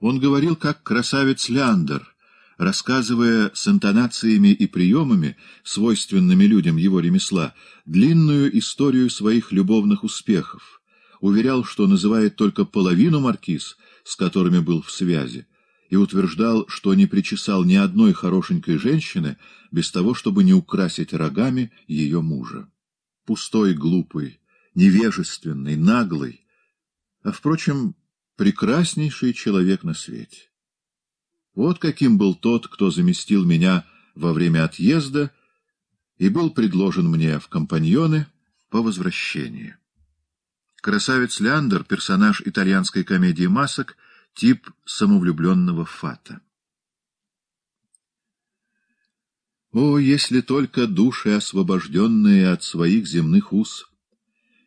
Speaker 1: Он говорил, как красавец Ляндер, рассказывая с интонациями и приемами, свойственными людям его ремесла, длинную историю своих любовных успехов, уверял, что называет только половину маркиз, с которыми был в связи, и утверждал, что не причесал ни одной хорошенькой женщины без того, чтобы не украсить рогами ее мужа. Пустой, глупый, невежественный, наглый, а, впрочем, прекраснейший человек на свете. Вот каким был тот, кто заместил меня во время отъезда и был предложен мне в компаньоны по возвращении. Красавец Леандр — персонаж итальянской комедии масок, тип самовлюбленного фата. О, если только души, освобожденные от своих земных уз,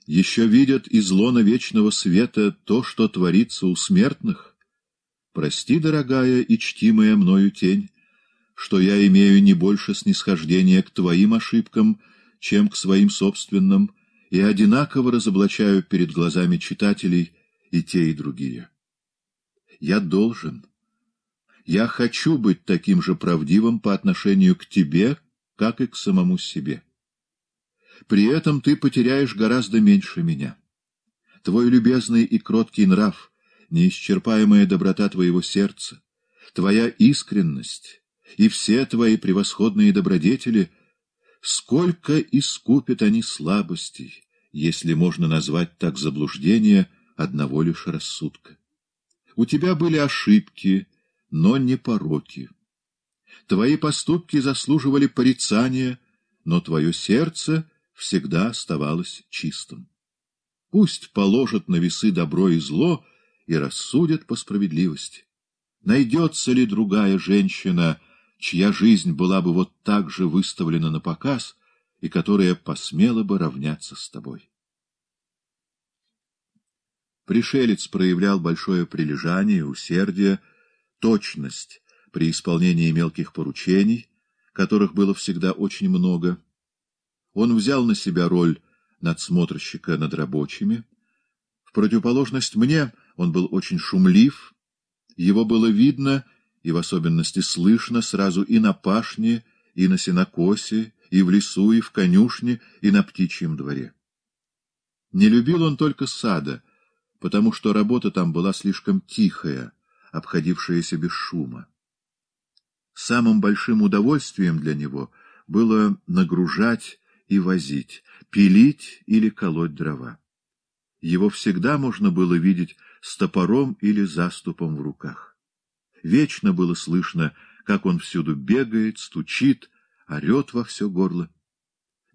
Speaker 1: еще видят из лона вечного света то, что творится у смертных, прости, дорогая и чтимая мною тень, что я имею не больше снисхождения к твоим ошибкам, чем к своим собственным, и одинаково разоблачаю перед глазами читателей и те, и другие. Я должен, я хочу быть таким же правдивым по отношению к тебе, как и к самому себе. При этом ты потеряешь гораздо меньше меня. Твой любезный и кроткий нрав, неисчерпаемая доброта твоего сердца, твоя искренность и все твои превосходные добродетели — Сколько искупят они слабостей, если можно назвать так заблуждение одного лишь рассудка? У тебя были ошибки, но не пороки. Твои поступки заслуживали порицания, но твое сердце всегда оставалось чистым. Пусть положат на весы добро и зло и рассудят по справедливости. Найдется ли другая женщина, чья жизнь была бы вот так же выставлена на показ и которая посмела бы равняться с тобой. Пришелец проявлял большое прилежание, усердие, точность при исполнении мелких поручений, которых было всегда очень много. Он взял на себя роль надсмотрщика над рабочими. В противоположность мне он был очень шумлив, его было видно — и в особенности слышно сразу и на пашне, и на сенокосе, и в лесу, и в конюшне, и на птичьем дворе. Не любил он только сада, потому что работа там была слишком тихая, обходившаяся без шума. Самым большим удовольствием для него было нагружать и возить, пилить или колоть дрова. Его всегда можно было видеть с топором или заступом в руках. Вечно было слышно, как он всюду бегает, стучит, орет во все горло.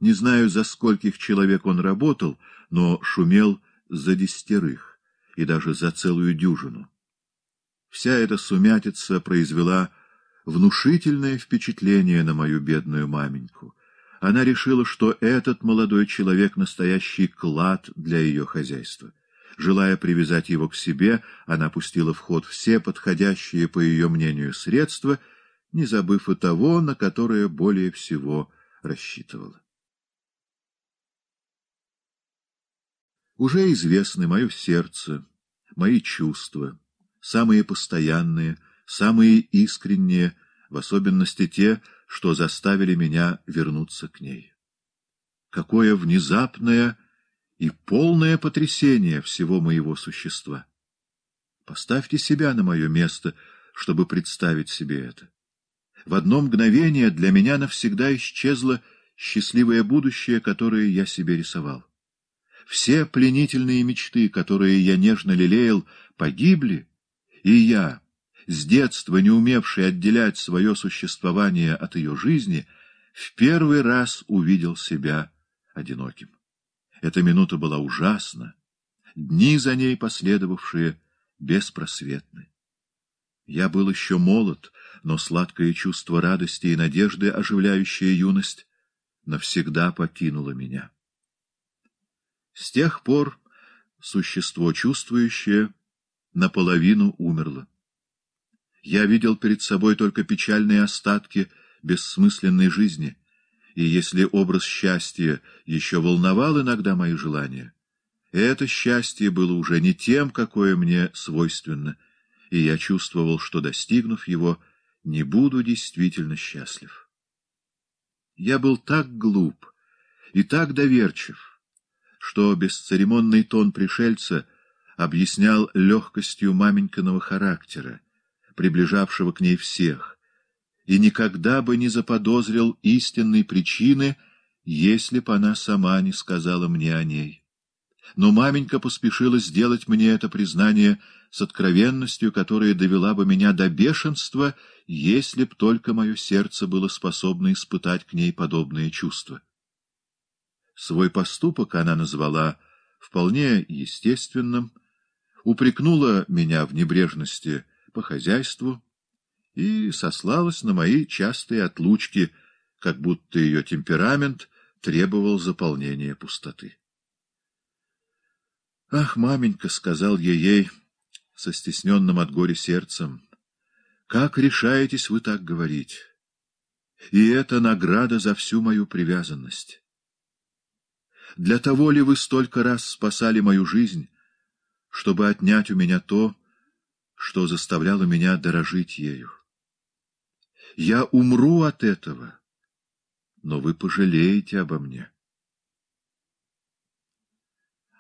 Speaker 1: Не знаю, за скольких человек он работал, но шумел за десятерых и даже за целую дюжину. Вся эта сумятица произвела внушительное впечатление на мою бедную маменьку. Она решила, что этот молодой человек — настоящий клад для ее хозяйства. Желая привязать его к себе, она пустила в ход все подходящие, по ее мнению, средства, не забыв и того, на которое более всего рассчитывала. Уже известны мое сердце, мои чувства, самые постоянные, самые искренние, в особенности те, что заставили меня вернуться к ней. Какое внезапное и полное потрясение всего моего существа. Поставьте себя на мое место, чтобы представить себе это. В одно мгновение для меня навсегда исчезло счастливое будущее, которое я себе рисовал. Все пленительные мечты, которые я нежно лелеял, погибли, и я, с детства не умевший отделять свое существование от ее жизни, в первый раз увидел себя одиноким. Эта минута была ужасна. Дни за ней последовавшие беспросветны. Я был еще молод, но сладкое чувство радости и надежды, оживляющее юность, навсегда покинуло меня. С тех пор существо чувствующее наполовину умерло. Я видел перед собой только печальные остатки бессмысленной жизни — и если образ счастья еще волновал иногда мои желания, это счастье было уже не тем, какое мне свойственно, и я чувствовал, что, достигнув его, не буду действительно счастлив. Я был так глуп и так доверчив, что бесцеремонный тон пришельца объяснял легкостью маменькиного характера, приближавшего к ней всех, и никогда бы не заподозрил истинной причины, если бы она сама не сказала мне о ней. Но маменька поспешила сделать мне это признание с откровенностью, которая довела бы меня до бешенства, если б только мое сердце было способно испытать к ней подобные чувства. Свой поступок она назвала вполне естественным, упрекнула меня в небрежности по хозяйству, и сослалась на мои частые отлучки, как будто ее темперамент требовал заполнения пустоты. «Ах, маменька!» — сказал я ей со стесненным от горя сердцем. «Как решаетесь вы так говорить? И это награда за всю мою привязанность. Для того ли вы столько раз спасали мою жизнь, чтобы отнять у меня то, что заставляло меня дорожить ею?» Я умру от этого, но вы пожалеете обо мне.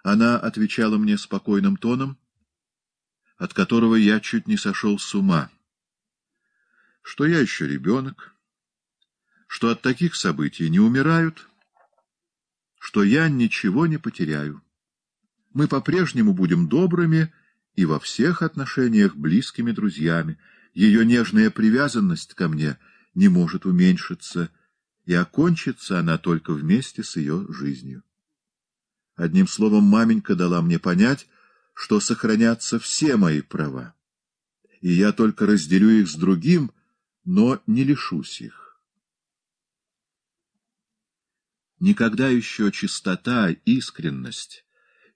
Speaker 1: Она отвечала мне спокойным тоном, от которого я чуть не сошел с ума, что я еще ребенок, что от таких событий не умирают, что я ничего не потеряю. Мы по-прежнему будем добрыми и во всех отношениях близкими друзьями, ее нежная привязанность ко мне не может уменьшиться, и окончится она только вместе с ее жизнью. Одним словом, маменька дала мне понять, что сохранятся все мои права, и я только разделю их с другим, но не лишусь их. Никогда еще чистота, искренность,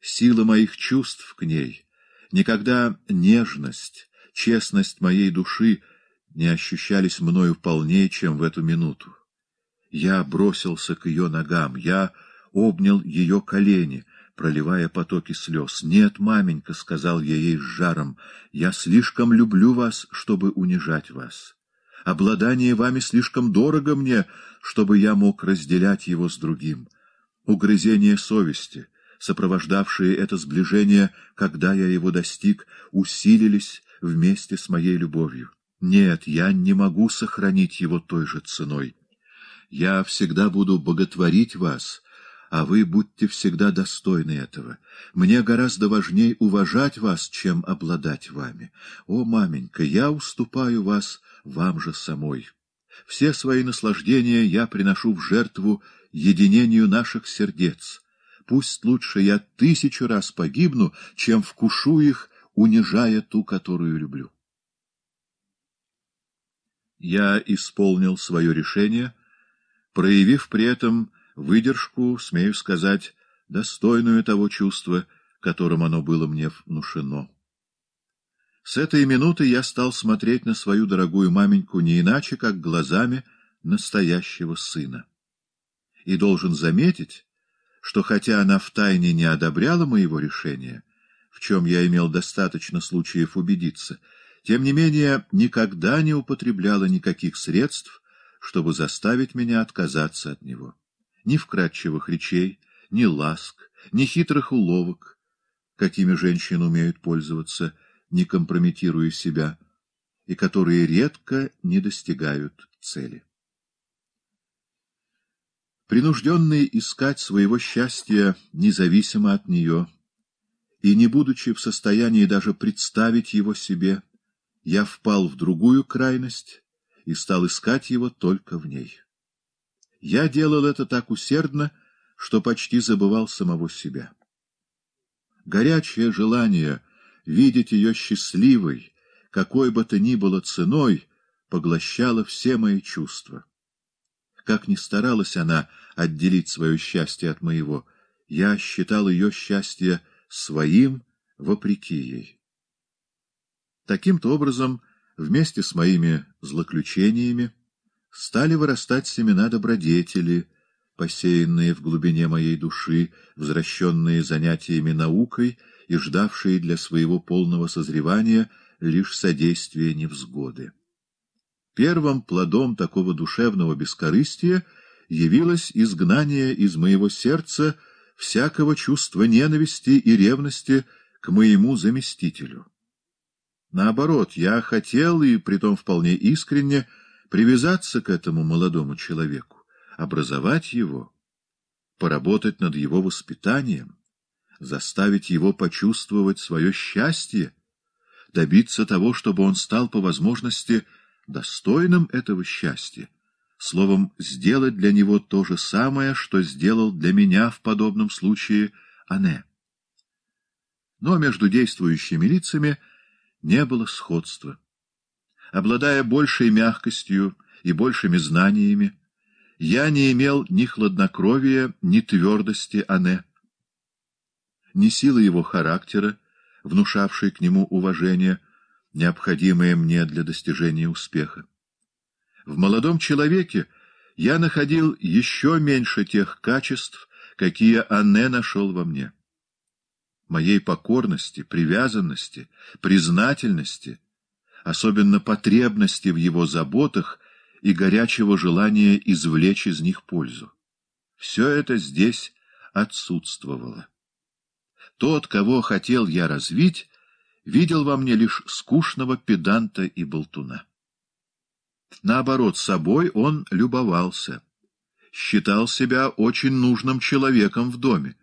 Speaker 1: сила моих чувств к ней, никогда нежность, честность моей души не ощущались мною полнее, чем в эту минуту. Я бросился к ее ногам, я обнял ее колени, проливая потоки слез. «Нет, маменька», — сказал я ей с жаром, — «я слишком люблю вас, чтобы унижать вас. Обладание вами слишком дорого мне, чтобы я мог разделять его с другим. Угрызение совести» сопровождавшие это сближение, когда я его достиг, усилились вместе с моей любовью. Нет, я не могу сохранить его той же ценой. Я всегда буду боготворить вас, а вы будьте всегда достойны этого. Мне гораздо важнее уважать вас, чем обладать вами. О, маменька, я уступаю вас вам же самой. Все свои наслаждения я приношу в жертву единению наших сердец. Пусть лучше я тысячу раз погибну, чем вкушу их, унижая ту, которую люблю. Я исполнил свое решение, проявив при этом выдержку, смею сказать, достойную того чувства, которым оно было мне внушено. С этой минуты я стал смотреть на свою дорогую маменьку не иначе, как глазами настоящего сына. И должен заметить, что хотя она втайне не одобряла моего решения, в чем я имел достаточно случаев убедиться, тем не менее никогда не употребляла никаких средств, чтобы заставить меня отказаться от него. Ни вкрадчивых речей, ни ласк, ни хитрых уловок, какими женщины умеют пользоваться, не компрометируя себя, и которые редко не достигают цели. Принужденный искать своего счастья независимо от нее, и, не будучи в состоянии даже представить его себе, я впал в другую крайность и стал искать его только в ней. Я делал это так усердно, что почти забывал самого себя. Горячее желание видеть ее счастливой, какой бы то ни было ценой, поглощало все мои чувства. Как ни старалась она отделить свое счастье от моего, я считал ее счастье своим вопреки ей. Таким-то образом, вместе с моими злоключениями, стали вырастать семена добродетели, посеянные в глубине моей души, возвращенные занятиями наукой и ждавшие для своего полного созревания лишь содействия невзгоды. Первым плодом такого душевного бескорыстия явилось изгнание из моего сердца всякого чувства ненависти и ревности к моему заместителю. Наоборот, я хотел, и притом вполне искренне, привязаться к этому молодому человеку, образовать его, поработать над его воспитанием, заставить его почувствовать свое счастье, добиться того, чтобы он стал по возможности достойным этого счастья, словом, сделать для него то же самое, что сделал для меня в подобном случае Анне. Но между действующими лицами не было сходства. Обладая большей мягкостью и большими знаниями, я не имел ни хладнокровия, ни твердости Анне, ни силы его характера, внушавшей к нему уважение, необходимое мне для достижения успеха. В молодом человеке я находил еще меньше тех качеств, какие Анне нашел во мне. Моей покорности, привязанности, признательности, особенно потребности в его заботах и горячего желания извлечь из них пользу. Все это здесь отсутствовало. Тот, кого хотел я развить, видел во мне лишь скучного педанта и болтуна. Наоборот, собой он любовался. Считал себя очень нужным человеком в доме.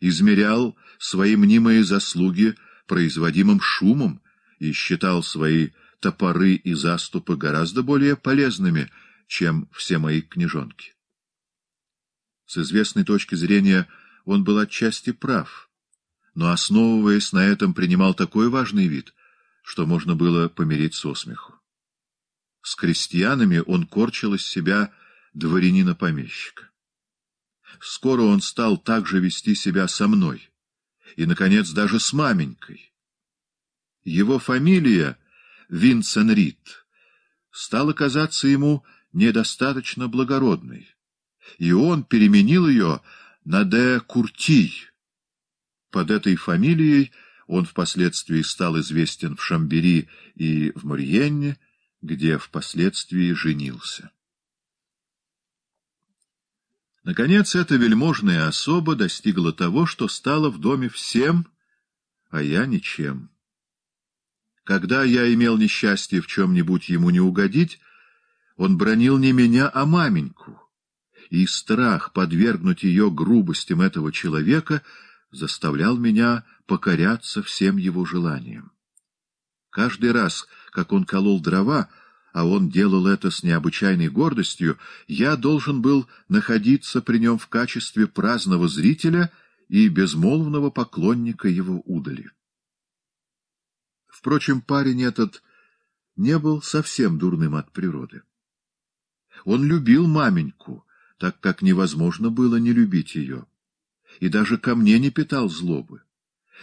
Speaker 1: Измерял свои мнимые заслуги производимым шумом и считал свои топоры и заступы гораздо более полезными, чем все мои книжонки. С известной точки зрения он был отчасти прав, но, основываясь на этом, принимал такой важный вид, что можно было помирить со смеху. С крестьянами он корчил из себя дворянина-помещика. Скоро он стал так же вести себя со мной, и, наконец, даже с маменькой. Его фамилия Винсен Рид стала казаться ему недостаточно благородной, и он переменил ее на Де Куртий. Под этой фамилией он впоследствии стал известен в Шамбери и в Мурьенне, где впоследствии женился. Наконец, эта вельможная особа достигла того, что стала в доме всем, а я ничем. Когда я имел несчастье в чем-нибудь ему не угодить, он бронил не меня, а маменьку, и страх подвергнуть ее грубостям этого человека заставлял меня покоряться всем его желаниям. Каждый раз, как он колол дрова, а он делал это с необычайной гордостью, я должен был находиться при нем в качестве праздного зрителя и безмолвного поклонника его удали. Впрочем, парень этот не был совсем дурным от природы. Он любил маменьку, так как невозможно было не любить ее, и даже ко мне не питал злобы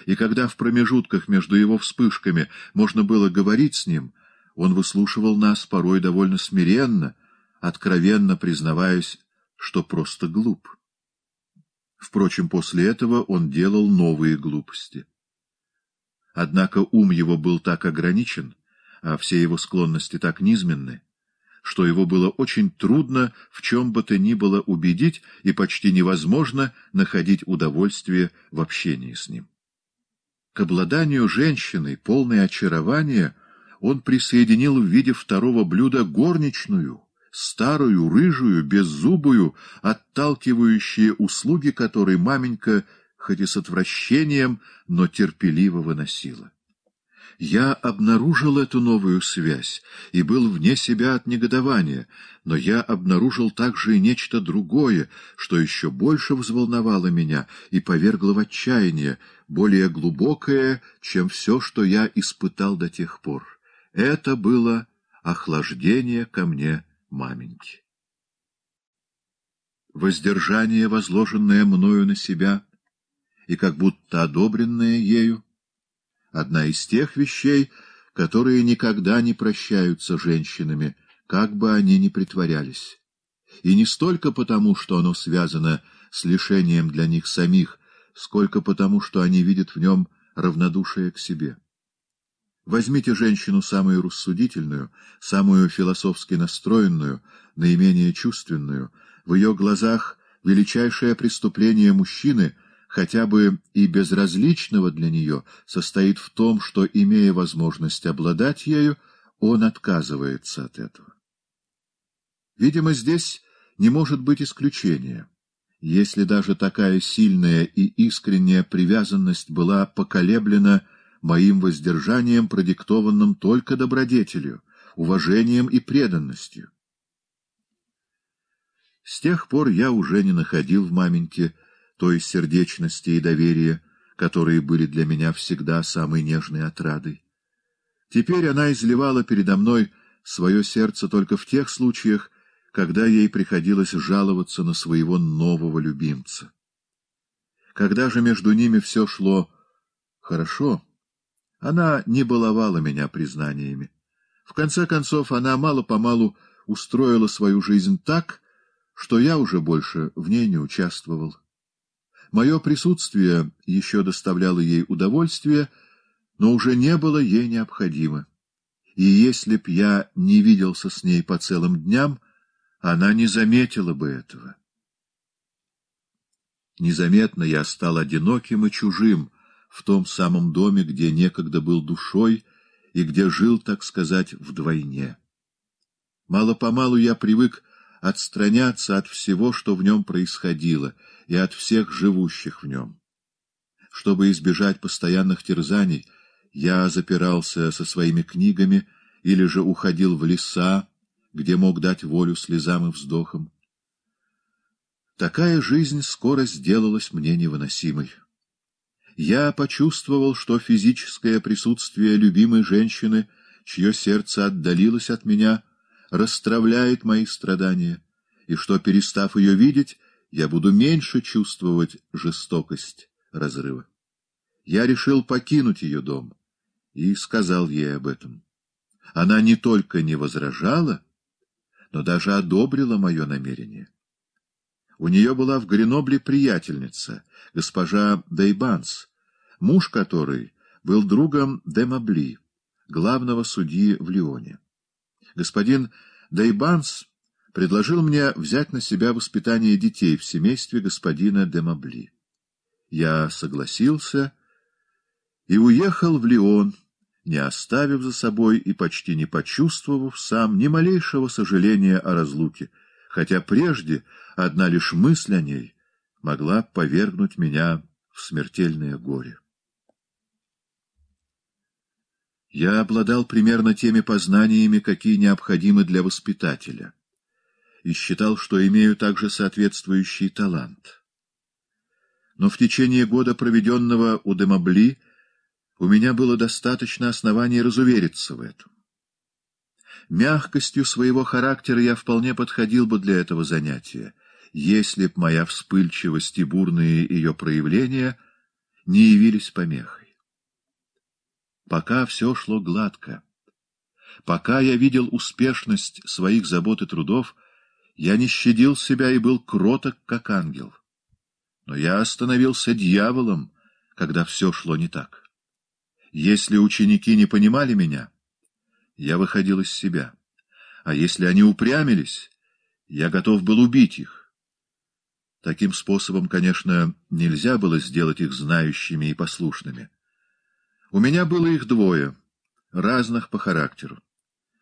Speaker 1: и когда в промежутках между его вспышками можно было говорить с ним, он выслушивал нас порой довольно смиренно, откровенно признаваясь, что просто глуп. Впрочем, после этого он делал новые глупости. Однако ум его был так ограничен, а все его склонности так низменны, что его было очень трудно в чем бы то ни было убедить и почти невозможно находить удовольствие в общении с ним. К обладанию женщиной, полной очарования, он присоединил в виде второго блюда горничную, старую, рыжую, беззубую, отталкивающие услуги которой маменька, хоть и с отвращением, но терпеливо выносила. Я обнаружил эту новую связь и был вне себя от негодования, но я обнаружил также и нечто другое, что еще больше взволновало меня и повергло в отчаяние, более глубокое, чем все, что я испытал до тех пор. Это было охлаждение ко мне маменьки. Воздержание, возложенное мною на себя, и как будто одобренное ею, одна из тех вещей, которые никогда не прощаются женщинами, как бы они ни притворялись. И не столько потому, что оно связано с лишением для них самих, сколько потому, что они видят в нем равнодушие к себе. Возьмите женщину самую рассудительную, самую философски настроенную, наименее чувственную. В ее глазах величайшее преступление мужчины — хотя бы и безразличного для нее, состоит в том, что, имея возможность обладать ею, он отказывается от этого. Видимо, здесь не может быть исключения. Если даже такая сильная и искренняя привязанность была поколеблена моим воздержанием, продиктованным только добродетелью, уважением и преданностью. С тех пор я уже не находил в маменьке той сердечности и доверия, которые были для меня всегда самой нежной отрадой. Теперь она изливала передо мной свое сердце только в тех случаях, когда ей приходилось жаловаться на своего нового любимца. Когда же между ними все шло хорошо, она не баловала меня признаниями. В конце концов, она мало-помалу устроила свою жизнь так, что я уже больше в ней не участвовал. Мое присутствие еще доставляло ей удовольствие, но уже не было ей необходимо. И если б я не виделся с ней по целым дням, она не заметила бы этого. Незаметно я стал одиноким и чужим в том самом доме, где некогда был душой и где жил, так сказать, вдвойне. Мало-помалу я привык отстраняться от всего, что в нем происходило, и от всех живущих в нем. Чтобы избежать постоянных терзаний, я запирался со своими книгами или же уходил в леса, где мог дать волю слезам и вздохам. Такая жизнь скоро сделалась мне невыносимой. Я почувствовал, что физическое присутствие любимой женщины, чье сердце отдалилось от меня — расстравляет мои страдания, и что, перестав ее видеть, я буду меньше чувствовать жестокость разрыва. Я решил покинуть ее дом и сказал ей об этом. Она не только не возражала, но даже одобрила мое намерение. У нее была в Гренобле приятельница, госпожа Дейбанс, муж которой был другом Демабли, главного судьи в Лионе господин Дейбанс предложил мне взять на себя воспитание детей в семействе господина Демабли. Я согласился и уехал в Лион, не оставив за собой и почти не почувствовав сам ни малейшего сожаления о разлуке, хотя прежде одна лишь мысль о ней могла повергнуть меня в смертельное горе. Я обладал примерно теми познаниями, какие необходимы для воспитателя, и считал, что имею также соответствующий талант. Но в течение года, проведенного у Демобли, у меня было достаточно оснований разувериться в этом. Мягкостью своего характера я вполне подходил бы для этого занятия, если б моя вспыльчивость и бурные ее проявления не явились помехой. Пока все шло гладко. Пока я видел успешность своих забот и трудов, я не щадил себя и был кроток, как ангел. Но я остановился дьяволом, когда все шло не так. Если ученики не понимали меня, я выходил из себя. А если они упрямились, я готов был убить их. Таким способом, конечно, нельзя было сделать их знающими и послушными. У меня было их двое, разных по характеру.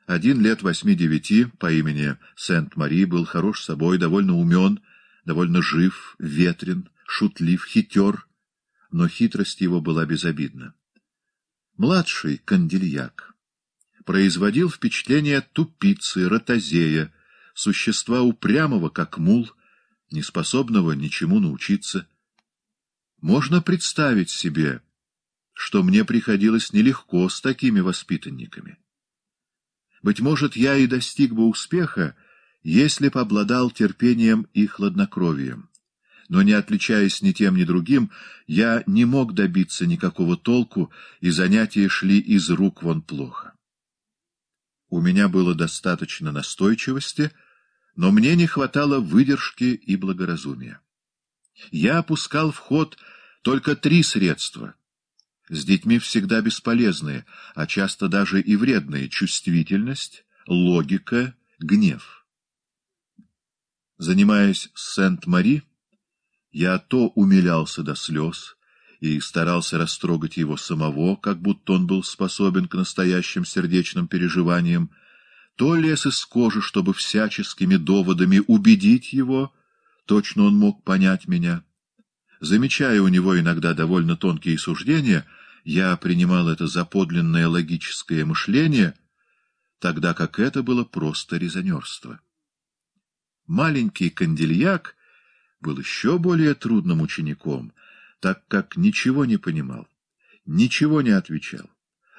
Speaker 1: Один лет восьми-девяти по имени Сент-Мари был хорош собой, довольно умен, довольно жив, ветрен, шутлив, хитер, но хитрость его была безобидна. Младший кандильяк производил впечатление тупицы, ротозея, существа упрямого, как мул, неспособного ничему научиться. Можно представить себе что мне приходилось нелегко с такими воспитанниками. Быть может, я и достиг бы успеха, если б обладал терпением и хладнокровием. Но не отличаясь ни тем, ни другим, я не мог добиться никакого толку, и занятия шли из рук вон плохо. У меня было достаточно настойчивости, но мне не хватало выдержки и благоразумия. Я опускал в ход только три средства — с детьми всегда бесполезные, а часто даже и вредные чувствительность, логика, гнев. Занимаясь Сент-Мари, я то умилялся до слез и старался растрогать его самого, как будто он был способен к настоящим сердечным переживаниям, то лез из кожи, чтобы всяческими доводами убедить его, точно он мог понять меня. Замечая у него иногда довольно тонкие суждения — я принимал это за подлинное логическое мышление, тогда как это было просто резонерство. Маленький Кандильяк был еще более трудным учеником, так как ничего не понимал, ничего не отвечал,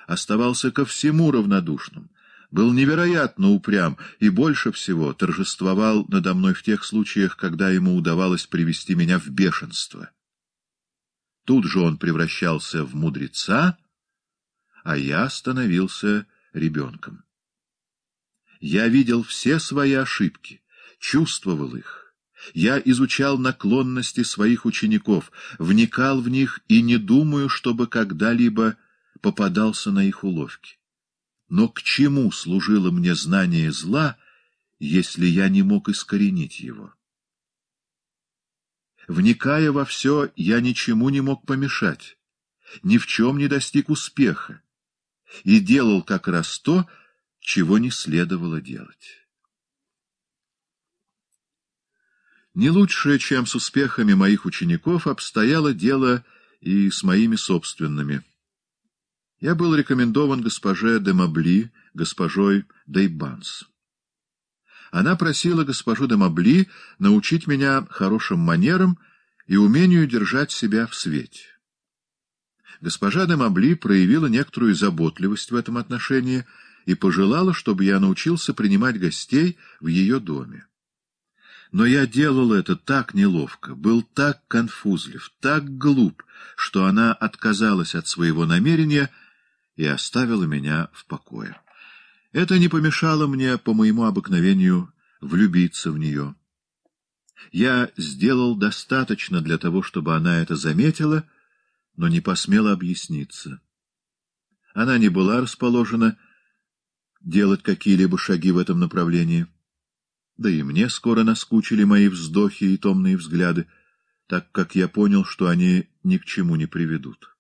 Speaker 1: оставался ко всему равнодушным, был невероятно упрям и больше всего торжествовал надо мной в тех случаях, когда ему удавалось привести меня в бешенство. Тут же он превращался в мудреца, а я становился ребенком. Я видел все свои ошибки, чувствовал их. Я изучал наклонности своих учеников, вникал в них и не думаю, чтобы когда-либо попадался на их уловки. Но к чему служило мне знание зла, если я не мог искоренить его? Вникая во все, я ничему не мог помешать, ни в чем не достиг успеха и делал как раз то, чего не следовало делать. Не лучше, чем с успехами моих учеников, обстояло дело и с моими собственными. Я был рекомендован госпоже де Мабли, госпожой Дейбанс. Она просила госпожу де научить меня хорошим манерам и умению держать себя в свете. Госпожа де проявила некоторую заботливость в этом отношении и пожелала, чтобы я научился принимать гостей в ее доме. Но я делал это так неловко, был так конфузлив, так глуп, что она отказалась от своего намерения и оставила меня в покое. Это не помешало мне, по моему обыкновению, влюбиться в нее. Я сделал достаточно для того, чтобы она это заметила, но не посмела объясниться. Она не была расположена делать какие-либо шаги в этом направлении. Да и мне скоро наскучили мои вздохи и томные взгляды, так как я понял, что они ни к чему не приведут.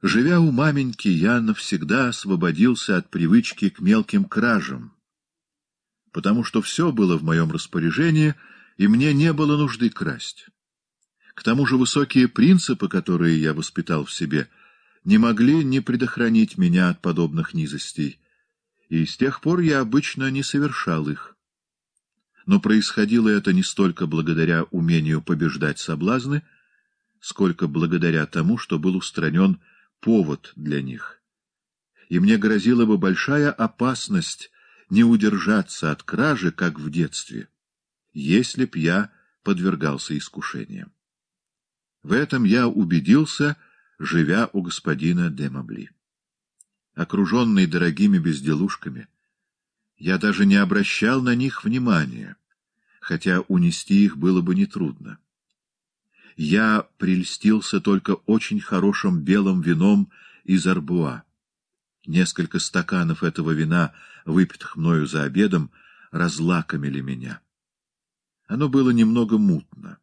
Speaker 1: Живя у маменьки, я навсегда освободился от привычки к мелким кражам, потому что все было в моем распоряжении, и мне не было нужды красть. К тому же высокие принципы, которые я воспитал в себе, не могли не предохранить меня от подобных низостей, и с тех пор я обычно не совершал их. Но происходило это не столько благодаря умению побеждать соблазны, сколько благодаря тому, что был устранен повод для них. И мне грозила бы большая опасность не удержаться от кражи, как в детстве, если б я подвергался искушениям. В этом я убедился, живя у господина де Мабли. Окруженный дорогими безделушками, я даже не обращал на них внимания, хотя унести их было бы нетрудно я прельстился только очень хорошим белым вином из арбуа. Несколько стаканов этого вина, выпитых мною за обедом, разлакомили меня. Оно было немного мутно.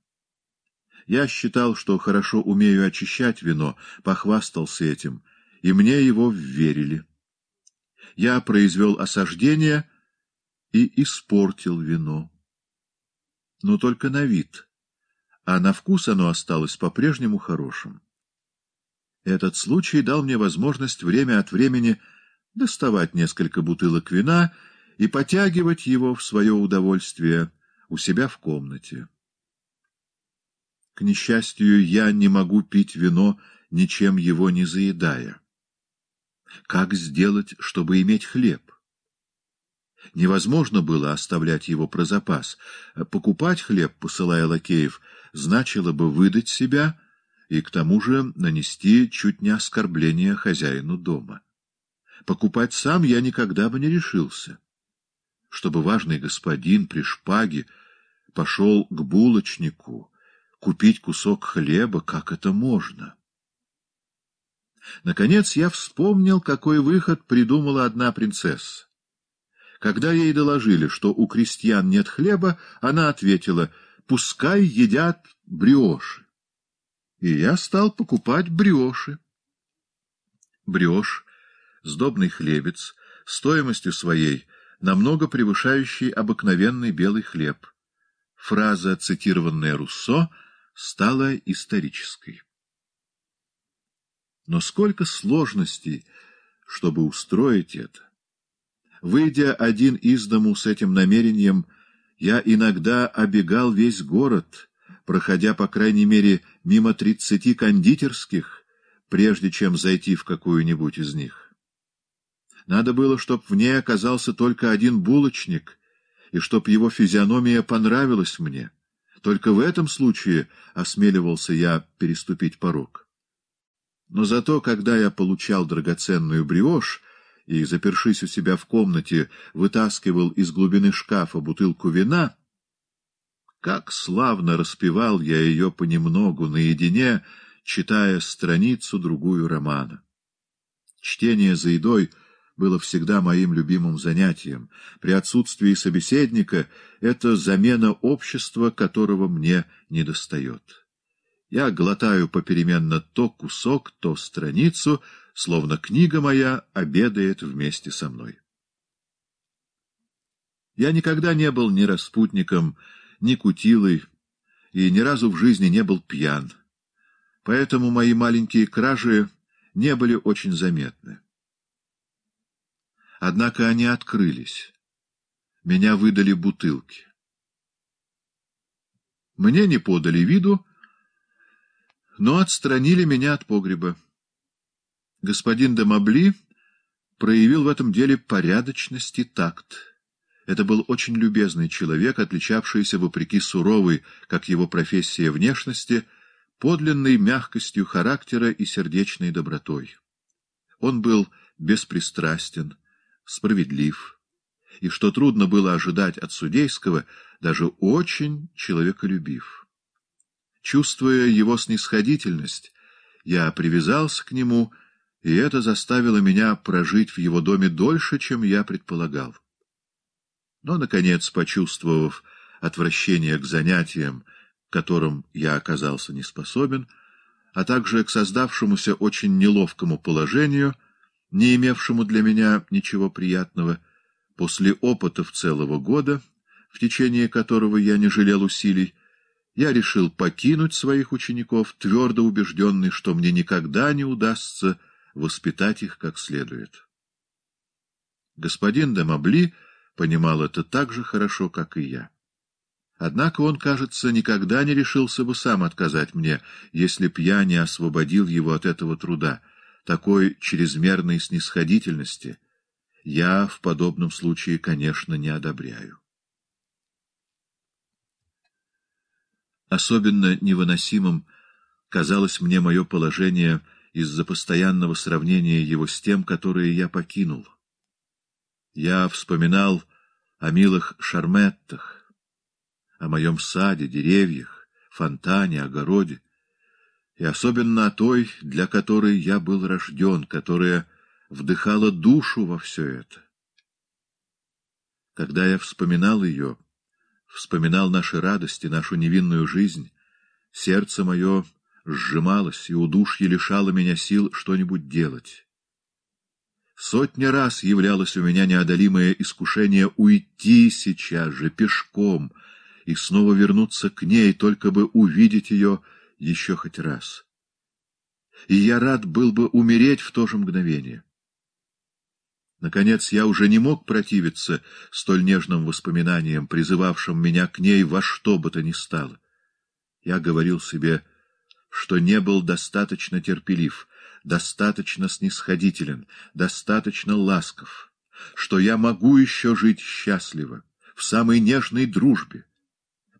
Speaker 1: Я считал, что хорошо умею очищать вино, похвастался этим, и мне его верили. Я произвел осаждение и испортил вино. Но только на вид — а на вкус оно осталось по-прежнему хорошим. Этот случай дал мне возможность время от времени доставать несколько бутылок вина и потягивать его в свое удовольствие у себя в комнате. К несчастью, я не могу пить вино, ничем его не заедая. Как сделать, чтобы иметь хлеб? Невозможно было оставлять его про запас. Покупать хлеб, посылая лакеев, значило бы выдать себя и к тому же нанести чуть не оскорбление хозяину дома. Покупать сам я никогда бы не решился. Чтобы важный господин при шпаге пошел к булочнику купить кусок хлеба, как это можно? Наконец я вспомнил, какой выход придумала одна принцесса. Когда ей доложили, что у крестьян нет хлеба, она ответила — пускай едят бриоши. И я стал покупать бриоши. Бриош — сдобный хлебец, стоимостью своей намного превышающий обыкновенный белый хлеб. Фраза, цитированная Руссо, стала исторической. Но сколько сложностей, чтобы устроить это! Выйдя один из дому с этим намерением я иногда обегал весь город, проходя, по крайней мере, мимо тридцати кондитерских, прежде чем зайти в какую-нибудь из них. Надо было, чтоб в ней оказался только один булочник, и чтоб его физиономия понравилась мне. Только в этом случае осмеливался я переступить порог. Но зато, когда я получал драгоценную бриошь, и, запершись у себя в комнате, вытаскивал из глубины шкафа бутылку вина, как славно распевал я ее понемногу наедине, читая страницу другую романа. Чтение за едой было всегда моим любимым занятием. При отсутствии собеседника это замена общества, которого мне недостает. Я глотаю попеременно то кусок, то страницу — словно книга моя обедает вместе со мной. Я никогда не был ни распутником, ни кутилой, и ни разу в жизни не был пьян. Поэтому мои маленькие кражи не были очень заметны. Однако они открылись. Меня выдали бутылки. Мне не подали виду, но отстранили меня от погреба. Господин де Мабли проявил в этом деле порядочность и такт. Это был очень любезный человек, отличавшийся, вопреки суровой, как его профессия, внешности, подлинной мягкостью характера и сердечной добротой. Он был беспристрастен, справедлив, и, что трудно было ожидать от судейского, даже очень человеколюбив. Чувствуя его снисходительность, я привязался к нему, и это заставило меня прожить в его доме дольше, чем я предполагал. Но, наконец, почувствовав отвращение к занятиям, которым я оказался не способен, а также к создавшемуся очень неловкому положению, не имевшему для меня ничего приятного, после опытов целого года, в течение которого я не жалел усилий, я решил покинуть своих учеников, твердо убежденный, что мне никогда не удастся воспитать их как следует. Господин де Мабли понимал это так же хорошо, как и я. Однако он, кажется, никогда не решился бы сам отказать мне, если б я не освободил его от этого труда, такой чрезмерной снисходительности. Я в подобном случае, конечно, не одобряю. Особенно невыносимым казалось мне мое положение — из-за постоянного сравнения его с тем, которые я покинул. Я вспоминал о милых шарметтах, о моем саде, деревьях, фонтане, огороде, и особенно о той, для которой я был рожден, которая вдыхала душу во все это. Когда я вспоминал ее, вспоминал наши радости, нашу невинную жизнь, сердце мое сжималось, и удушье лишало меня сил что-нибудь делать. Сотни раз являлось у меня неодолимое искушение уйти сейчас же пешком и снова вернуться к ней, только бы увидеть ее еще хоть раз. И я рад был бы умереть в то же мгновение. Наконец, я уже не мог противиться столь нежным воспоминаниям, призывавшим меня к ней во что бы то ни стало. Я говорил себе что не был достаточно терпелив, достаточно снисходителен, достаточно ласков, что я могу еще жить счастливо, в самой нежной дружбе,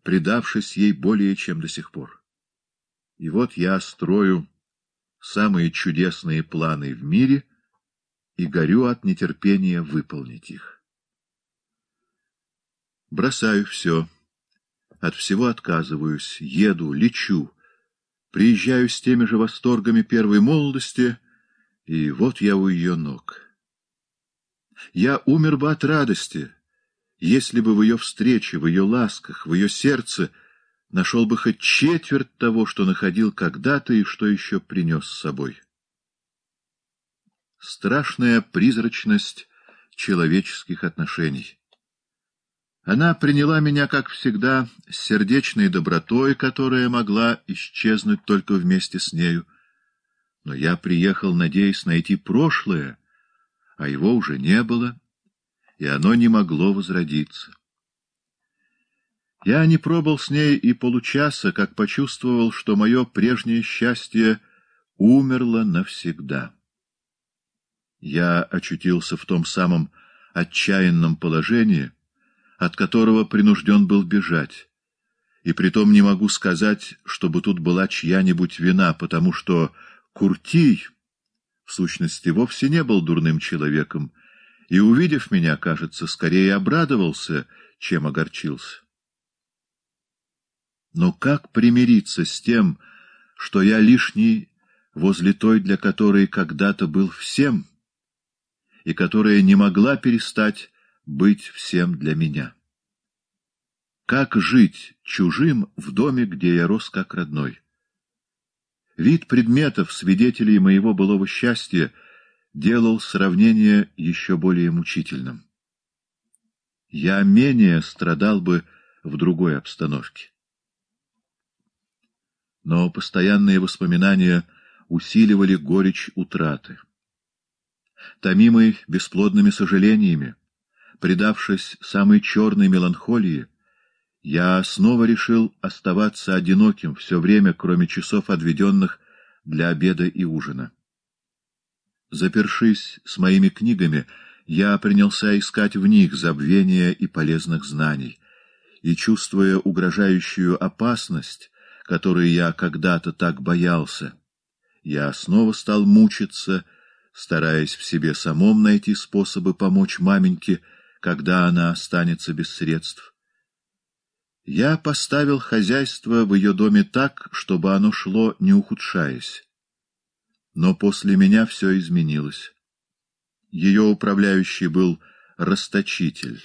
Speaker 1: предавшись ей более чем до сих пор. И вот я строю самые чудесные планы в мире и горю от нетерпения выполнить их. Бросаю все, от всего отказываюсь, еду, лечу, приезжаю с теми же восторгами первой молодости, и вот я у ее ног. Я умер бы от радости, если бы в ее встрече, в ее ласках, в ее сердце нашел бы хоть четверть того, что находил когда-то и что еще принес с собой. Страшная призрачность человеческих отношений. Она приняла меня, как всегда, с сердечной добротой, которая могла исчезнуть только вместе с нею. Но я приехал, надеясь найти прошлое, а его уже не было, и оно не могло возродиться. Я не пробыл с ней и получаса, как почувствовал, что мое прежнее счастье умерло навсегда. Я очутился в том самом отчаянном положении, от которого принужден был бежать. И притом не могу сказать, чтобы тут была чья-нибудь вина, потому что Куртий, в сущности, вовсе не был дурным человеком, и, увидев меня, кажется, скорее обрадовался, чем огорчился. Но как примириться с тем, что я лишний возле той, для которой когда-то был всем, и которая не могла перестать быть всем для меня. Как жить чужим в доме, где я рос как родной? Вид предметов, свидетелей моего былого счастья, делал сравнение еще более мучительным. Я менее страдал бы в другой обстановке. Но постоянные воспоминания усиливали горечь утраты. Томимый бесплодными сожалениями, предавшись самой черной меланхолии, я снова решил оставаться одиноким все время, кроме часов, отведенных для обеда и ужина. Запершись с моими книгами, я принялся искать в них забвения и полезных знаний, и, чувствуя угрожающую опасность, которой я когда-то так боялся, я снова стал мучиться, стараясь в себе самом найти способы помочь маменьке — когда она останется без средств. Я поставил хозяйство в ее доме так, чтобы оно шло, не ухудшаясь. Но после меня все изменилось. Ее управляющий был расточитель.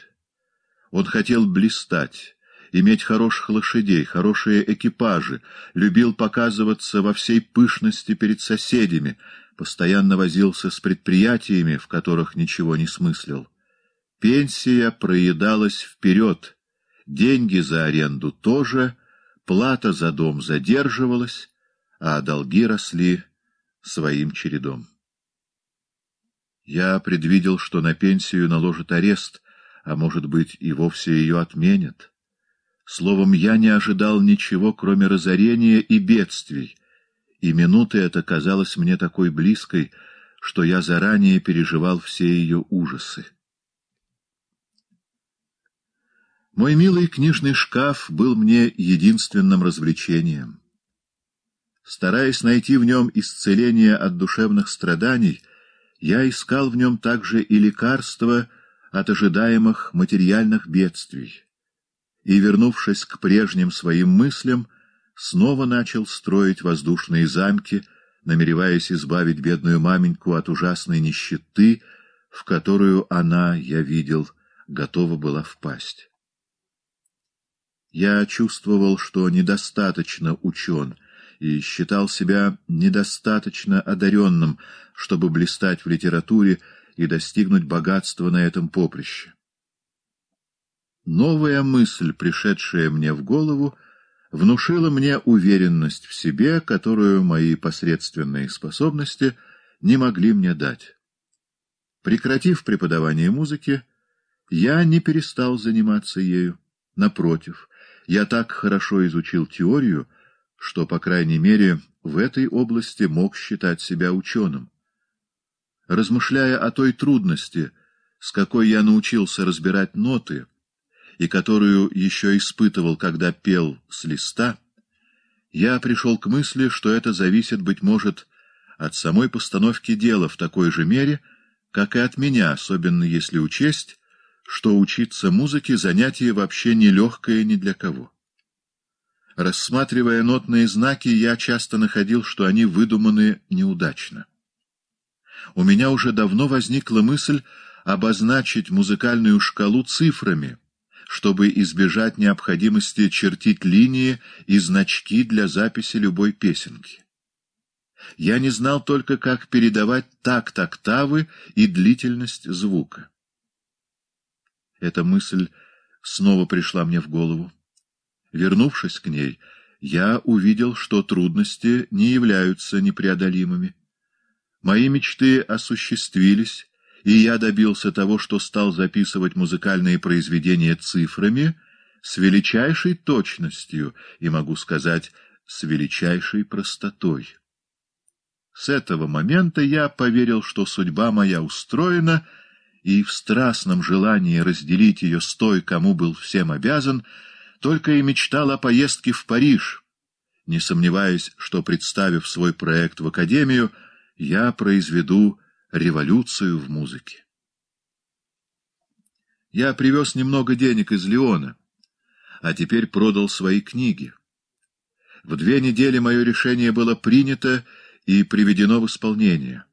Speaker 1: Он хотел блистать, иметь хороших лошадей, хорошие экипажи, любил показываться во всей пышности перед соседями, постоянно возился с предприятиями, в которых ничего не смыслил. Пенсия проедалась вперед, деньги за аренду тоже, плата за дом задерживалась, а долги росли своим чередом. Я предвидел, что на пенсию наложат арест, а, может быть, и вовсе ее отменят. Словом, я не ожидал ничего, кроме разорения и бедствий, и минута эта казалась мне такой близкой, что я заранее переживал все ее ужасы. Мой милый книжный шкаф был мне единственным развлечением. Стараясь найти в нем исцеление от душевных страданий, я искал в нем также и лекарства от ожидаемых материальных бедствий. И, вернувшись к прежним своим мыслям, снова начал строить воздушные замки, намереваясь избавить бедную маменьку от ужасной нищеты, в которую она, я видел, готова была впасть. Я чувствовал, что недостаточно учен и считал себя недостаточно одаренным, чтобы блистать в литературе и достигнуть богатства на этом поприще. Новая мысль, пришедшая мне в голову, внушила мне уверенность в себе, которую мои посредственные способности не могли мне дать. Прекратив преподавание музыки, я не перестал заниматься ею. Напротив, я так хорошо изучил теорию, что, по крайней мере, в этой области мог считать себя ученым. Размышляя о той трудности, с какой я научился разбирать ноты, и которую еще испытывал, когда пел с листа, я пришел к мысли, что это зависит, быть может, от самой постановки дела в такой же мере, как и от меня, особенно если учесть, что учиться музыке — занятие вообще нелегкое ни для кого. Рассматривая нотные знаки, я часто находил, что они выдуманы неудачно. У меня уже давно возникла мысль обозначить музыкальную шкалу цифрами, чтобы избежать необходимости чертить линии и значки для записи любой песенки. Я не знал только, как передавать такт октавы и длительность звука. Эта мысль снова пришла мне в голову. Вернувшись к ней, я увидел, что трудности не являются непреодолимыми. Мои мечты осуществились, и я добился того, что стал записывать музыкальные произведения цифрами с величайшей точностью и, могу сказать, с величайшей простотой. С этого момента я поверил, что судьба моя устроена — и в страстном желании разделить ее с той, кому был всем обязан, только и мечтал о поездке в Париж, не сомневаясь, что, представив свой проект в Академию, я произведу революцию в музыке. Я привез немного денег из Леона, а теперь продал свои книги. В две недели мое решение было принято и приведено в исполнение.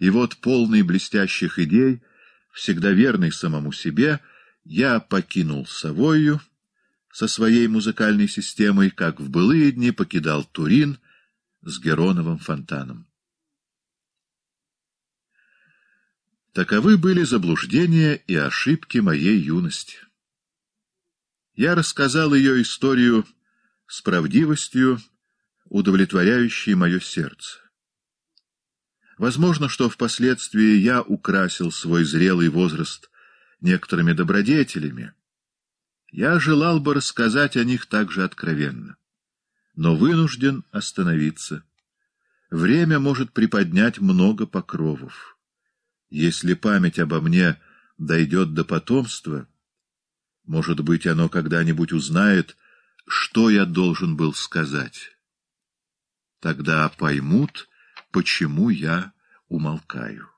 Speaker 1: И вот полный блестящих идей — всегда верный самому себе, я покинул Савойю со своей музыкальной системой, как в былые дни покидал Турин с Героновым фонтаном. Таковы были заблуждения и ошибки моей юности. Я рассказал ее историю с правдивостью, удовлетворяющей мое сердце. Возможно, что впоследствии я украсил свой зрелый возраст некоторыми добродетелями. Я желал бы рассказать о них так же откровенно, но вынужден остановиться. Время может приподнять много покровов. Если память обо мне дойдет до потомства, может быть, оно когда-нибудь узнает, что я должен был сказать. Тогда поймут почему я умолкаю.